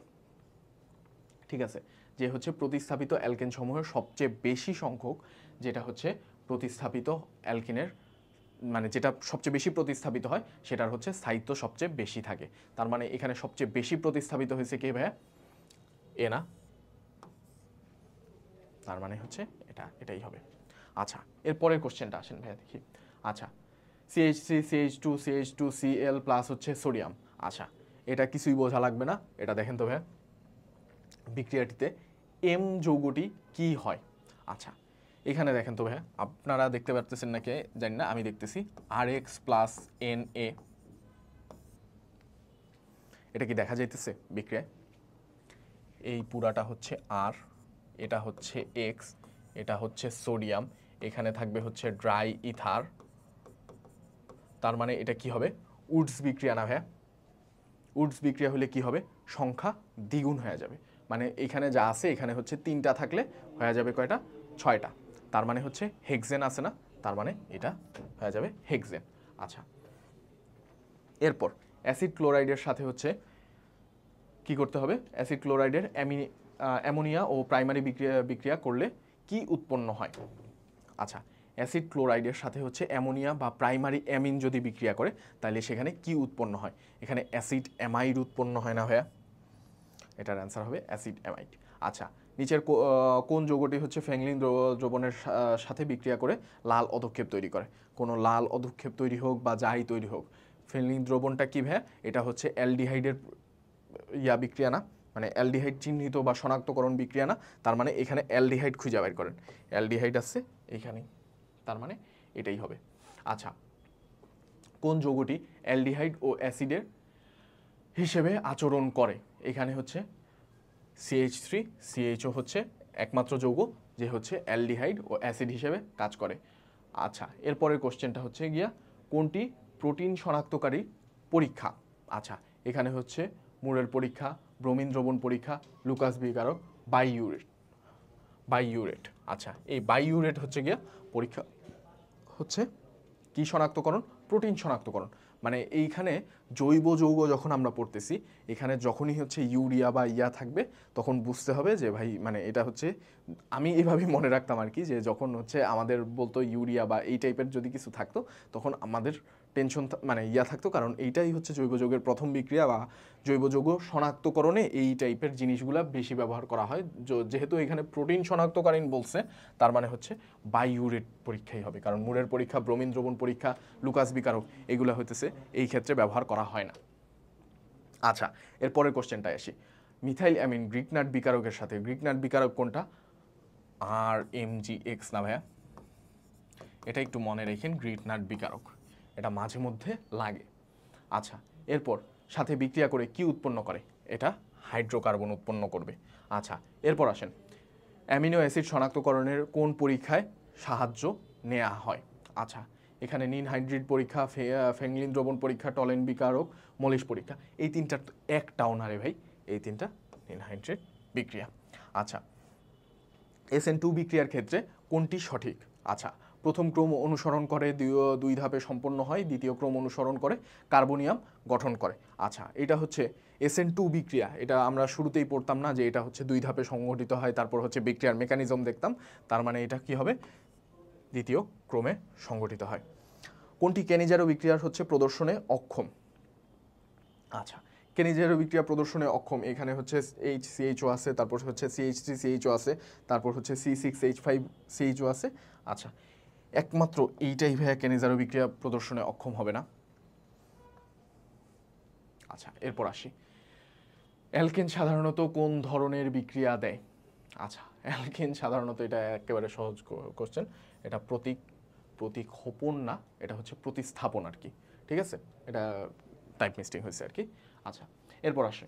ঠিক আছে যে হচ্ছে প্রতিস্থাপিত অ্যালকেন সমূহের সবচেয়ে বেশি সংখ্যক যেটা হচ্ছে প্রতিস্থাপিত অ্যালকিনের মানে যেটা সবচেয়ে বেশি প্রতিস্থাপিত হয় সেটার হচ্ছে স্থায়িত্ব সবচেয়ে বেশি থাকে তার মানে এখানে সবচেয়ে বেশি প্রতিস্থাপিত হয়েছে কে ভাইয়া এ না তার মানে হচ্ছে এটা এটাই হবে আচ্ছা এরপরের কোশ্চেনটা আসেন ভাইয়া দেখি আচ্ছা CH C CH two CH two CL plus হচ্ছে সোডিয়াম আচ্ছা এটা কিছুই বোঝা লাগবে না এটা দেখেন তো ভাইয়া বিক্রিয়াটিতে এম যৌগটি কি হয় আচ্ছা এখানে দেখেন তো ভাইয়া আপনারা দেখতে পারতেছেন নাকি জানি না আমি দেখতেছি R X plus N A এটা কি দেখা যাইতেছে বিক্রিয়ায় এই পুরাটা হচ্ছে আর এটা হচ্ছে এক্স এটা হচ্ছে সোডিয়াম এখানে থাকবে হচ্ছে ড্রাই ইথার তার মানে এটা কি হবে উডস বিক্রিয়া না ভাইয়া উডস বিক্রিয়া হলে কি হবে সংখ্যা দ্বিগুণ হয়ে যাবে মানে এখানে যা আছে এখানে হচ্ছে তিনটা থাকলে হয়ে যাবে কয়টা ছয়টা তার মানে হচ্ছে হেক্সেন আছে না তার মানে এটা হয়ে যাবে হেক্সেন আচ্ছা এরপর অ্যাসিড ক্লোরাইডের সাথে হচ্ছে কি করতে হবে অ্যাসিড ক্লোরাইডের অ্যামোনিয়া ও প্রাইমারি বিক্রিয়া বিক্রিয়া করলে কি উৎপন্ন হয় আচ্ছা অ্যাসিড ক্লোরাইডের সাথে হচ্ছে অ্যামোনিয়া বা প্রাইমারি অ্যামিন যদি বিক্রিয়া করে তাহলে সেখানে কি উৎপন্ন হয় এখানে অ্যাসিড অ্যামাইড উৎপন্ন হয় না ভাইয়া এটার অ্যান্সার হবে অ্যাসিড অ্যামাইড আচ্ছা নিচের কোন যৌগটি হচ্ছে ফ্যাংলিন দ্রবণের সাথে বিক্রিয়া করে লাল অধক্ষেপ তৈরি করে কোনো লাল অধক্ষেপ তৈরি হোক বা যাই তৈরি হোক ফ্যাংলিন দ্রবণটা কী ভ্যা এটা হচ্ছে অ্যালডিহাইডের ইয়া বিক্রিয়া না মানে অ্যালডিহাইড চিহ্নিত বা শনাক্তকরণ বিক্রিয়া না তার মানে এখানে অ্যালডিহাইড খুঁজে বের করেন অ্যালডিহাইড আছে এখানে তার মানে এটাই হবে আচ্ছা কোন যৌগটি অ্যালডিহাইড ও অ্যাসিডের হিসেবে আচরণ করে এখানে হচ্ছে সিএইচ থ্রি সিএইচও হচ্ছে একমাত্র যৌগ যে হচ্ছে অ্যালডিহাইড ও অ্যাসিড হিসেবে কাজ করে আচ্ছা এরপরের কোশ্চেনটা হচ্ছে গিয়া কোনটি প্রোটিন শনাক্তকারী পরীক্ষা আচ্ছা এখানে হচ্ছে মুরের পরীক্ষা ব্রমিন দ্রবণ পরীক্ষা লুকাস বিকারক বাই ইউরেট বাই ইউরেট আচ্ছা এই বাই ইউরেট হচ্ছে গিয়া পরীক্ষা হচ্ছে কি শনাক্তকরণ প্রোটিন শনাক্তকরণ মানে এইখানে জৈব যৌগ যখন আমরা পড়তেছি এখানে যখনই হচ্ছে ইউরিয়া বা ইয়া থাকবে তখন বুঝতে হবে যে ভাই মানে এটা হচ্ছে আমি এভাবেই মনে রাখতাম আর কি যে যখন হচ্ছে আমাদের বলতো ইউরিয়া বা এই টাইপের যদি কিছু থাকতো তখন আমাদের টেনশন মানে ইয়া থাকতো কারণ এইটাই হচ্ছে জৈব যৌগের প্রথম বিক্রিয়া বা জৈব যোগ শনাক্তকরণে এই টাইপের জিনিসগুলো বেশি ব্যবহার করা হয় যেহেতু এখানে প্রোটিন শনাক্তকালীন বলছে তার মানে হচ্ছে বায়ুরেট পরীক্ষাই হবে কারণ মুরের পরীক্ষা ব্রোমিন দ্রবণ পরীক্ষা লুকাস বিকারক এগুলো হইতেছে এই ক্ষেত্রে ব্যবহার করা হয় না আচ্ছা এরপরের কোশ্চেনটায় আসি মিথাইল অ্যামিন গ্রিকনাট বিকারকের সাথে গ্রিকনাট বিকারক কোনটা আর এম জি এক্স না ভাইয়া এটা একটু মনে রেখেন গ্রিক বিকারক এটা মাঝে মধ্যে লাগে আচ্ছা এরপর সাথে বিক্রিয়া করে কি উৎপন্ন করে এটা হাইড্রোকার্বন উৎপন্ন করবে আচ্ছা এরপর আসেন অ্যামিনো অ্যাসিড শনাক্তকরণের কোন পরীক্ষায় সাহায্য নেওয়া হয় আচ্ছা এখানে নিন হাইড্রিড পরীক্ষা ফেংলিন দ্রবণ পরীক্ষা টলেন বিকারক মলিশ পরীক্ষা এই তিনটার একটাও না রে ভাই এই তিনটা নিন হাইড্রিড বিক্রিয়া আচ্ছা এস এন টু বিক্রিয়ার ক্ষেত্রে কোনটি সঠিক আচ্ছা প্রথম ক্রম অনুসরণ করে দুই ধাপে সম্পন্ন হয় দ্বিতীয় ক্রম অনুসরণ করে কার্বোনিয়াম গঠন করে আচ্ছা এটা হচ্ছে এস এন টু বিক্রিয়া এটা আমরা শুরুতেই পড়তাম না যে এটা হচ্ছে দুই ধাপে সংগঠিত হয় তারপর হচ্ছে বিক্রিয়ার মেকানিজম দেখতাম তার মানে এটা কি হবে দ্বিতীয় ক্রমে সংগঠিত হয় কোনটি ক্যানিজারো বিক্রিয়ার হচ্ছে প্রদর্শনে অক্ষম আচ্ছা কেনিজারো বিক্রিয়া প্রদর্শনে অক্ষম এখানে হচ্ছে এইচ সিএইচও আছে তারপর হচ্ছে সিএইচ থ্রি সিএইচও আছে তারপর হচ্ছে C six H five CHO আছে আচ্ছা একমাত্র এইটাই ভাইয়া কেনিজারো বিক্রিয়া প্রদর্শনে অক্ষম হবে না আচ্ছা এরপর আসি অ্যালকেন সাধারণত কোন ধরনের বিক্রিয়া দেয় আচ্ছা অ্যালকেন সাধারণত এটা একেবারে সহজ করছেন এটা প্রতীক হোপন না এটা হচ্ছে প্রতিস্থাপন আর কি ঠিক আছে এটা টাইপ মিস্টিং হয়েছে আর কি আচ্ছা এরপর আসে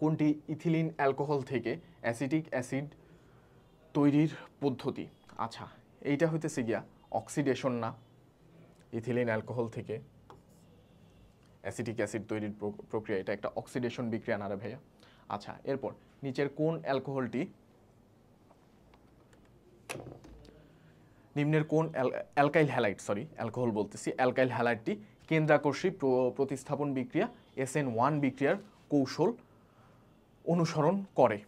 কোনটি ইথিলিন অ্যালকোহল থেকে অ্যাসিটিক অ্যাসিড তৈরির পদ্ধতি আচ্ছা এইটা হইতেছে গিয়া অক্সিডেশন না ইথিলিন অ্যালকোহল থেকে অ্যাসিটিক অ্যাসিড তৈরির প্রক্রিয়া এটা একটা অক্সিডেশন বিক্রিয়া না রে ভাইয়া আচ্ছা এরপর নিচের কোন অ্যালকোহলটি নিম্নের কোন অ্যালকাইল হ্যালাইট সরি অ্যালকোহল বলতেছি অ্যালকাইল হ্যালাইটটি কেন্দ্রাকর্ষী প্রতিস্থাপন বিক্রিয়া এস এন ওয়ান বিক্রিয়ার কৌশল অনুসরণ করে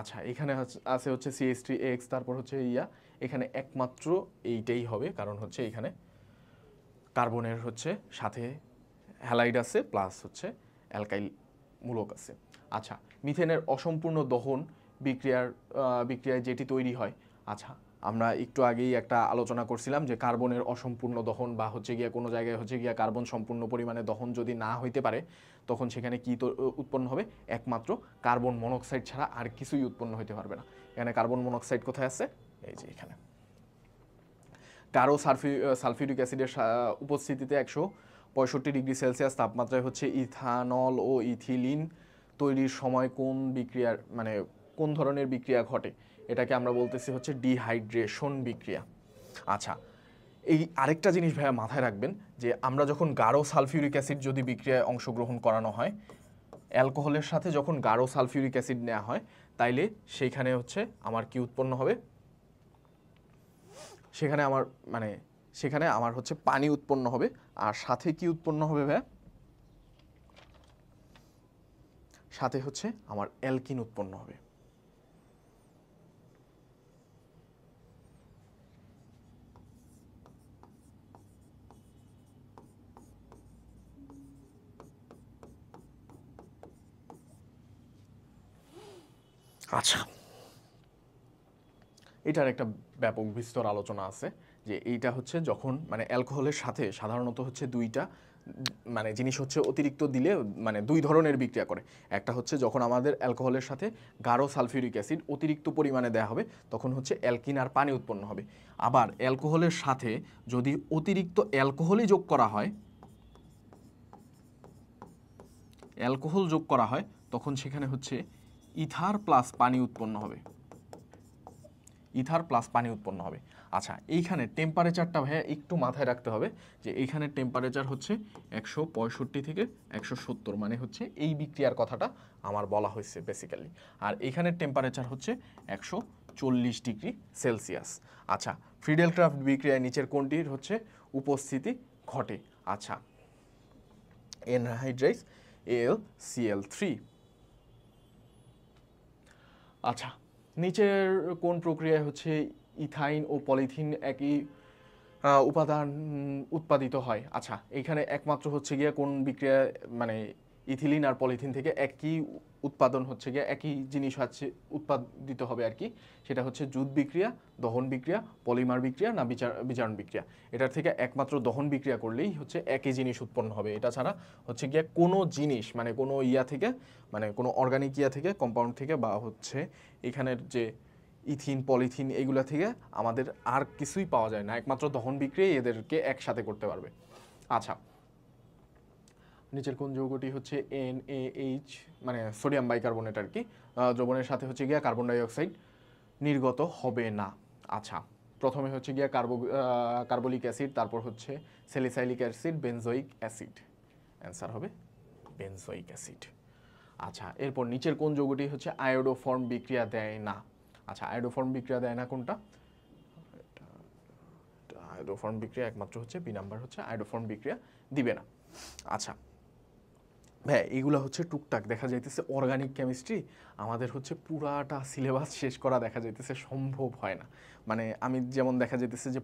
আচ্ছা এখানে আছে হচ্ছে সিএস থ্রি এক্স তারপর হচ্ছে ইয়া এখানে একমাত্র এইটাই হবে কারণ হচ্ছে এখানে কার্বনের হচ্ছে সাথে হ্যালাইড আছে প্লাস হচ্ছে অ্যালকাইল মূলক আছে আচ্ছা মিথেনের অসম্পূর্ণ দহন বিক্রিয়ার বিক্রিয়ায় যেটি তৈরি হয় আচ্ছা আমরা একটু আগেই একটা আলোচনা করছিলাম যে কার্বনের অসম্পূর্ণ দহন বা হচ্ছে গিয়া কোনো জায়গায় হচ্ছে গিয়া কার্বন সম্পূর্ণ পরিমাণে দহন যদি না হইতে পারে তখন সেখানে কী উৎপন্ন হবে একমাত্র কার্বন মনোক্সাইড ছাড়া আর কিছুই উৎপন্ন হইতে পারবে না এখানে কার্বন মনোক্সাইড কোথায় আছে এই যে এখানে গারো সালফি সালফিউরিক অ্যাসিডের উপস্থিতিতে একশো পঁয়ষট্টি ডিগ্রি সেলসিয়াস তাপমাত্রায় হচ্ছে ইথানল ও ইথিলিন তৈরির সময় কোন বিক্রিয়ার মানে কোন ধরনের বিক্রিয়া ঘটে এটাকে আমরা বলতেছি হচ্ছে ডিহাইড্রেশন বিক্রিয়া আচ্ছা এই আরেকটা জিনিস ভাইয়া মাথায় রাখবেন যে আমরা যখন গারো সালফিউরিক অ্যাসিড যদি বিক্রিয়ায় অংশগ্রহণ করানো হয় অ্যালকোহলের সাথে যখন গারো সালফিউরিক অ্যাসিড নেওয়া হয় তাইলে সেইখানে হচ্ছে আমার কি উৎপন্ন হবে সেখানে আমার মানে সেখানে আমার হচ্ছে পানি উৎপন্ন হবে আর সাথে কি উৎপন্ন হবে ভ্যা সাথে হচ্ছে আমার অ্যালকিন উৎপন্ন হবে আচ্ছা এটার একটা ব্যাপক বিস্তর আলোচনা আছে যে এইটা হচ্ছে যখন মানে অ্যালকোহলের সাথে সাধারণত হচ্ছে দুইটা মানে জিনিস হচ্ছে অতিরিক্ত দিলে মানে দুই ধরনের বিক্রিয়া করে একটা হচ্ছে যখন আমাদের অ্যালকোহলের সাথে গাঢ় সালফিউরিক অ্যাসিড অতিরিক্ত পরিমাণে দেওয়া হবে তখন হচ্ছে অ্যালকিন আর পানি উৎপন্ন হবে আবার অ্যালকোহলের সাথে যদি অতিরিক্ত অ্যালকোহলই যোগ করা হয় অ্যালকোহল যোগ করা হয় তখন সেখানে হচ্ছে ইথার প্লাস পানি উৎপন্ন হবে ইথার প্লাস পানি উৎপন্ন হবে আচ্ছা এইখানে টেম্পারেচারটা ভাইয়া একটু মাথায় রাখতে হবে যে এইখানে টেম্পারেচার হচ্ছে একশো থেকে একশো মানে হচ্ছে এই বিক্রিয়ার কথাটা আমার বলা হয়েছে বেসিক্যালি আর এইখানে টেম্পারেচার হচ্ছে একশো চল্লিশ ডিগ্রি সেলসিয়াস আচ্ছা ফ্রিডেল ক্রাফট বিক্রিয়ায় নিচের কোনটির হচ্ছে উপস্থিতি ঘটে আচ্ছা এনহাইড্রাইস এল সিএল থ্রি আচ্ছা নিচের কোন প্রক্রিয়ায় হচ্ছে ইথাইন ও পলিথিন একই উপাদান উৎপাদিত হয় আচ্ছা এখানে একমাত্র হচ্ছে গিয়ে কোন বিক্রিয়া মানে ইথিলিন আর পলিথিন থেকে একই উৎপাদন হচ্ছে গিয়ে একই জিনিস হচ্ছে উৎপাদিত হবে আর কি সেটা হচ্ছে জুত বিক্রিয়া দহন বিক্রিয়া পলিমার বিক্রিয়া না বিচার বিচারণ বিক্রিয়া এটার থেকে একমাত্র দহন বিক্রিয়া করলেই হচ্ছে একই জিনিস উৎপন্ন হবে এটা ছাড়া হচ্ছে গিয়ে কোনো জিনিস মানে কোনো ইয়া থেকে মানে কোনো অর্গানিক ইয়া থেকে কম্পাউন্ড থেকে বা হচ্ছে এখানের যে ইথিন পলিথিন এগুলো থেকে আমাদের আর কিছুই পাওয়া যায় না একমাত্র দহন বিক্রিয়া এদেরকে একসাথে করতে পারবে আচ্ছা নিচের কোন যৌগটি হচ্ছে এন এ এইচ মানে সোডিয়াম বাইকার্বনেট আর কি দ্রবণের সাথে হচ্ছে গিয়া কার্বন ডাইঅক্সাইড নির্গত হবে না আচ্ছা প্রথমে হচ্ছে গিয়া কার্বো কার্বলিক অ্যাসিড তারপর হচ্ছে salicylic acid benzoic acid answer হবে বেনজোইক অ্যাসিড আচ্ছা এরপর নিচের কোন যৌগটি হচ্ছে আয়োডোফর্ম বিক্রিয়া দেয় না আচ্ছা আয়োডোফর্ম বিক্রিয়া দেয় না কোনটা আয়োডোফর্ম বিক্রিয়া একমাত্র হচ্ছে বি নাম্বার হচ্ছে আয়োডোফর্ম বিক্রিয়া দিবে না আচ্ছা হ্যাঁ এগুলো হচ্ছে টুকটাক দেখা যাইতেছে অর্গানিক কেমিস্ট্রি আমাদের হচ্ছে পুরাটা সিলেবাস শেষ করা দেখা যাইতেছে সম্ভব হয় না মানে আমি যেমন দেখা যেতেছে যে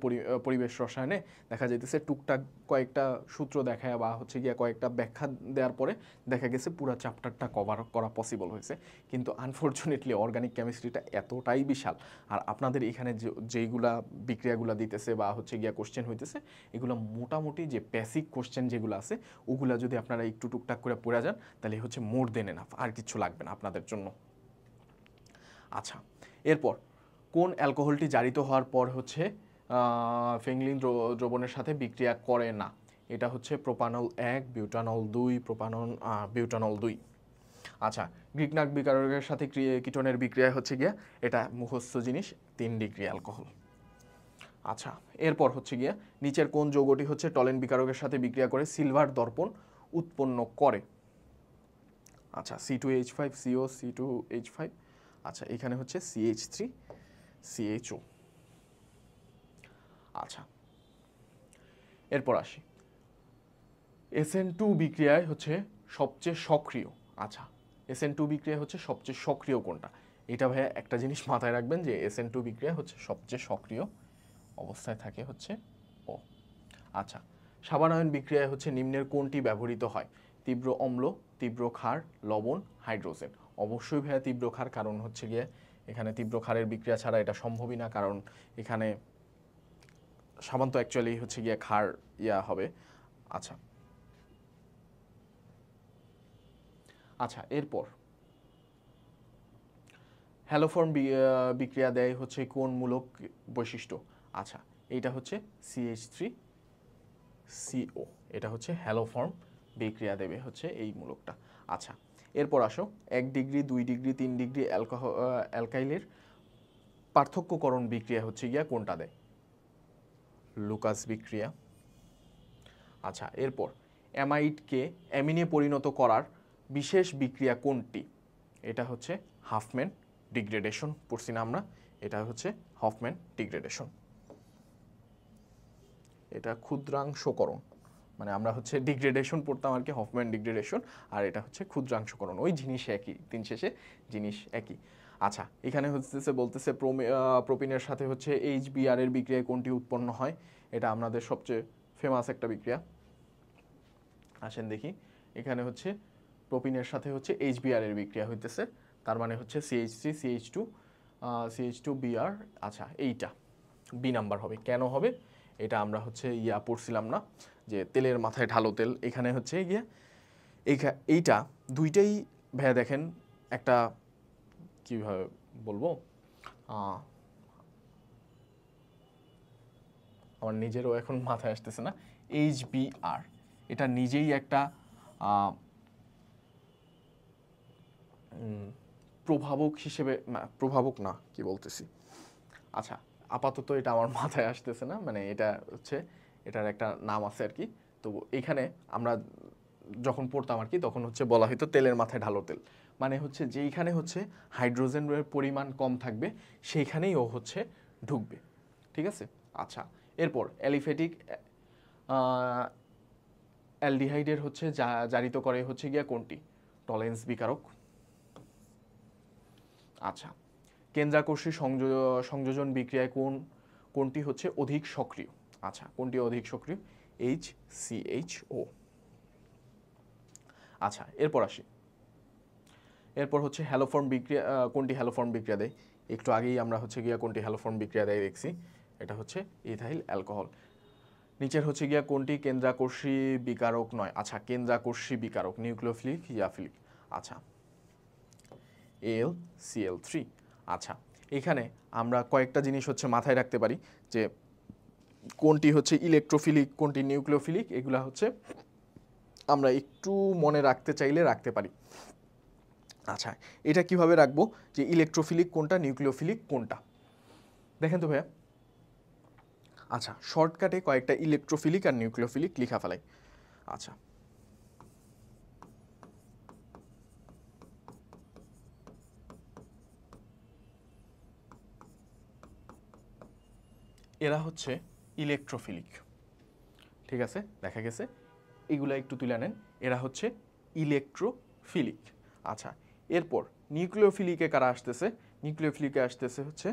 পরিবেশ রসায়নে দেখা যেতেছে টুকটাক কয়েকটা সূত্র দেখায় বা হচ্ছে গিয়া কয়েকটা ব্যাখ্যা দেওয়ার পরে দেখা গেছে পুরো চ্যাপ্টারটা কভার করা পসিবল হয়েছে কিন্তু আনফর্চুনেটলি অর্গানিক কেমিস্ট্রিটা এতটাই বিশাল আর আপনাদের এখানে যে যেইগুলা বিক্রিয়াগুলো দিতেছে বা হচ্ছে গিয়া কোশ্চেন হইতেছে এগুলো মোটামুটি যে বেসিক কোশ্চেন যেগুলো আছে ওগুলা যদি আপনারা একটু টুকটাক করে পড়ে যান তাহলে হচ্ছে মোর দেন এনাফ আর কিছু লাগবে না আপনাদের জন্য আচ্ছা এরপর কোন অ্যালকোহলটি জারিত হওয়ার পর হচ্ছে ফেংলিন দ্রবণের সাথে বিক্রিয়া করে না এটা হচ্ছে প্রোপানল এক বিউটানল দুই প্রোপানল বিউটানল দুই আচ্ছা গ্রিকনাক বিকারকের সাথে কিটনের বিক্রিয়া হচ্ছে গিয়া এটা মুখস্থ জিনিস তিন ডিগ্রি অ্যালকোহল আচ্ছা এরপর হচ্ছে গিয়া নিচের কোন যৌগটি হচ্ছে টলেন বিকারকের সাথে বিক্রিয়া করে সিলভার দর্পণ উৎপন্ন করে আচ্ছা C two H five CO C two H five আচ্ছা এখানে হচ্ছে সিএইচ থ্রি সিএইচও আচ্ছা এরপর আসি এসএন টু বিক্রিয়ায় হচ্ছে সবচেয়ে সক্রিয় আচ্ছা এসএন টু বিক্রিয়া হচ্ছে সবচেয়ে সক্রিয় কোনটা এটা ভাইয়া একটা জিনিস মাথায় রাখবেন যে এসএন টু বিক্রিয়া হচ্ছে সবচেয়ে সক্রিয় অবস্থায় থাকে হচ্ছে ও আচ্ছা সাবানায়ন বিক্রিয়ায় হচ্ছে নিম্নের কোনটি ব্যবহৃত হয় তীব্র অম্ল তীব্র ক্ষার লবণ হাইড্রোজেন অবশ্যই ভাইয়া তীব্র ক্ষার কারণ হচ্ছে গিয়ে এখানে তীব্র ক্ষারের বিক্রিয়া ছাড়া এটা সম্ভবই না কারণ এখানে সামান্ত অ্যাকচুয়ালি হচ্ছে গিয়ে খার ইয়া হবে আচ্ছা আচ্ছা এরপর হ্যালোফর্ম বিক্রিয়া দেয় হচ্ছে কোন মূলক বৈশিষ্ট্য আচ্ছা এইটা হচ্ছে সিএইচ থ্রি সিও এটা হচ্ছে হ্যালোফর্ম বিক্রিয়া দেবে হচ্ছে এই মূলকটা আচ্ছা এরপর আসো এক ডিগ্রি দুই ডিগ্রি তিন ডিগ্রি অ্যালকোহ অ্যালকাইলের পার্থক্যকরণ বিক্রিয়া হচ্ছে গিয়া কোনটা দেয় লুকাস বিক্রিয়া আচ্ছা এরপর অ্যামাইডকে অ্যামিনে পরিণত করার বিশেষ বিক্রিয়া কোনটি এটা হচ্ছে হাফম্যান ডিগ্রেডেশন পড়ছি না আমরা এটা হচ্ছে হফম্যান ডিগ্রেডেশন এটা ক্ষুদ্রাংশকরণ মানে আমরা হচ্ছে ডিগ্রেডেশন পড়তাম আর কি হফম্যান ডিগ্রেডেশন আর এটা হচ্ছে ক্ষুদ্রাংশকরণ ওই জিনিস একই দিন শেষে জিনিস একই আচ্ছা এখানে হচ্ছে বলতেছে প্রোপিনের সাথে হচ্ছে এইচ বিআর এর বিক্রিয়ায় কোনটি উৎপন্ন হয় এটা আমাদের সবচেয়ে ফেমাস একটা বিক্রিয়া আসেন দেখি এখানে হচ্ছে প্রোপিনের সাথে হচ্ছে এইচ বিআর এর বিক্রিয়া হইতেছে তার মানে হচ্ছে CH C CH two CH two BR আচ্ছা এইটা বি নাম্বার হবে কেন হবে এটা আমরা হচ্ছে ইয়া পড়ছিলাম না যে তেলের মাথায় ঢালো তেল এখানে হচ্ছে গিয়ে এইটা দুইটাই ভাইয়া দেখেন একটা কীভাবে বলবো আমার নিজেরও এখন মাথায় আসতেছে না এইচ আর এটা নিজেই একটা প্রভাবক হিসেবে প্রভাবক না কি বলতেছি আচ্ছা আপাতত এটা আমার মাথায় আসতেছে না মানে এটা হচ্ছে এটার একটা নাম আছে আর কি তো এখানে আমরা যখন পড়তাম আর কি তখন হচ্ছে বলা হতো তেলের মাথায় ঢালো তেল মানে হচ্ছে যেইখানে হচ্ছে হাইড্রোজেনের পরিমাণ কম থাকবে সেইখানেই ও হচ্ছে ঢুকবে ঠিক আছে আচ্ছা এরপর অ্যালিফেটিক অ্যালডিহাইডের হচ্ছে যা জারিত করে হচ্ছে গিয়া কোনটি টলেন্স বিকারক আচ্ছা কেন্দ্রাকর্ষী সংযোজন বিক্রিয়ায় কোন কোনটি হচ্ছে অধিক সক্রিয় আচ্ছা কোনটি অধিক সক্রিয় এইচ সি এইচ ও আচ্ছা এরপর আসি এরপর হচ্ছে হ্যালোফর্ম বিক্রিয়া কোনটি হ্যালোফর্ম বিক্রিয়া দেয় একটু আগেই আমরা হচ্ছে গিয়া কোনটি হ্যালোফর্ম বিক্রিয়া দেয় দেখছি এটা হচ্ছে ইথাইল অ্যালকোহল নিচের হচ্ছে গিয়া কোনটি কেন্দ্রাকর্ষী বিকারক নয় আচ্ছা কেন্দ্রাকর্ষী বিকারক নিউক্লিওফিলিক ইয়াফিলিক আচ্ছা এল সিএল থ্রি আচ্ছা এখানে আমরা কয়েকটা জিনিস হচ্ছে মাথায় রাখতে পারি যে কোনটি হচ্ছে ইলেকট্রোফিলিক কোনটি নিউক্লিওফিলিক এগুলা হচ্ছে আমরা একটু মনে রাখতে চাইলে রাখতে পারি আচ্ছা এটা কিভাবে রাখবো যে ইলেকট্রোফিলিক কোনটা নিউক্লিওফিলিক কোনটা দেখেন তো ভাইয়া আচ্ছা শর্টকাটে কয়েকটা ইলেকট্রোফিলিক আর নিউক্লিওফিলিক লিখা ফেলাই আচ্ছা এরা হচ্ছে ইলেকট্রোফিলিক ঠিক আছে দেখা গেছে এগুলা একটু তুলে নেন এরা হচ্ছে ইলেকট্রোফিলিক আচ্ছা এরপর নিউক্লিওফিলিকে কারা আসতেছে নিউক্লিওফিলিকে আসতেছে হচ্ছে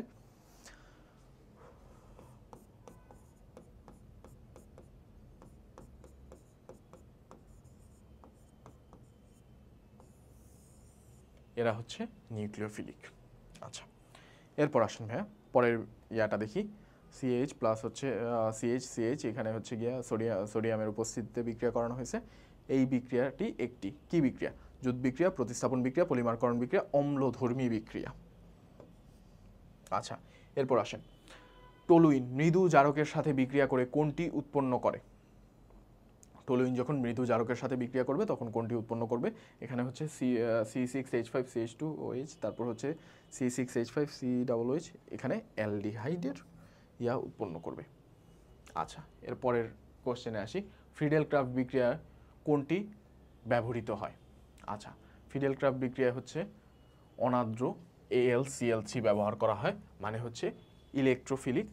এরা হচ্ছে নিউক্লিওফিলিক আচ্ছা এরপর আসুন ভাইয়া পরের ইয়াটা দেখি সিএইচ প্লাস হচ্ছে সিএইচ সিএইচ এখানে হচ্ছে গিয়া সোডিয়া সোডিয়ামের উপস্থিতিতে বিক্রিয়া করানো হয়েছে এই বিক্রিয়াটি একটি কি বিক্রিয়া যুদ্ধ বিক্রিয়া প্রতিস্থাপন বিক্রিয়া পলিমারকরণ বিক্রিয়া অম্লধর্মী বিক্রিয়া আচ্ছা এরপর আসেন টলুইন মৃদু জারকের সাথে বিক্রিয়া করে কোনটি উৎপন্ন করে টলুইন যখন মৃদু জারকের সাথে বিক্রিয়া করবে তখন কোনটি উৎপন্ন করবে এখানে হচ্ছে C C six H five C H two H তারপর হচ্ছে C six H five C double H এখানে অ্যালডিহাইডের ইহা উৎপন্ন করবে আচ্ছা এরপরের কোশ্চেনে আসি ফ্রিডেল ক্রাফ্ট বিক্রিয়া কোনটি ব্যবহৃত হয় আচ্ছা ফিডেল ক্রাফ্ট বিক্রিয়া হচ্ছে অনাদ্র এএলসিএলসি ব্যবহার করা হয় মানে হচ্ছে ইলেকট্রোফিলিক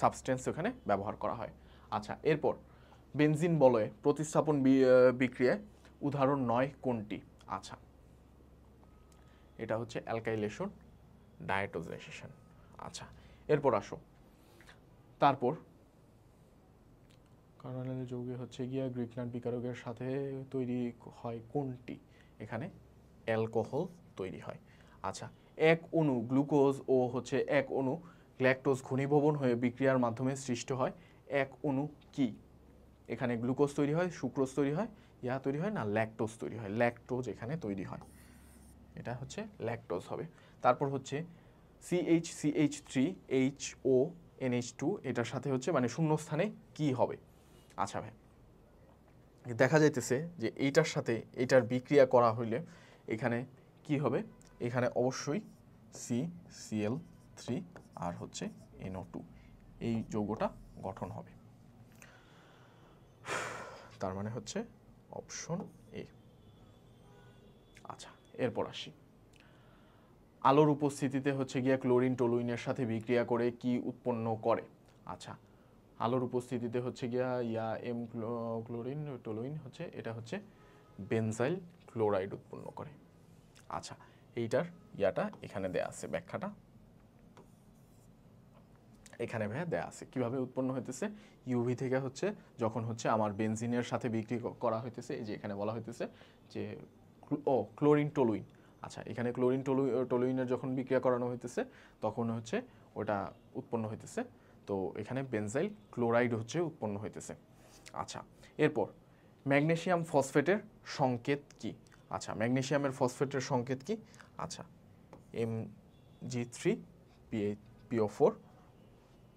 সাবস্টেন্স ওখানে ব্যবহার করা হয় আচ্ছা এরপর বেনজিন বলয়ে প্রতিস্থাপন বিক্রিয়ায় উদাহরণ নয় কোনটি আচ্ছা এটা হচ্ছে অ্যালকাইলেশন ডায়েটোজাইজেশন আচ্ছা এরপর আসো তারপর কার্বনাইল যৌগে হচ্ছে গিয়া গ্রিকল্যান্ড বিকারকের সাথে তৈরি হয় কোনটি এখানে অ্যালকোহল তৈরি হয় আচ্ছা এক অণু গ্লুকোজ ও হচ্ছে এক অণু গ্ল্যাকটোজ ঘনীভবন হয়ে বিক্রিয়ার মাধ্যমে সৃষ্ট হয় এক অণু কি এখানে গ্লুকোজ তৈরি হয় সুক্রোজ তৈরি হয় ইয়া তৈরি হয় না ল্যাকটোজ তৈরি হয় ল্যাকটোজ এখানে তৈরি হয় এটা হচ্ছে ল্যাকটোজ হবে তারপর হচ্ছে CH CH three H O NH two এটার সাথে হচ্ছে মানে শূন্যস্থানে কি হবে আচ্ছা ভাই দেখা যাইতেছে যে এইটার সাথে এটার বিক্রিয়া করা হইলে এখানে কি হবে এখানে অবশ্যই সি সিএল থ্রি আর হচ্ছে এনও টু এই যৌগটা গঠন হবে তার মানে হচ্ছে অপশন এ আচ্ছা এরপর আসি আলোর উপস্থিতিতে হচ্ছে গিয়া ক্লোরিন টলুইনের সাথে বিক্রিয়া করে কি উৎপন্ন করে আচ্ছা আলোর উপস্থিতিতে হচ্ছে গিয়া ইয়া এম ক্লোরিন টলুইন হচ্ছে এটা হচ্ছে বেনজাইল ক্লোরাইড উৎপন্ন করে আচ্ছা এইটার ইয়াটা এখানে দেয়া আছে ব্যাখ্যাটা এখানে ভাইয়া দেয়া আছে কিভাবে উৎপন্ন হইতেছে ইউভি থেকে হচ্ছে যখন হচ্ছে আমার বেনজিনের সাথে বিক্রি করা হইতেছে এই যে এখানে বলা হইতেছে যে ও ক্লোরিন টলুইন আচ্ছা এখানে ক্লোরিন টলু টলুইনের যখন বিক্রিয়া করানো হইতেছে তখন হচ্ছে ওটা উৎপন্ন হইতেছে তো এখানে বেনজাইল ক্লোরাইড হচ্ছে উৎপন্ন হইতেছে আচ্ছা এরপর ম্যাগনেশিয়াম ফসফেটের সংকেত কি আচ্ছা ম্যাগনেশিয়ামের ফসফেটের সংকেত কি আচ্ছা M G three P PO four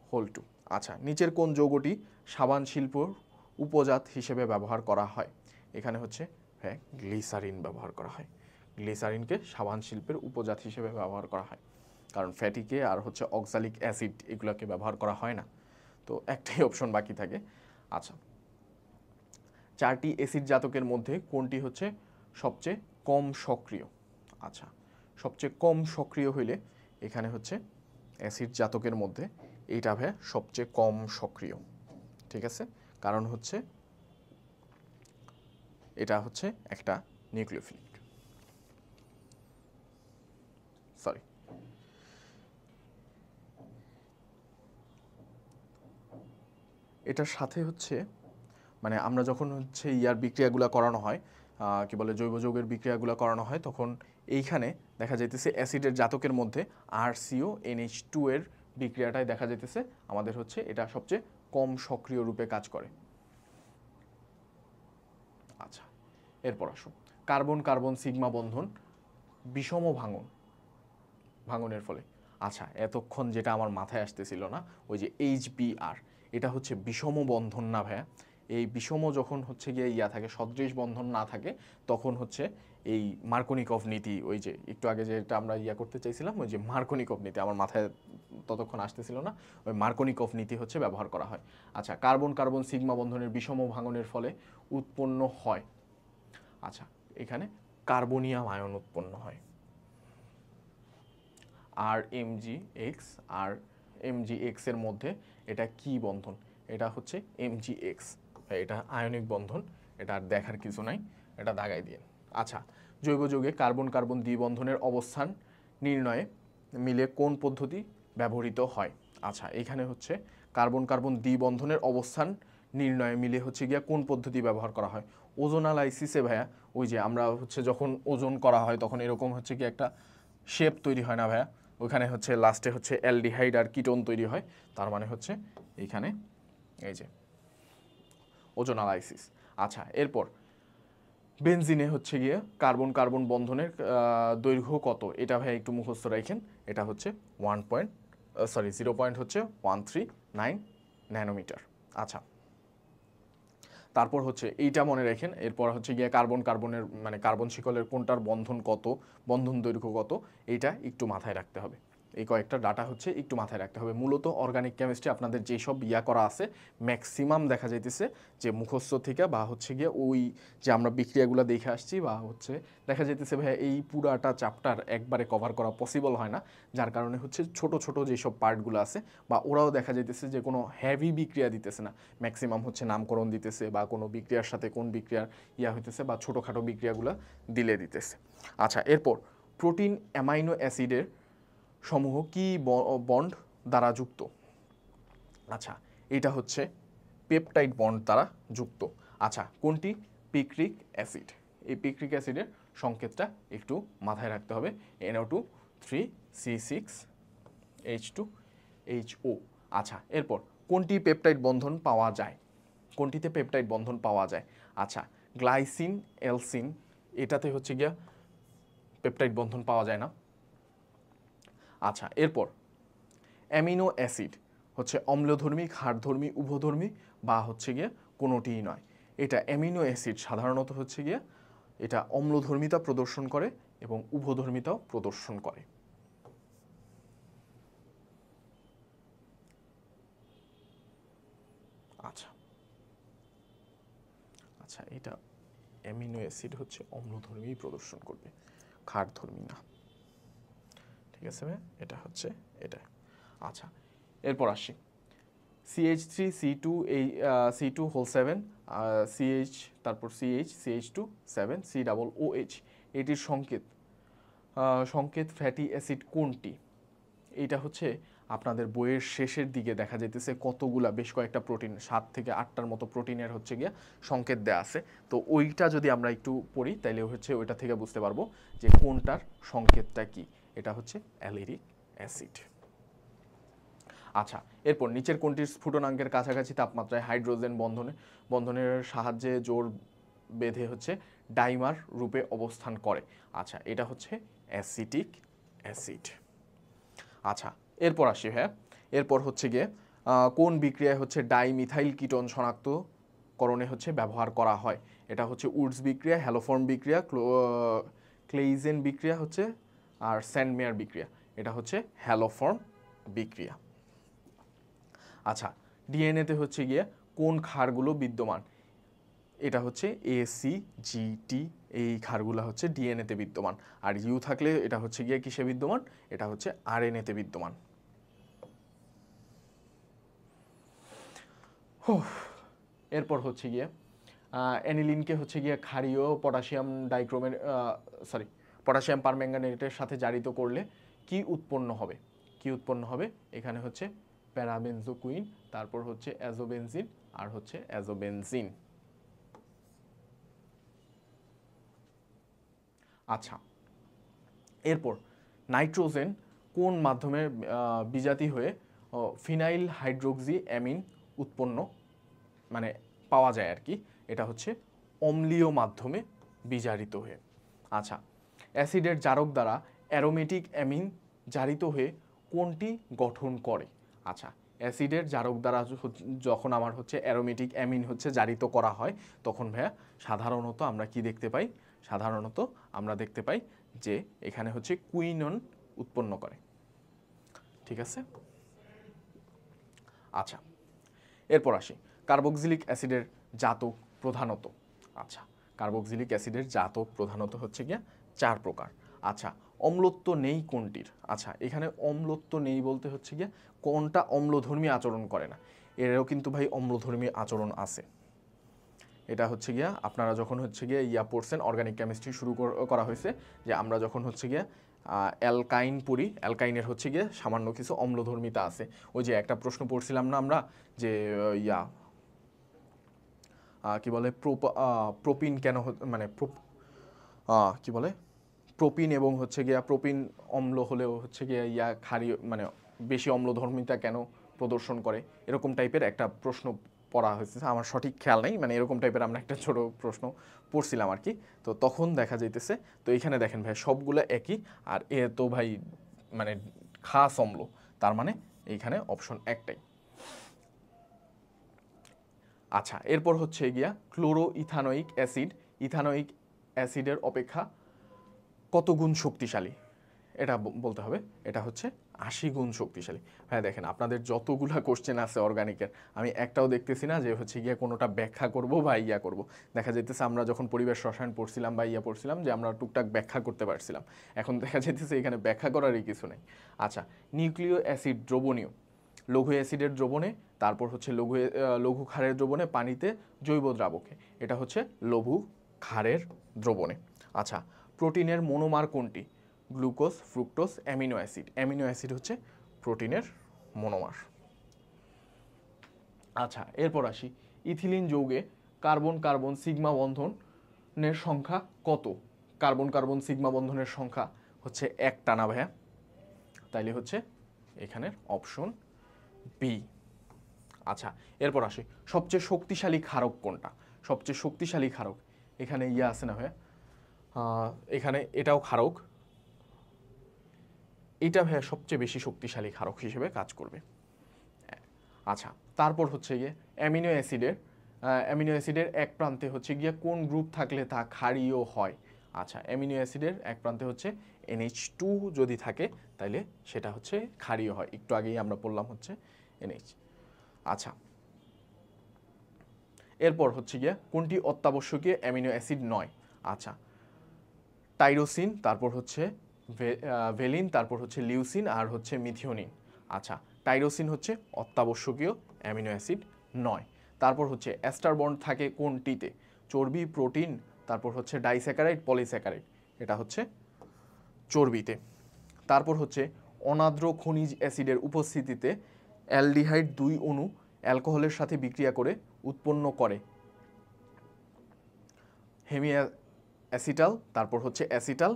whole two আচ্ছা নিচের কোন যৌগটি সাবান শিল্পর উপজাত হিসেবে ব্যবহার করা হয় এখানে হচ্ছে হ্যাঁ গ্লিসারিন ব্যবহার করা হয় গ্লিসারিনকে সাবান শিল্পের উপজাত হিসেবে ব্যবহার করা হয় কারণ ফ্যাটিকে আর হচ্ছে অক্সালিক অ্যাসিড এগুলোকে ব্যবহার করা হয় না তো একটাই অপশন বাকি থাকে আচ্ছা চারটি অ্যাসিড জাতকের মধ্যে কোনটি হচ্ছে সবচেয়ে কম সক্রিয় আচ্ছা সবচেয়ে কম সক্রিয় হইলে এখানে হচ্ছে অ্যাসিড জাতকের মধ্যে এইটা ভাই সবচেয়ে কম সক্রিয় ঠিক আছে কারণ হচ্ছে এটা হচ্ছে একটা নিউক্লিওফিলিক সরি এটার সাথে হচ্ছে মানে আমরা যখন হচ্ছে ইয়ার বিক্রিয়াগুলো করানো হয় কি বলে জৈব যৌগের বিক্রিয়াগুলো করানো হয় তখন এইখানে দেখা যাইতেছে অ্যাসিডের জাতকের মধ্যে আর সিও এনএইচ টু এর বিক্রিয়াটাই দেখা যাইতেছে আমাদের হচ্ছে এটা সবচেয়ে কম সক্রিয় রূপে কাজ করে আচ্ছা এরপর আসো কার্বন কার্বন সিগমা বন্ধন বিষম ভাঙন ভাঙনের ফলে আচ্ছা এতক্ষণ যেটা আমার মাথায় আসতেছিল না ওই যে এইচবিআর এটা হচ্ছে বিষম বন্ধন না ভাইয়া এই বিষম যখন হচ্ছে গিয়ে ইয়া থাকে সদৃশ বন্ধন না থাকে তখন হচ্ছে এই মার্কনিকভ নীতি ওই যে একটু আগে যেটা আমরা ইয়া করতে চাইছিলাম ওই যে মার্কনিকভ নীতি আমার মাথায় ততক্ষণ আসতেছিল না ওই মার্কনিকভ নীতি হচ্ছে ব্যবহার করা হয় আচ্ছা কার্বন কার্বন সিগমা বন্ধনের বিষম ভাঙনের ফলে উৎপন্ন হয় আচ্ছা এখানে কার্বনিয়াম আয়ন উৎপন্ন হয় R MG X R MG এক্সের মধ্যে এটা কি বন্ধন এটা হচ্ছে এমজি এক্স এটা আয়নিক বন্ধন এটা আর দেখার কিছু নাই এটা দাগাই দিয়ে আচ্ছা জৈব যৌগে কার্বন কার্বন দ্বিবন্ধনের অবস্থান নির্ণয়ে মিলে কোন পদ্ধতি ব্যবহৃত হয় আচ্ছা এখানে হচ্ছে কার্বন কার্বন দ্বিবন্ধনের অবস্থান নির্ণয়ে মিলে হচ্ছে গিয়া কোন পদ্ধতি ব্যবহার করা হয় ওজোনালাইসিসে ভাইয়া ওই যে আমরা হচ্ছে যখন ওজন করা হয় তখন এরকম হচ্ছে কি একটা শেপ তৈরি হয় না ভাইয়া ওখানে হচ্ছে লাস্টে হচ্ছে অ্যালডিহাইড আর কিটোন তৈরি হয় তার মানে হচ্ছে এইখানে এই যে ওজন আচ্ছা এরপর বেনজিনে হচ্ছে গিয়ে কার্বন কার্বন বন্ধনের দৈর্ঘ্য কত এটা ভাই একটু মুখস্থ রাখেন এটা হচ্ছে one point sorry zero point হচ্ছে ওয়ান থ্রি নাইন ন্যানোমিটার আচ্ছা তারপর হচ্ছে এইটা মনে রাখেন এরপর হচ্ছে গিয়ে কার্বন কার্বনের মানে কার্বন শিকলের কোনটার বন্ধন কত বন্ধন দৈর্ঘ্য কত এইটা একটু মাথায় রাখতে হবে এই কয়েকটা ডাটা হচ্ছে একটু মাথায় রাখতে হবে মূলত অর্গানিক কেমিস্ট্রি আপনাদের যেসব ইয়া করা আছে ম্যাক্সিমাম দেখা যাইতেছে যে মুখস্থ থেকে বা হচ্ছে গিয়ে ওই যে আমরা বিক্রিয়াগুলো দেখে আসছি বা হচ্ছে দেখা যাইতেছে ভাই এই পুরাটা চ্যাপ্টার একবারে কভার করা পসিবল হয় না যার কারণে হচ্ছে ছোট ছোট যেসব পার্টগুলো আছে বা ওরাও দেখা যাইতেছে যে কোনো হ্যাভি বিক্রিয়া দিতেছে না ম্যাক্সিমাম হচ্ছে নামকরণ দিতেছে বা কোনো বিক্রিয়ার সাথে কোন বিক্রিয়ার ইয়া হইতেছে বা ছোটোখাটো বিক্রিয়াগুলো দিলে দিতেছে আচ্ছা এরপর প্রোটিন অ্যামাইনো অ্যাসিডের সমূহ কি বন্ড দ্বারা যুক্ত আচ্ছা এটা হচ্ছে পেপটাইড বন্ড দ্বারা যুক্ত আচ্ছা কোনটি পিক্রিক অ্যাসিড এই পিক্রিক অ্যাসিডের সংকেতটা একটু মাথায় রাখতে হবে NO two three C six H two H O আচ্ছা এরপর কোনটি পেপটাইড বন্ধন পাওয়া যায় কোনটিতে পেপটাইড বন্ধন পাওয়া যায় আচ্ছা গ্লাইসিন এলসিন এটাতে হচ্ছে গিয়া পেপটাইড বন্ধন পাওয়া যায় না আচ্ছা এরপর অ্যামিনো অ্যাসিড হচ্ছে অম্লধর্মী খারধর্মী উভধর্মী বা হচ্ছে গিয়ে কোনোটিই নয় এটা অ্যামিনো অ্যাসিড সাধারণত হচ্ছে গিয়ে এটা অম্লধর্মিতা প্রদর্শন করে এবং উভধর্মিতাও প্রদর্শন করে আচ্ছা আচ্ছা এটা অ্যামিনো অ্যাসিড হচ্ছে অম্লধর্মী প্রদর্শন করবে খারধর্মী না ঠিক আছে এটা হচ্ছে এটা আচ্ছা এরপর আসি সিএইচ থ্রি সি টু এই C two whole seven CH তারপর CH CH two seven C double O H এটির সংকেত সংকেত ফ্যাটি অ্যাসিড কোনটি এইটা হচ্ছে আপনাদের বইয়ের শেষের দিকে দেখা যেতেছে কতগুলা বেশ কয়েকটা প্রোটিন সাত থেকে আটটার মতো প্রোটিনের হচ্ছে গিয়ে সংকেত দেওয়া আছে তো ওইটা যদি আমরা একটু পড়ি তাহলে হচ্ছে ওইটা থেকে বুঝতে পারবো যে কোনটার সংকেতটা কী এটা হচ্ছে অ্যালিরিক অ্যাসিড আচ্ছা এরপর নিচের কোনটির স্ফুটনাঙ্কের কাছাকাছি তাপমাত্রায় হাইড্রোজেন বন্ধনে বন্ধনের সাহায্যে জোর বেঁধে হচ্ছে ডাইমার রূপে অবস্থান করে আচ্ছা এটা হচ্ছে অ্যাসিটিক অ্যাসিড আচ্ছা এরপর আসি হ্যাঁ এরপর হচ্ছে গিয়ে কোন বিক্রিয়ায় হচ্ছে ডাইমিথাইল কিটন শনাক্তকরণে হচ্ছে ব্যবহার করা হয় এটা হচ্ছে উডস বিক্রিয়া হ্যালোফর্ম বিক্রিয়া ক্লো ক্লেইজেন বিক্রিয়া হচ্ছে আর স্যান্ডমেয়ার বিক্রিয়া এটা হচ্ছে হ্যালোফর্ম বিক্রিয়া আচ্ছা ডিএনএতে হচ্ছে গিয়ে কোন ক্ষারগুলো বিদ্যমান এটা হচ্ছে এ সি জি টি এই ক্ষারগুলো হচ্ছে ডিএনএতে বিদ্যমান আর ইউ থাকলে এটা হচ্ছে গিয়ে কিসে বিদ্যমান এটা হচ্ছে আর আরএনএতে বিদ্যমান এরপর হচ্ছে গিয়ে অ্যানিলিনকে হচ্ছে গিয়ে ক্ষারীয় পটাশিয়াম ডাইক্রোমের সরি পটাশিয়াম পারম্যাঙ্গানেটের সাথে জারিত করলে কি উৎপন্ন হবে কি উৎপন্ন হবে এখানে হচ্ছে প্যারাবেনজোকুইন তারপর হচ্ছে অ্যাজোবেনজিন আর হচ্ছে অ্যাজোবেনজিন আচ্ছা এরপর নাইট্রোজেন কোন মাধ্যমে বিজাতি হয়ে ফিনাইল হাইড্রোক্সি অ্যামিন উৎপন্ন মানে পাওয়া যায় আর কি এটা হচ্ছে অম্লীয় মাধ্যমে বিজারিত হয়ে আচ্ছা অ্যাসিডের জারক দ্বারা অ্যারোমেটিক অ্যামিন জারিত হয়ে কোনটি গঠন করে আচ্ছা অ্যাসিডের জারক দ্বারা যখন আমার হচ্ছে অ্যারোমেটিক অ্যামিন হচ্ছে জারিত করা হয় তখন ভাইয়া সাধারণত আমরা কি দেখতে পাই সাধারণত আমরা দেখতে পাই যে এখানে হচ্ছে কুইনন উৎপন্ন করে ঠিক আছে আচ্ছা এরপর আসি কার্বক্সিলিক অ্যাসিডের জাতক প্রধানত আচ্ছা কার্বক্সিলিক অ্যাসিডের জাতক প্রধানত হচ্ছে গিয়া চার প্রকার আচ্ছা অম্লত্ব নেই কোনটির আচ্ছা এখানে অম্লত্ব নেই বলতে হচ্ছে গিয়ে কোনটা অম্লধর্মী আচরণ করে না এরও কিন্তু ভাই অম্লধর্মী আচরণ আছে এটা হচ্ছে গিয়া আপনারা যখন হচ্ছে গিয়ে ইয়া পড়ছেন অর্গানিক কেমিস্ট্রি শুরু করা হয়েছে যে আমরা যখন হচ্ছে গিয়ে অ্যালকাইন পড়ি অ্যালকাইনের হচ্ছে গিয়ে সামান্য কিছু অম্লধর্মিতা আছে ওই যে একটা প্রশ্ন পড়ছিলাম না আমরা যে ইয়া কি বলে প্রোপিন কেন মানে কি বলে প্রোপিন এবং হচ্ছে গিয়া প্রোপিন অম্ল হলেও হচ্ছে গিয়া ইয়া খারি মানে বেশি অম্লধর্মিতা কেন প্রদর্শন করে এরকম টাইপের একটা প্রশ্ন পড়া হয়েছে আমার সঠিক খেয়াল নেই মানে এরকম টাইপের আমরা একটা ছোট প্রশ্ন পড়ছিলাম আর কি তো তখন দেখা যাইতেছে তো এখানে দেখেন ভাই সবগুলো একই আর এ তো ভাই মানে খাস অম্ল তার মানে এইখানে অপশন একটাই আচ্ছা এরপর হচ্ছে গিয়া ক্লোরো ইথানোয়িক অ্যাসিড ইথানোয়িক অ্যাসিডের অপেক্ষা কত গুণ শক্তিশালী এটা বলতে হবে এটা হচ্ছে আশি গুণ শক্তিশালী হ্যাঁ দেখেন আপনাদের যতগুলো কোশ্চেন আছে অর্গানিকের আমি একটাও দেখতেছি না যে হচ্ছে গিয়ে কোনোটা ব্যাখ্যা করব বা ইয়া করব দেখা যেতেছে আমরা যখন পরিবেশ রসায়ন পড়ছিলাম বা ইয়া পড়ছিলাম যে আমরা টুকটাক ব্যাখ্যা করতে পারছিলাম এখন দেখা যেতেছে এখানে ব্যাখ্যা করারই কিছু নেই আচ্ছা নিউক্লিয় অ্যাসিড দ্রবণীয় লঘু অ্যাসিডের দ্রবণে তারপর হচ্ছে লঘু লঘু ক্ষারের দ্রবণে পানিতে জৈব দ্রাবকে এটা হচ্ছে লঘু ক্ষারের দ্রবণে আচ্ছা প্রোটিনের মনোমার কোনটি glucose fructose amino acid amino acid হচ্ছে প্রোটিনের মনোমার আচ্ছা এরপর আসি ইথিলিন যৌগে কার্বন কার্বন সিগমা বন্ধনের সংখ্যা কত কার্বন কার্বন সিগমা বন্ধনের সংখ্যা হচ্ছে এক টানা ভাইয়া তাইলে হচ্ছে এখানের অপশন বি আচ্ছা এরপর আসি সবচেয়ে শক্তিশালী ক্ষারক কোনটা সবচেয়ে শক্তিশালী ক্ষারক এখানে ইয়ে আছে না ভাইয়া এখানে এটাও ক্ষারক এটা ভাইয়া সবচেয়ে বেশি শক্তিশালী ক্ষারক হিসেবে কাজ করবে আচ্ছা তারপর হচ্ছে গিয়ে অ্যামিনো অ্যাসিডের অ্যামিনো অ্যাসিডের এক প্রান্তে হচ্ছে গিয়ে কোন গ্রুপ থাকলে তা ক্ষারীয় হয় আচ্ছা অ্যামিনো অ্যাসিডের এক প্রান্তে হচ্ছে এনএইচ টু যদি থাকে তাহলে সেটা হচ্ছে ক্ষারীয় হয় একটু আগেই আমরা বললাম হচ্ছে এনএইচ আচ্ছা এরপর হচ্ছে গিয়ে কোনটি অত্যাবশ্যকীয় অ্যামিনো অ্যাসিড নয় আচ্ছা টাইরোসিন তারপর হচ্ছে ভেলিন তারপর হচ্ছে লিউসিন আর হচ্ছে মিথিওনিন আচ্ছা টাইরোসিন হচ্ছে অত্যাবশ্যকীয় অ্যামিনো অ্যাসিড নয় তারপর হচ্ছে অ্যাস্টার বন্ড থাকে কোনটিতে চর্বি প্রোটিন তারপর হচ্ছে ডাইস্যাকারাইড পলিস্যাকারাইড এটা হচ্ছে চর্বিতে তারপর হচ্ছে অনাদ্র খনিজ অ্যাসিডের উপস্থিতিতে অ্যালডিহাইড দুই অণু অ্যালকোহলের সাথে বিক্রিয়া করে উৎপন্ন করে হেমিয়া অ্যাসিটাল তারপর হচ্ছে অ্যাসিটাল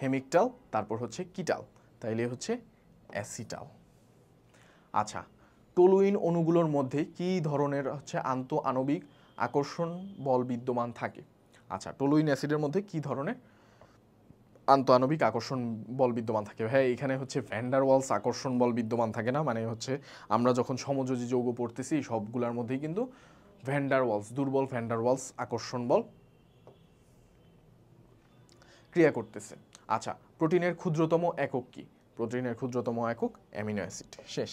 হেমিকটাল তারপর হচ্ছে কিটাল তাইলে হচ্ছে অ্যাসিটাল আচ্ছা টোলুইন অণুগুলোর মধ্যে কি ধরনের হচ্ছে আন্ত আণবিক আকর্ষণ বল বিদ্যমান থাকে আচ্ছা টোলুইন অ্যাসিডের মধ্যে কি ধরনের আন্ত আণবিক আকর্ষণ বল বিদ্যমান থাকে হ্যাঁ এখানে হচ্ছে ওয়ালস আকর্ষণ বল বিদ্যমান থাকে না মানে হচ্ছে আমরা যখন সমযোজী যৌগ পড়তেছি সবগুলোর মধ্যেই কিন্তু ওয়ালস দুর্বল ওয়ালস আকর্ষণ বল ক্রিয়া করতেছে আচ্ছা প্রোটিনের ক্ষুদ্রতম একক কি প্রোটিনের ক্ষুদ্রতম একক অ্যামিনো অ্যাসিড শেষ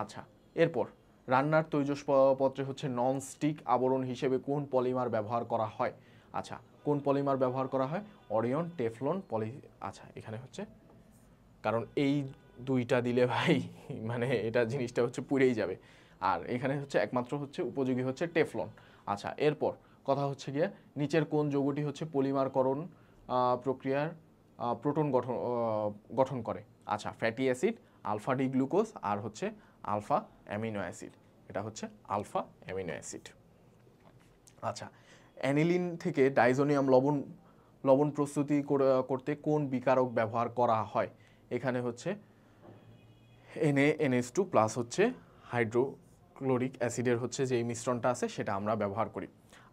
আচ্ছা এরপর রান্নার তৈজসপত্রে হচ্ছে নন স্টিক আবরণ হিসেবে কোন পলিমার ব্যবহার করা হয় আচ্ছা কোন পলিমার ব্যবহার করা হয় অরিয়ন টেফলন পলি আচ্ছা এখানে হচ্ছে কারণ এই দুইটা দিলে ভাই মানে এটা জিনিসটা হচ্ছে পুড়েই যাবে আর এখানে হচ্ছে একমাত্র হচ্ছে উপযোগী হচ্ছে টেফলন আচ্ছা এরপর কথা হচ্ছে গিয়ে নিচের কোন যৌগটি হচ্ছে পলিমারকরণ প্রক্রিয়ার প্রোটন গঠন গঠন করে আচ্ছা fatty acid alpha D glucose আর হচ্ছে আলফা অ্যামিনো অ্যাসিড এটা হচ্ছে আলফা অ্যামিনো অ্যাসিড আচ্ছা অ্যানিলিন থেকে ডাইজোনিয়াম লবণ লবণ প্রস্তুতি করতে কোন বিকারক ব্যবহার করা হয় এখানে হচ্ছে এনএ এনএস টু প্লাস হচ্ছে হাইড্রো ক্লোরিক অ্যাসিডের হচ্ছে যে এই মিশ্রণটা আছে সেটা আমরা ব্যবহার করি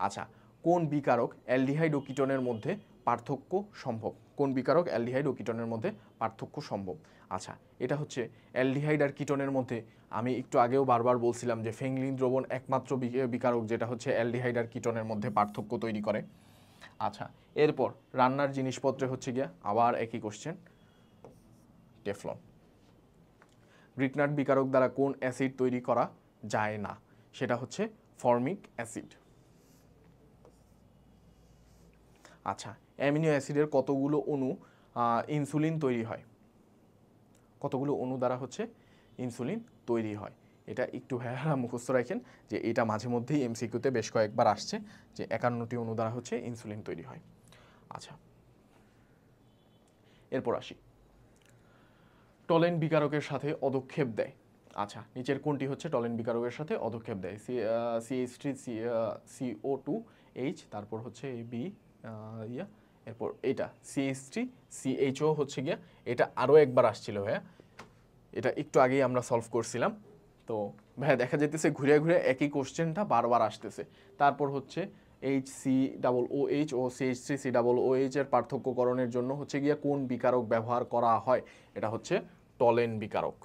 আচ্ছা কোন বিকারক অ্যালডিহাইড ও কিটনের মধ্যে পার্থক্য সম্ভব কোন বিকারক অ্যালডিহাইড ও কিটনের মধ্যে পার্থক্য সম্ভব আচ্ছা এটা হচ্ছে অ্যালডিহাইড আর কিটনের মধ্যে আমি একটু আগেও বারবার বলছিলাম যে ফেংলিন দ্রবণ একমাত্র বিকারক যেটা হচ্ছে অ্যালডিহাইড আর কিটনের মধ্যে পার্থক্য তৈরি করে আচ্ছা এরপর রান্নার জিনিসপত্রে হচ্ছে গিয়া আবার একই কোশ্চেন টেফলন গ্রিকনাট বিকারক দ্বারা কোন অ্যাসিড তৈরি করা যায় না সেটা হচ্ছে ফর্মিক অ্যাসিড আচ্ছা অ্যামিনো অ্যাসিডের কতগুলো অণু ইনসুলিন তৈরি হয় কতগুলো অণু দ্বারা হচ্ছে ইনসুলিন তৈরি হয় এটা একটু হেহারা মুখস্থ রাখেন যে এটা মাঝে মধ্যেই এমসিকিউতে বেশ কয়েকবার আসছে যে একান্নটি অণু দ্বারা হচ্ছে ইনসুলিন তৈরি হয় আচ্ছা এরপর আসি টলেন বিকারকের সাথে অদক্ষেপ দেয় আচ্ছা নিচের কোনটি হচ্ছে টলেন বিকারকের সাথে অধক্ষেপ দেয় C C three O two H তারপর হচ্ছে বি ইয়া এরপর এটা সিএইচ থ্রি সিএইচও হচ্ছে গিয়া এটা আরও একবার আসছিল ভাইয়া এটা একটু আগেই আমরা সলভ করছিলাম তো ভাইয়া দেখা যেতেছে ঘুরে ঘুরে একই কোশ্চেনটা বারবার আসতেছে তারপর হচ্ছে H C double O H O CH three C double O H এর পার্থক্যকরণের জন্য হচ্ছে গিয়া কোন বিকারক ব্যবহার করা হয় এটা হচ্ছে টলেন বিকারক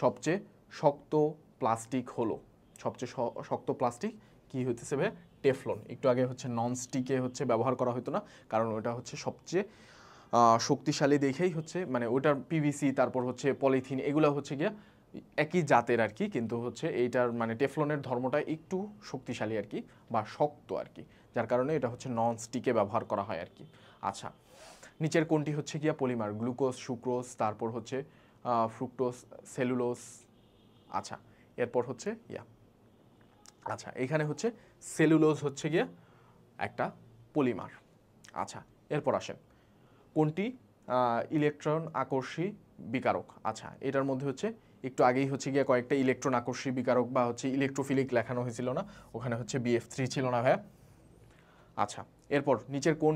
সবচেয়ে শক্ত প্লাস্টিক হলো সবচেয়ে শক্ত প্লাস্টিক কি হইতেছে ভাই টেফলন একটু আগে হচ্ছে ননস্টিকে হচ্ছে ব্যবহার করা হতো না কারণ ওটা হচ্ছে সবচেয়ে শক্তিশালী দেখেই হচ্ছে মানে ওটার পিভিসি তারপর হচ্ছে পলিথিন এগুলো হচ্ছে গিয়া একই জাতের আর কি কিন্তু হচ্ছে এইটার মানে টেফলনের ধর্মটা একটু শক্তিশালী আর কি বা শক্ত আর কি যার কারণে এটা হচ্ছে নন স্টিকে ব্যবহার করা হয় আর কি আচ্ছা নিচের কোনটি হচ্ছে গিয়া পলিমার গ্লুকোজ সুক্রোজ তারপর হচ্ছে ফ্রুক্টোস সেলুলোস আচ্ছা এরপর হচ্ছে ইয়া আচ্ছা এখানে হচ্ছে সেলুলোজ হচ্ছে গিয়ে একটা পলিমার আচ্ছা এরপর আসেন কোনটি ইলেকট্রন আকর্ষী বিকারক আচ্ছা এটার মধ্যে হচ্ছে একটু আগেই হচ্ছে গিয়ে কয়েকটা ইলেকট্রন আকর্ষী বিকারক বা হচ্ছে ইলেকট্রোফিলিক লেখানো হয়েছিল না ওখানে হচ্ছে বিএফ থ্রি ছিল না ভাইয়া আচ্ছা এরপর নিচের কোন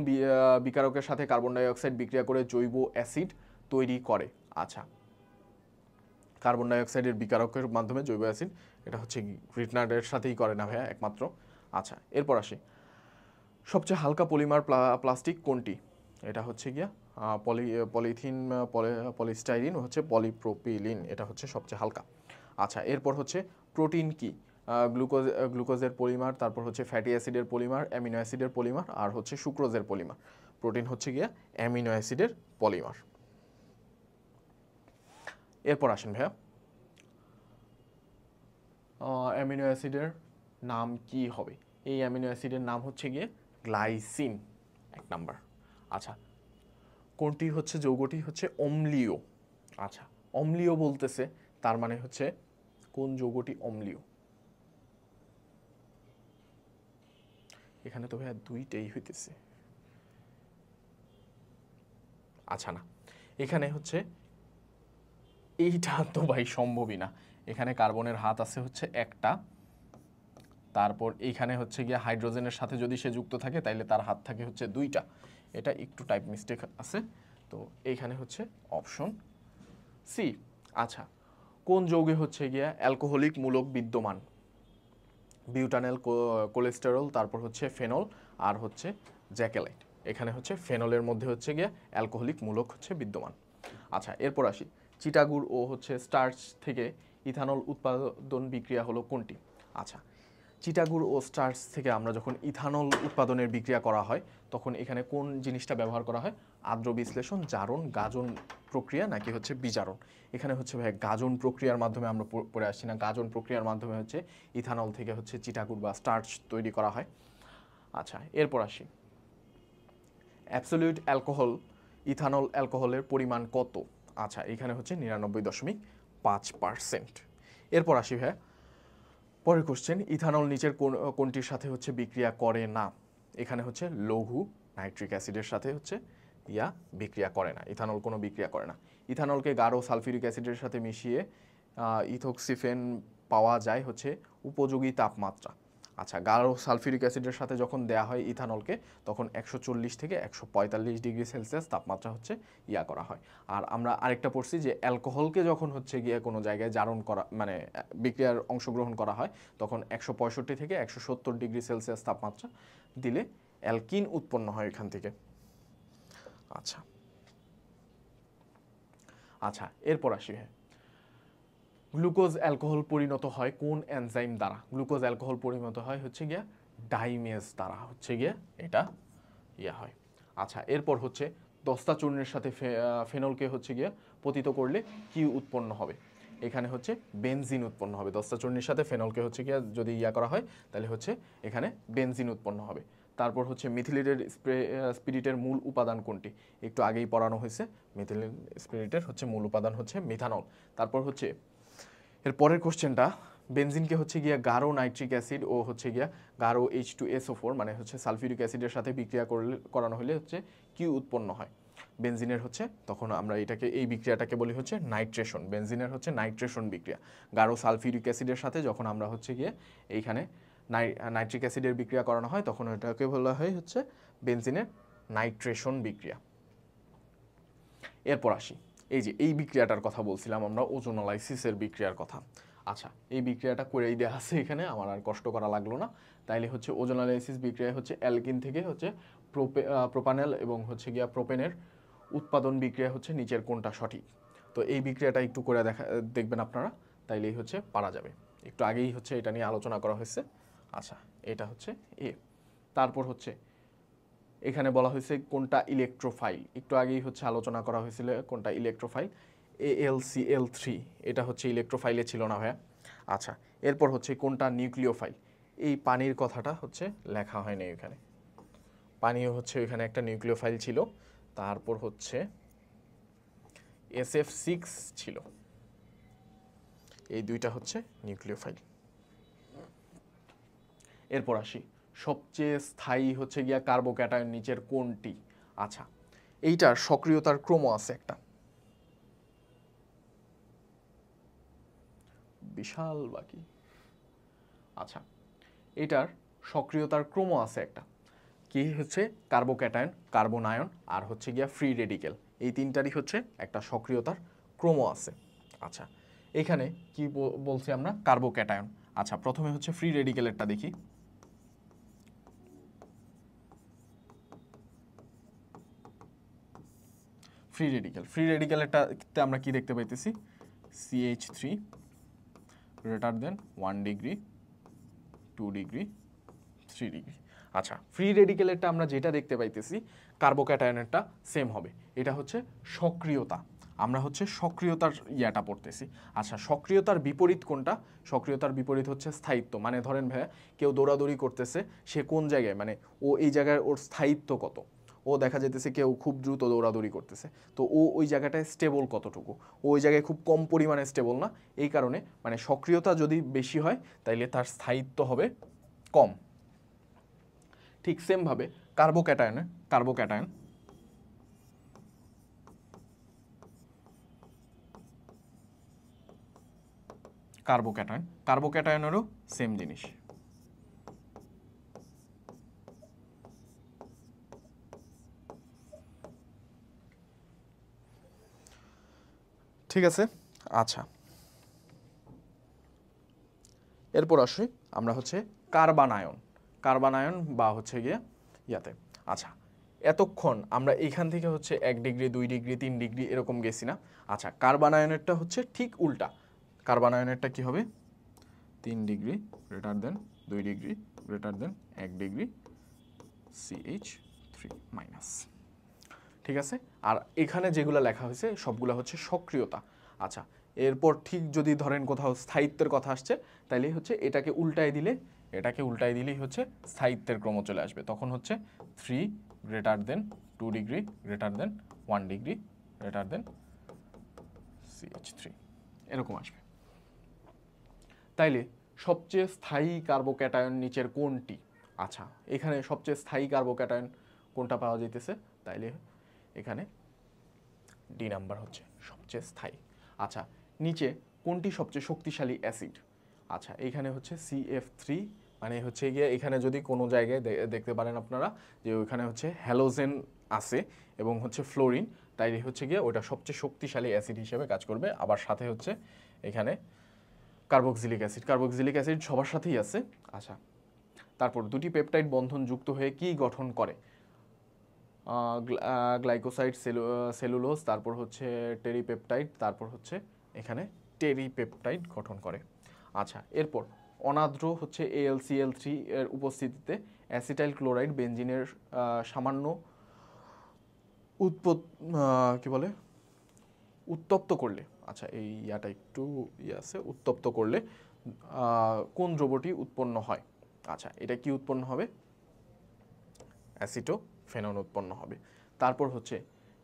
বিকারকের সাথে কার্বন ডাইঅক্সাইড বিক্রিয়া করে জৈব অ্যাসিড তৈরি করে আচ্ছা কার্বন ডাইঅক্সাইডের বিকারকের মাধ্যমে জৈব অ্যাসিড এটা হচ্ছে গ্রিটনাটের সাথেই করে না ভাইয়া একমাত্র আচ্ছা এরপর আসি সবচেয়ে হালকা পলিমার প্লাস্টিক কোনটি এটা হচ্ছে গিয়া পলি পলিথিন পলিস্টাইরিন হচ্ছে পলিপ্রোপিলিন এটা হচ্ছে সবচেয়ে হালকা আচ্ছা এরপর হচ্ছে প্রোটিন কি গ্লুকোজ গ্লুকোজের পলিমার তারপর হচ্ছে ফ্যাটি অ্যাসিডের পলিমার অ্যামিনো অ্যাসিডের পলিমার আর হচ্ছে সুক্রোজের পলিমার প্রোটিন হচ্ছে গিয়া অ্যামিনো অ্যাসিডের পলিমার এরপর আসেন ভাইয়া অ্যামিনো অ্যাসিডের নাম কি হবে এই অ্যামিনো অ্যাসিডের নাম হচ্ছে গিয়ে গ্লাইসিন এক নাম্বার আচ্ছা কোনটি হচ্ছে যৌগটি হচ্ছে অম্লীয় আচ্ছা অম্লীয় বলতেছে তার মানে হচ্ছে কোন যৌগটি অম্লীয় এখানে তো ভাইয়া দুইটাই হইতেছে আচ্ছা না এখানে হচ্ছে এইটা তো ভাই সম্ভবই না এখানে কার্বনের হাত আছে হচ্ছে একটা তারপর এইখানে হচ্ছে গিয়ে হাইড্রোজেনের সাথে যদি সে যুক্ত থাকে তাইলে তার হাত থাকে হচ্ছে দুইটা এটা একটু টাইপ মিস্টেক আছে তো এইখানে হচ্ছে অপশন সি আচ্ছা কোন যৌগে হচ্ছে গিয়া অ্যালকোহলিক মূলক বিদ্যমান বিউটানেল কোলেস্টেরল তারপর হচ্ছে ফেনল আর হচ্ছে জ্যাকেলাইট এখানে হচ্ছে ফেনলের মধ্যে হচ্ছে গিয়া অ্যালকোহলিক মূলক হচ্ছে বিদ্যমান আচ্ছা এরপর আসি চিটাগুড় ও হচ্ছে স্টার্চ থেকে ইথানল উৎপাদন বিক্রিয়া হলো কোনটি আচ্ছা চিটাগুড় ও স্টার্চ থেকে আমরা যখন ইথানল উৎপাদনের বিক্রিয়া করা হয় তখন এখানে কোন জিনিসটা ব্যবহার করা হয় আদ্র বিশ্লেষণ জারণ গাজন প্রক্রিয়া নাকি হচ্ছে বিজারণ এখানে হচ্ছে ভাই গাজন প্রক্রিয়ার মাধ্যমে আমরা পড়ে আসছি না গাজন প্রক্রিয়ার মাধ্যমে হচ্ছে ইথানল থেকে হচ্ছে চিটাগুড় বা স্টার্চ তৈরি করা হয় আচ্ছা এরপর আসি অ্যাবসোলিউট অ্যালকোহল ইথানল অ্যালকোহলের পরিমাণ কত আচ্ছা এখানে হচ্ছে নিরানব্বই দশমিক পাঁচ পারসেন্ট এরপর আসি ভাই পরের কোশ্চেন ইথানল নিচের কোন কোনটির সাথে হচ্ছে বিক্রিয়া করে না এখানে হচ্ছে লঘু নাইট্রিক অ্যাসিডের সাথে হচ্ছে ইয়া বিক্রিয়া করে না ইথানল কোনো বিক্রিয়া করে না ইথানলকে গাঢ় সালফিউরিক অ্যাসিডের সাথে মিশিয়ে ইথোক্সিফেন পাওয়া যায় হচ্ছে উপযোগী তাপমাত্রা আচ্ছা গাঢ় সালফিউরিক অ্যাসিডের সাথে যখন দেয়া হয় ইথানলকে তখন একশো থেকে একশো ডিগ্রি সেলসিয়াস তাপমাত্রা হচ্ছে ইয়া করা হয় আর আমরা আরেকটা পড়ছি যে অ্যালকোহলকে যখন হচ্ছে গিয়ে কোনো জায়গায় জারণ করা মানে বিক্রিয়ার অংশগ্রহণ করা হয় তখন একশো থেকে একশো ডিগ্রি সেলসিয়াস তাপমাত্রা দিলে অ্যালকিন উৎপন্ন হয় এখান থেকে আচ্ছা আচ্ছা এরপর আসি হ্যাঁ গ্লুকোজ অ্যালকোহল পরিণত হয় কোন এনজাইম দ্বারা গ্লুকোজ অ্যালকোহল পরিণত হয় হচ্ছে গিয়া ডাইমেজ দ্বারা হচ্ছে গিয়া এটা ইয়া হয় আচ্ছা এরপর হচ্ছে দস্তা চূর্ণের সাথে ফেনলকে হচ্ছে গিয়া পতিত করলে কি উৎপন্ন হবে এখানে হচ্ছে বেনজিন উৎপন্ন হবে দস্তা চূর্ণের সাথে ফেনলকে হচ্ছে গিয়া যদি ইয়া করা হয় তাহলে হচ্ছে এখানে বেনজিন উৎপন্ন হবে তারপর হচ্ছে স্প্রে স্পিরিটের মূল উপাদান কোনটি একটু আগেই পড়ানো হয়েছে মিথিলেন স্পিরিটের হচ্ছে মূল উপাদান হচ্ছে মিথানল তারপর হচ্ছে এর পরের কোশ্চেনটা বেনজিনকে হচ্ছে গিয়া গারো নাইট্রিক অ্যাসিড ও হচ্ছে গিয়া গারো এইচ টু এসও ফোর মানে হচ্ছে সালফিউরিক অ্যাসিডের সাথে বিক্রিয়া করলে করানো হলে হচ্ছে কি উৎপন্ন হয় বেনজিনের হচ্ছে তখন আমরা এটাকে এই বিক্রিয়াটাকে বলি হচ্ছে নাইট্রেশন বেনজিনের হচ্ছে নাইট্রেশন বিক্রিয়া গারো সালফিউরিক অ্যাসিডের সাথে যখন আমরা হচ্ছে গিয়ে এইখানে নাইট্রিক অ্যাসিডের বিক্রিয়া করানো হয় তখন এটাকে বলা হয় হচ্ছে বেনজিনের নাইট্রেশন বিক্রিয়া এরপর আসি এই যে এই বিক্রিয়াটার কথা বলছিলাম আমরা ওজোনালাইসিসের বিক্রিয়ার কথা আচ্ছা এই বিক্রিয়াটা করেই দেওয়া আছে এখানে আমার আর কষ্ট করা লাগলো না তাইলে হচ্ছে ওজোনালাইসিস বিক্রিয়া হচ্ছে অ্যালকিন থেকে হচ্ছে প্রোপে প্রোপানেল এবং হচ্ছে গিয়া প্রোপেনের উৎপাদন বিক্রিয়া হচ্ছে নিচের কোনটা সঠিক তো এই বিক্রিয়াটা একটু করে দেখা দেখবেন আপনারা তাইলেই হচ্ছে পারা যাবে একটু আগেই হচ্ছে এটা নিয়ে আলোচনা করা হয়েছে আচ্ছা এটা হচ্ছে এ তারপর হচ্ছে এখানে বলা হয়েছে কোনটা ইলেকট্রোফাইল একটু আগেই হচ্ছে আলোচনা করা হয়েছিল কোনটা ইলেকট্রোফাইল এ এল থ্রি এটা হচ্ছে ইলেকট্রোফাইলে ছিল না ভাইয়া আচ্ছা এরপর হচ্ছে কোনটা নিউক্লিওফাইল এই পানির কথাটা হচ্ছে লেখা হয়নি এখানে পানিও হচ্ছে এখানে একটা নিউক্লিওফাইল ছিল তারপর হচ্ছে এস এফ সিক্স ছিল এই দুইটা হচ্ছে নিউক্লিওফাইল এরপর আসি সবচেয়ে স্থায়ী হচ্ছে গিয়া কার্বোক্যাটায়ন নিচের কোনটি আচ্ছা এইটার সক্রিয়তার ক্রম আছে একটা বিশাল বাকি আচ্ছা এটার সক্রিয়তার ক্রম আছে একটা কি হচ্ছে কার্বোক্যাটায়ন কার্বোনায়ন আর হচ্ছে গিয়া ফ্রি রেডিকেল এই তিনটারই হচ্ছে একটা সক্রিয়তার ক্রম আছে আচ্ছা এখানে কি বলছি আমরা কার্বোক্যাটায়ন আচ্ছা প্রথমে হচ্ছে ফ্রি রেডিকেলেরটা দেখি ফ্রি রেডিক্যাল ফ্রি রেডিক্যালেরটাতে আমরা কি দেখতে পাইতেছি CH three greater than one degree two degree three degree আচ্ছা ফ্রি রেডিক্যালেরটা আমরা যেটা দেখতে পাইতেছি কার্বোক্যাটায়নেরটা সেম হবে এটা হচ্ছে সক্রিয়তা আমরা হচ্ছে সক্রিয়তার ইয়াটা পড়তেছি আচ্ছা সক্রিয়তার বিপরীত কোনটা সক্রিয়তার বিপরীত হচ্ছে স্থায়িত্ব মানে ধরেন ভাইয়া কেউ দৌড়াদৌড়ি করতেছে সে কোন জায়গায় মানে ও এই জায়গায় ওর স্থায়িত্ব কত ও দেখা যেতেছে কেউ খুব দ্রুত দৌড়াদৌড়ি করতেছে তো ও ওই জায়গাটায় স্টেবল কতটুকু ও ওই জায়গায় খুব কম পরিমাণে স্টেবল না এই কারণে মানে সক্রিয়তা যদি বেশি হয় তাইলে তার স্থায়িত্ব হবে কম ঠিক সেমভাবে কার্বোক্যাটায়নে কার্বোক্যাটায়ন কার্বোক্যাটায়ন কার্বোক্যাটায়নেরও সেম জিনিস ঠিক আছে আচ্ছা এরপর আসি আমরা হচ্ছে কার্বানায়ন কার্বানায়ন বা হচ্ছে গিয়ে ইয়াতে আচ্ছা এতক্ষণ আমরা এখান থেকে হচ্ছে এক ডিগ্রি দুই ডিগ্রি তিন ডিগ্রি এরকম গেছি না আচ্ছা কার্বানায়নেরটা হচ্ছে ঠিক উল্টা কার্বানায়নেরটা কি হবে তিন ডিগ্রি গ্রেটার দেন দুই ডিগ্রি গ্রেটার দেন এক ডিগ্রি সিএইচ থ্রি মাইনাস ঠিক আছে আর এখানে যেগুলো লেখা হয়েছে সবগুলো হচ্ছে সক্রিয়তা আচ্ছা এরপর ঠিক যদি ধরেন কোথাও স্থায়িত্বের কথা আসছে তাইলেই হচ্ছে এটাকে উল্টায় দিলে এটাকে উল্টায় দিলেই হচ্ছে স্থায়িত্বের ক্রম চলে আসবে তখন হচ্ছে three greater than two degree greater than one degree greater than CH three এরকম আসবে তাইলে সবচেয়ে স্থায়ী কার্বোক্যাটায়ন নিচের কোনটি আচ্ছা এখানে সবচেয়ে স্থায়ী কার্বোক্যাটায়ন কোনটা পাওয়া যাইতেছে তাইলে এখানে ডি নাম্বার হচ্ছে সবচেয়ে স্থায়ী আচ্ছা নিচে কোনটি সবচেয়ে শক্তিশালী অ্যাসিড আচ্ছা এখানে হচ্ছে সি এফ থ্রি মানে হচ্ছে গিয়ে এখানে যদি কোনো জায়গায় দেখতে পারেন আপনারা যে ওইখানে হচ্ছে হ্যালোজেন আছে এবং হচ্ছে ফ্লোরিন তাই হচ্ছে গিয়ে ওটা সবচেয়ে শক্তিশালী অ্যাসিড হিসেবে কাজ করবে আবার সাথে হচ্ছে এখানে কার্বক্সিলিক অ্যাসিড কার্বক্সিলিক অ্যাসিড সবার সাথেই আছে আচ্ছা তারপর দুটি পেপটাইড বন্ধন যুক্ত হয়ে কি গঠন করে গ্লাইকোসাইড সেলুলোস তারপর হচ্ছে টেরিপেপটাইড তারপর হচ্ছে এখানে টেরিপেপটাইড গঠন করে আচ্ছা এরপর অনাদ্র হচ্ছে এএলসিএল থ্রি এর উপস্থিতিতে অ্যাসিটাইল ক্লোরাইড বেঞ্জিনের সামান্য উৎপত কি বলে উত্তপ্ত করলে আচ্ছা এই ইয়াটা একটু ইয়ে আছে উত্তপ্ত করলে কোন দ্রব্যটি উৎপন্ন হয় আচ্ছা এটা কি উৎপন্ন হবে অ্যাসিটো ফেনন উৎপন্ন হবে তারপর হচ্ছে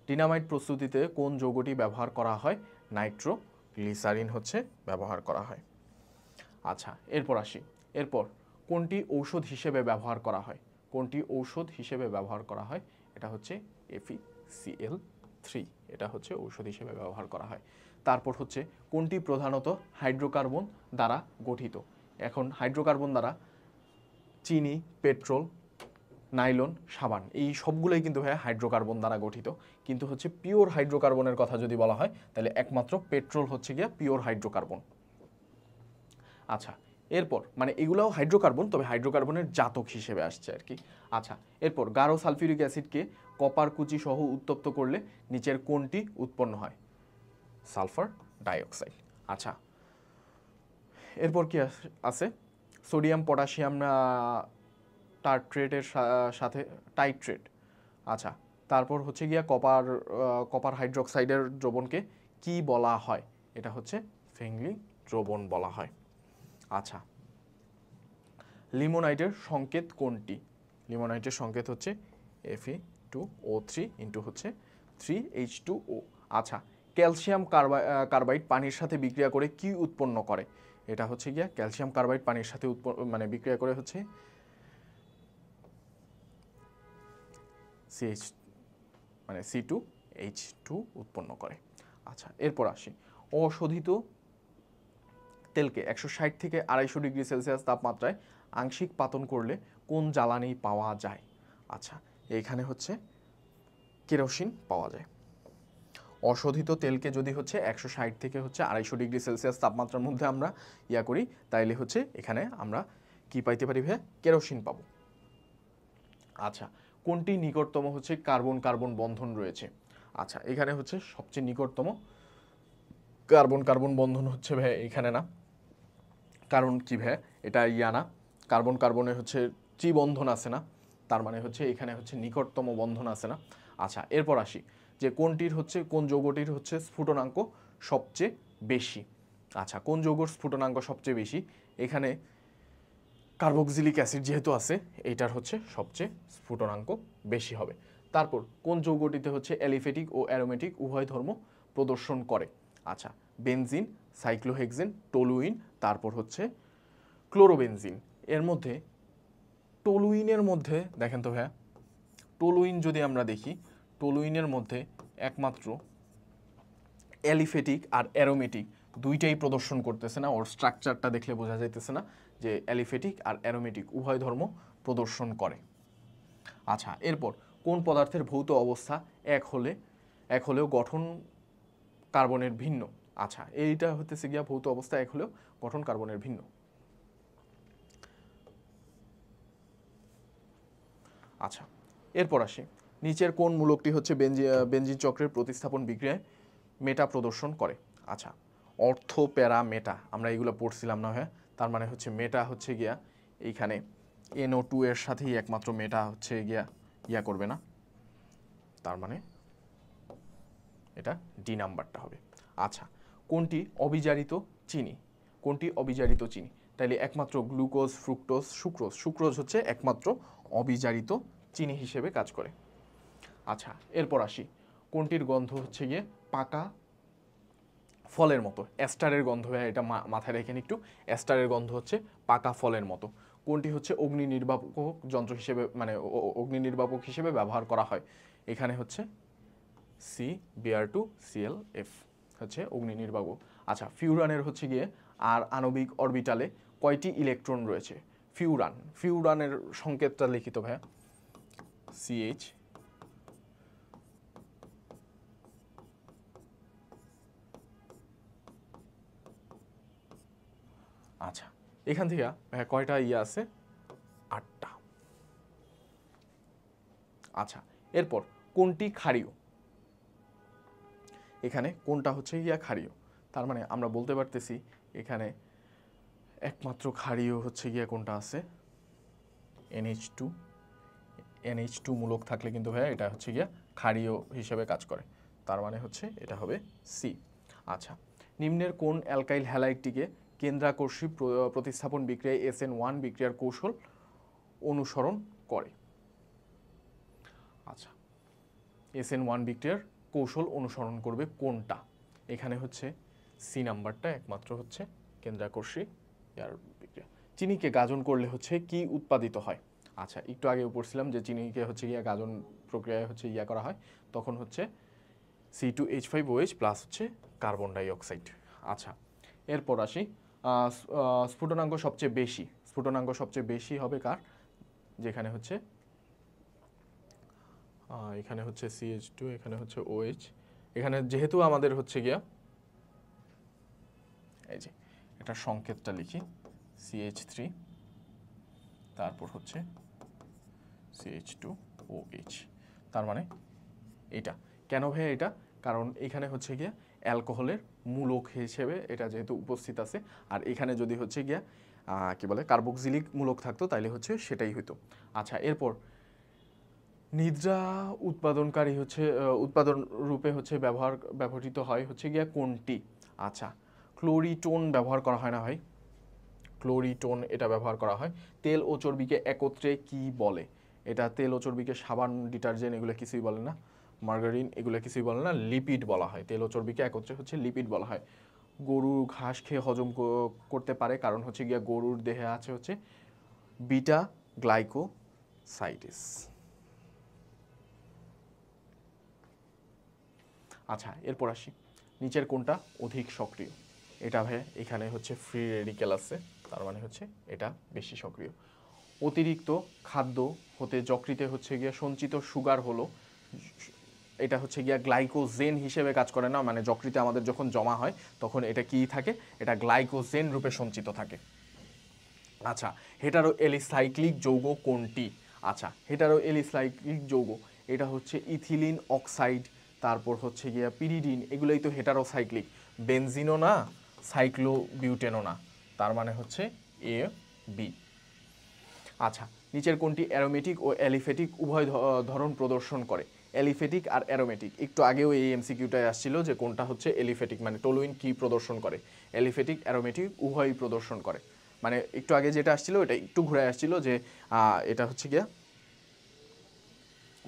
ডিনামাইট প্রস্তুতিতে কোন যৌগটি ব্যবহার করা হয় নাইট্রো গ্লিসারিন হচ্ছে ব্যবহার করা হয় আচ্ছা এরপর আসি এরপর কোনটি ঔষধ হিসেবে ব্যবহার করা হয় কোনটি ঔষধ হিসেবে ব্যবহার করা হয় এটা হচ্ছে এফি সিএল থ্রি এটা হচ্ছে ঔষধ হিসেবে ব্যবহার করা হয় তারপর হচ্ছে কোনটি প্রধানত হাইড্রোকার্বন দ্বারা গঠিত এখন হাইড্রোকার্বন দ্বারা চিনি পেট্রোল নাইলন সাবান এই সবগুলোই কিন্তু হ্যাঁ হাইড্রোকার্বন দ্বারা গঠিত কিন্তু হচ্ছে পিওর হাইড্রোকার্বনের কথা যদি বলা হয় তাহলে একমাত্র পেট্রোল হচ্ছে গিয়া পিওর হাইড্রোকার্বন আচ্ছা এরপর মানে এগুলাও হাইড্রোকার্বন তবে হাইড্রোকার্বনের জাতক হিসেবে আসছে আর কি আচ্ছা এরপর গারো সালফিউরিক অ্যাসিডকে কপার কুচি সহ উত্তপ্ত করলে নিচের কোনটি উৎপন্ন হয় সালফার ডাইঅক্সাইড আচ্ছা এরপর কি আছে সোডিয়াম পটাশিয়াম ট্রেডের সাথে টাইট ট্রেড আচ্ছা তারপর হচ্ছে গিয়া কপার কপার হাইড্রোক্সাইডের দ্রবণকে কি বলা হয় এটা হচ্ছে ফেংলি দ্রবণ বলা হয় আচ্ছা লিমোনাইটের সংকেত কোনটি লিমোনাইটের সংকেত হচ্ছে FE two O three into হচ্ছে থ্রি এইচ টু ও আচ্ছা ক্যালসিয়াম কার্বাইড পানির সাথে বিক্রিয়া করে কি উৎপন্ন করে এটা হচ্ছে গিয়া ক্যালসিয়াম কার্বাইড পানির সাথে মানে বিক্রিয়া করে হচ্ছে CH মানে সি টু এইচ টু উৎপন্ন করে আচ্ছা এরপর আসি অশোধিত তেলকে একশো ষাট থেকে আড়াইশো ডিগ্রি সেলসিয়াস তাপমাত্রায় আংশিক পাতন করলে কোন জ্বালানি পাওয়া যায় আচ্ছা এইখানে হচ্ছে কেরোসিন পাওয়া যায় অশোধিত তেলকে যদি হচ্ছে একশো ষাট থেকে হচ্ছে আড়াইশো ডিগ্রি সেলসিয়াস তাপমাত্রার মধ্যে আমরা ইয়া করি তাইলে হচ্ছে এখানে আমরা কি পাইতে পারি ভাই কেরোসিন পাবো আচ্ছা কোনটি নিকটতম হচ্ছে কার্বন কার্বন বন্ধন রয়েছে আচ্ছা এখানে হচ্ছে সবচেয়ে নিকটতম কার্বন কার্বন বন্ধন হচ্ছে ভ্যা এখানে না কারণ কি ভ্যা এটা ইয়া না কার্বন কার্বনে হচ্ছে বন্ধন আছে না তার মানে হচ্ছে এখানে হচ্ছে নিকটতম বন্ধন আছে না আচ্ছা এরপর আসি যে কোনটির হচ্ছে কোন যৌগটির হচ্ছে স্ফুটনাঙ্ক সবচেয়ে বেশি আচ্ছা কোন যৌগর স্ফুটনাঙ্ক সবচেয়ে বেশি এখানে কার্বক্সিলিক অ্যাসিড যেহেতু আছে এইটার হচ্ছে সবচেয়ে স্ফুটনাঙ্ক বেশি হবে তারপর কোন যৌগটিতে হচ্ছে অ্যালিফেটিক ও অ্যারোমেটিক উভয় ধর্ম প্রদর্শন করে আচ্ছা বেনজিন সাইক্লোহেক্সেন টোলুইন তারপর হচ্ছে ক্লোরোবেনজিন এর মধ্যে টোলুইনের মধ্যে দেখেন তো ভাইয়া টোলুইন যদি আমরা দেখি টোলুইনের মধ্যে একমাত্র অ্যালিফেটিক আর অ্যারোমেটিক দুইটাই প্রদর্শন করতেছে না ওর স্ট্রাকচারটা দেখলে বোঝা যাইতেছে না যে অ্যালিফেটিক আর অ্যারোমেটিক উভয় ধর্ম প্রদর্শন করে আচ্ছা এরপর কোন পদার্থের ভৌত অবস্থা এক হলে এক হলেও গঠন কার্বনের ভিন্ন আচ্ছা এইটা হতেছে গিয়া ভৌত অবস্থা এক হলেও গঠন কার্বনের ভিন্ন আচ্ছা এরপর আসি নিচের কোন মূলকটি হচ্ছে বেঞ্জি বেঞ্জিন চক্রের প্রতিস্থাপন বিক্রিয়ায় মেটা প্রদর্শন করে আচ্ছা অর্থ প্যারা মেটা আমরা এগুলো পড়ছিলাম না হ্যাঁ তার মানে হচ্ছে মেটা হচ্ছে গিয়া এইখানে এনও টু এর সাথেই একমাত্র মেটা হচ্ছে গিয়া ইয়া করবে না তার মানে এটা ডি নাম্বারটা হবে আচ্ছা কোনটি অবিজারিত চিনি কোনটি অবিজারিত চিনি তাইলে একমাত্র গ্লুকোজ ফ্রুক্টোজ সুক্রোজ সুক্রোজ হচ্ছে একমাত্র অবিজারিত চিনি হিসেবে কাজ করে আচ্ছা এরপর আসি কোনটির গন্ধ হচ্ছে গিয়ে পাকা ফলের মতো অ্যাস্টারের গন্ধ হয় হ্যাঁ, এটা মাথায় রেখে একটু অ্যাস্টারের গন্ধ হচ্ছে পাকা ফলের মতো কোনটি হচ্ছে অগ্নি নির্বাপক যন্ত্র হিসেবে মানে অগ্নি নির্বাপক হিসেবে ব্যবহার করা হয় এখানে হচ্ছে C BR two CL F হচ্ছে অগ্নি নির্বাপক আচ্ছা ফিউরানের হচ্ছে গিয়ে আর আণবিক অরবিটালে কয়টি ইলেকট্রন রয়েছে ফিউরান ফিউরানের সংকেতটা লিখিত ভাইয়া সিএইচ আচ্ছা এখান থেকে হ্যাঁ, কয়টা ইয়ে আছে আটটা আচ্ছা এরপর কোনটি ক্ষারীয় এখানে কোনটা হচ্ছে ইয়া ক্ষারীয় তার মানে আমরা বলতে পারতেছি এখানে একমাত্র ক্ষারীয় হচ্ছে গিয়া কোনটা আছে এনএইচ টু এনএইচ টু মূলক থাকলে কিন্তু ভাইয়া এটা হচ্ছে গিয়া ক্ষারীয় হিসেবে কাজ করে তার মানে হচ্ছে এটা হবে সি আচ্ছা নিম্নের কোন অ্যালকাইল হ্যালাইটটিকে কেন্দ্রাকর্ষী প্রতিস্থাপন বিক্রিয়ায় এস এন ওয়ান বিক্রিয়ার কৌশল অনুসরণ করে আচ্ছা এস এন ওয়ান বিক্রিয়ার কৌশল অনুসরণ করবে কোনটা এখানে হচ্ছে সি নাম্বারটা একমাত্র হচ্ছে কেন্দ্রাকর্ষী এয়ার বিক্রিয়া চিনিকে গাজন করলে হচ্ছে কি উৎপাদিত হয় আচ্ছা একটু আগে পড়ছিলাম যে চিনিকে হচ্ছে গিয়া গাজন প্রক্রিয়ায় হচ্ছে ইয়া করা হয় তখন হচ্ছে C two H five OH plus হচ্ছে কার্বন ডাইঅক্সাইড আচ্ছা এরপর আসি স্ফুটনাঙ্ক সবচেয়ে বেশি স্ফুটনাঙ্ক সবচেয়ে বেশি হবে কার যেখানে হচ্ছে এখানে হচ্ছে সিএইচ টু এখানে হচ্ছে ওএইচ এখানে যেহেতু আমাদের হচ্ছে গিয়া এই যে এটা সংকেতটা লিখি সিএইচ থ্রি তারপর হচ্ছে সিএইচ টু ওএইচ তার মানে এটা কেন ভাইয়া এটা কারণ এখানে হচ্ছে গিয়া অ্যালকোহলের মূলক হিসেবে এটা যেহেতু উপস্থিত আছে আর এখানে যদি হচ্ছে গিয়া কি বলে কার্বক্সিলিক মূলক থাকতো তাইলে হচ্ছে সেটাই হইতো আচ্ছা এরপর নিদ্রা উৎপাদনকারী হচ্ছে উৎপাদন রূপে হচ্ছে ব্যবহার ব্যবহৃত হয় হচ্ছে গিয়া কোনটি আচ্ছা ক্লোরিটোন ব্যবহার করা হয় না হয় ক্লোরিটোন এটা ব্যবহার করা হয় তেল ও চর্বিকে একত্রে কি বলে এটা তেল ও চর্বিকে সাবান ডিটারজেন্ট এগুলো কিছুই বলে না মার্গারিন এগুলো কিছুই বলে না লিপিড বলা হয় তেল ও চর্বিকে একত্রে হচ্ছে লিপিড বলা হয় গরু ঘাস খেয়ে হজম করতে পারে কারণ হচ্ছে গিয়া গরুর দেহে আছে হচ্ছে বিটা গ্লাইকোসাইটিস আচ্ছা এরপর আসি নিচের কোনটা অধিক সক্রিয় এটা ভাই এখানে হচ্ছে ফ্রি রেডিক্যাল আছে তার মানে হচ্ছে এটা বেশি সক্রিয় অতিরিক্ত খাদ্য হতে যকৃতে হচ্ছে গিয়ে সঞ্চিত সুগার হলো এটা হচ্ছে গিয়া গ্লাইকোজেন হিসেবে কাজ করে না মানে যকৃতে আমাদের যখন জমা হয় তখন এটা কি থাকে এটা গ্লাইকোজেন রূপে সঞ্চিত থাকে আচ্ছা হেটারো এলিসাইক্লিক যৌগ কোনটি আচ্ছা হেটারো এলিসাইক্লিক যৌগ এটা হচ্ছে ইথিলিন অক্সাইড তারপর হচ্ছে গিয়া পিরিডিন এগুলোই তো হেটারোসাইক্লিক বেনজিনও না সাইক্লোবিউটেনও না তার মানে হচ্ছে এ বি আচ্ছা নিচের কোনটি অ্যারোমেটিক ও অ্যালিফেটিক উভয় ধরন প্রদর্শন করে এলিফেটিক আর অ্যারোমেটিক একটু আগেও এই এমসিকিউটায় আসছিল যে কোনটা হচ্ছে এলিফেটিক মানে টোলুইন কি প্রদর্শন করে এলিফেটিক অ্যারোমেটিক উভয়ই প্রদর্শন করে মানে একটু আগে যেটা আসছিল এটা একটু ঘুরে আসছিল যে এটা হচ্ছে গিয়া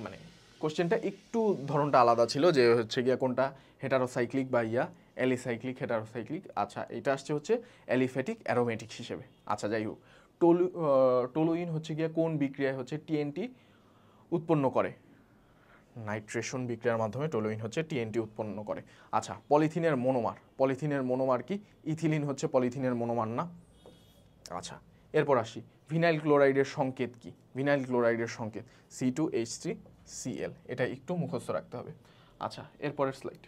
মানে কোশ্চেনটা একটু ধরনটা আলাদা ছিল যে হচ্ছে গিয়া কোনটা হেটারোসাইক্লিক বা ইয়া অ্যালিসাইক্লিক হেটারোসাইক্লিক আচ্ছা এটা আসছে হচ্ছে অ্যালিফেটিক অ্যারোমেটিক হিসেবে আচ্ছা যাই হোক টোলু টোলুইন হচ্ছে গিয়া কোন বিক্রিয়ায় হচ্ছে টিএনটি উৎপন্ন করে নাইট্রেশন বিক্রিয়ার মাধ্যমে টোলোইন হচ্ছে টিএনটি উৎপন্ন করে আচ্ছা পলিথিনের মনোমার পলিথিনের মনোমার কি ইথিলিন হচ্ছে পলিথিনের মনোমার না আচ্ছা এরপর আসি ভিনাইল ক্লোরাইডের সংকেত কি ভিনাইল ক্লোরাইডের সংকেত C two H three CL এটা একটু মুখস্থ রাখতে হবে আচ্ছা এরপরের স্লাইড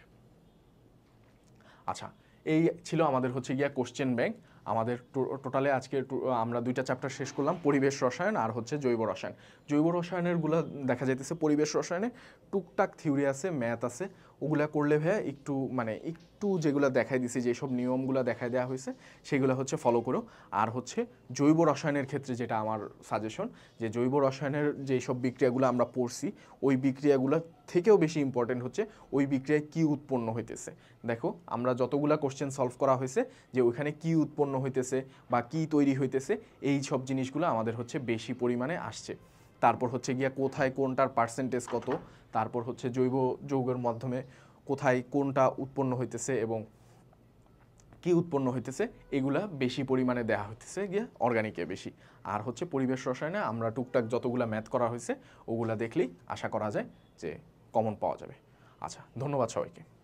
আচ্ছা এই ছিল আমাদের হচ্ছে গিয়া কোশ্চেন ব্যাংক আমাদের টোটালে আজকে আমরা দুইটা চ্যাপ্টার শেষ করলাম পরিবেশ রসায়ন আর হচ্ছে জৈব রসায়ন জৈব রসায়নেরগুলো দেখা যাইতেছে পরিবেশ রসায়নে টুকটাক থিওরি আছে ম্যাথ আছে ওগুলা করলে ভাইয়া একটু মানে একটু যেগুলো দেখাই দিছি যেসব নিয়মগুলো দেখাই দেওয়া হয়েছে সেগুলো হচ্ছে ফলো করো আর হচ্ছে জৈব রসায়নের ক্ষেত্রে যেটা আমার সাজেশন যে জৈব রসায়নের যেসব বিক্রিয়াগুলো আমরা পড়ছি ওই বিক্রিয়াগুলো থেকেও বেশি ইম্পর্টেন্ট হচ্ছে ওই বিক্রিয়ায় কি উৎপন্ন হইতেছে দেখো আমরা যতগুলা কোশ্চেন সলভ করা হয়েছে যে ওইখানে কি উৎপন্ন হইতেছে বা কি তৈরি হইতেছে এই সব জিনিসগুলো আমাদের হচ্ছে বেশি পরিমাণে আসছে তারপর হচ্ছে গিয়া কোথায় কোনটার পার্সেন্টেজ কত তারপর হচ্ছে জৈব যৌগের মাধ্যমে কোথায় কোনটা উৎপন্ন হইতেছে এবং কি উৎপন্ন হইতেছে এগুলা বেশি পরিমাণে দেয়া হইতেছে গিয়া অর্গানিকে বেশি আর হচ্ছে পরিবেশ রসায়নে আমরা টুকটাক যতগুলা ম্যাথ করা হয়েছে ওগুলা দেখলেই আশা করা যায় যে কমন পাওয়া যাবে আচ্ছা ধন্যবাদ সবাইকে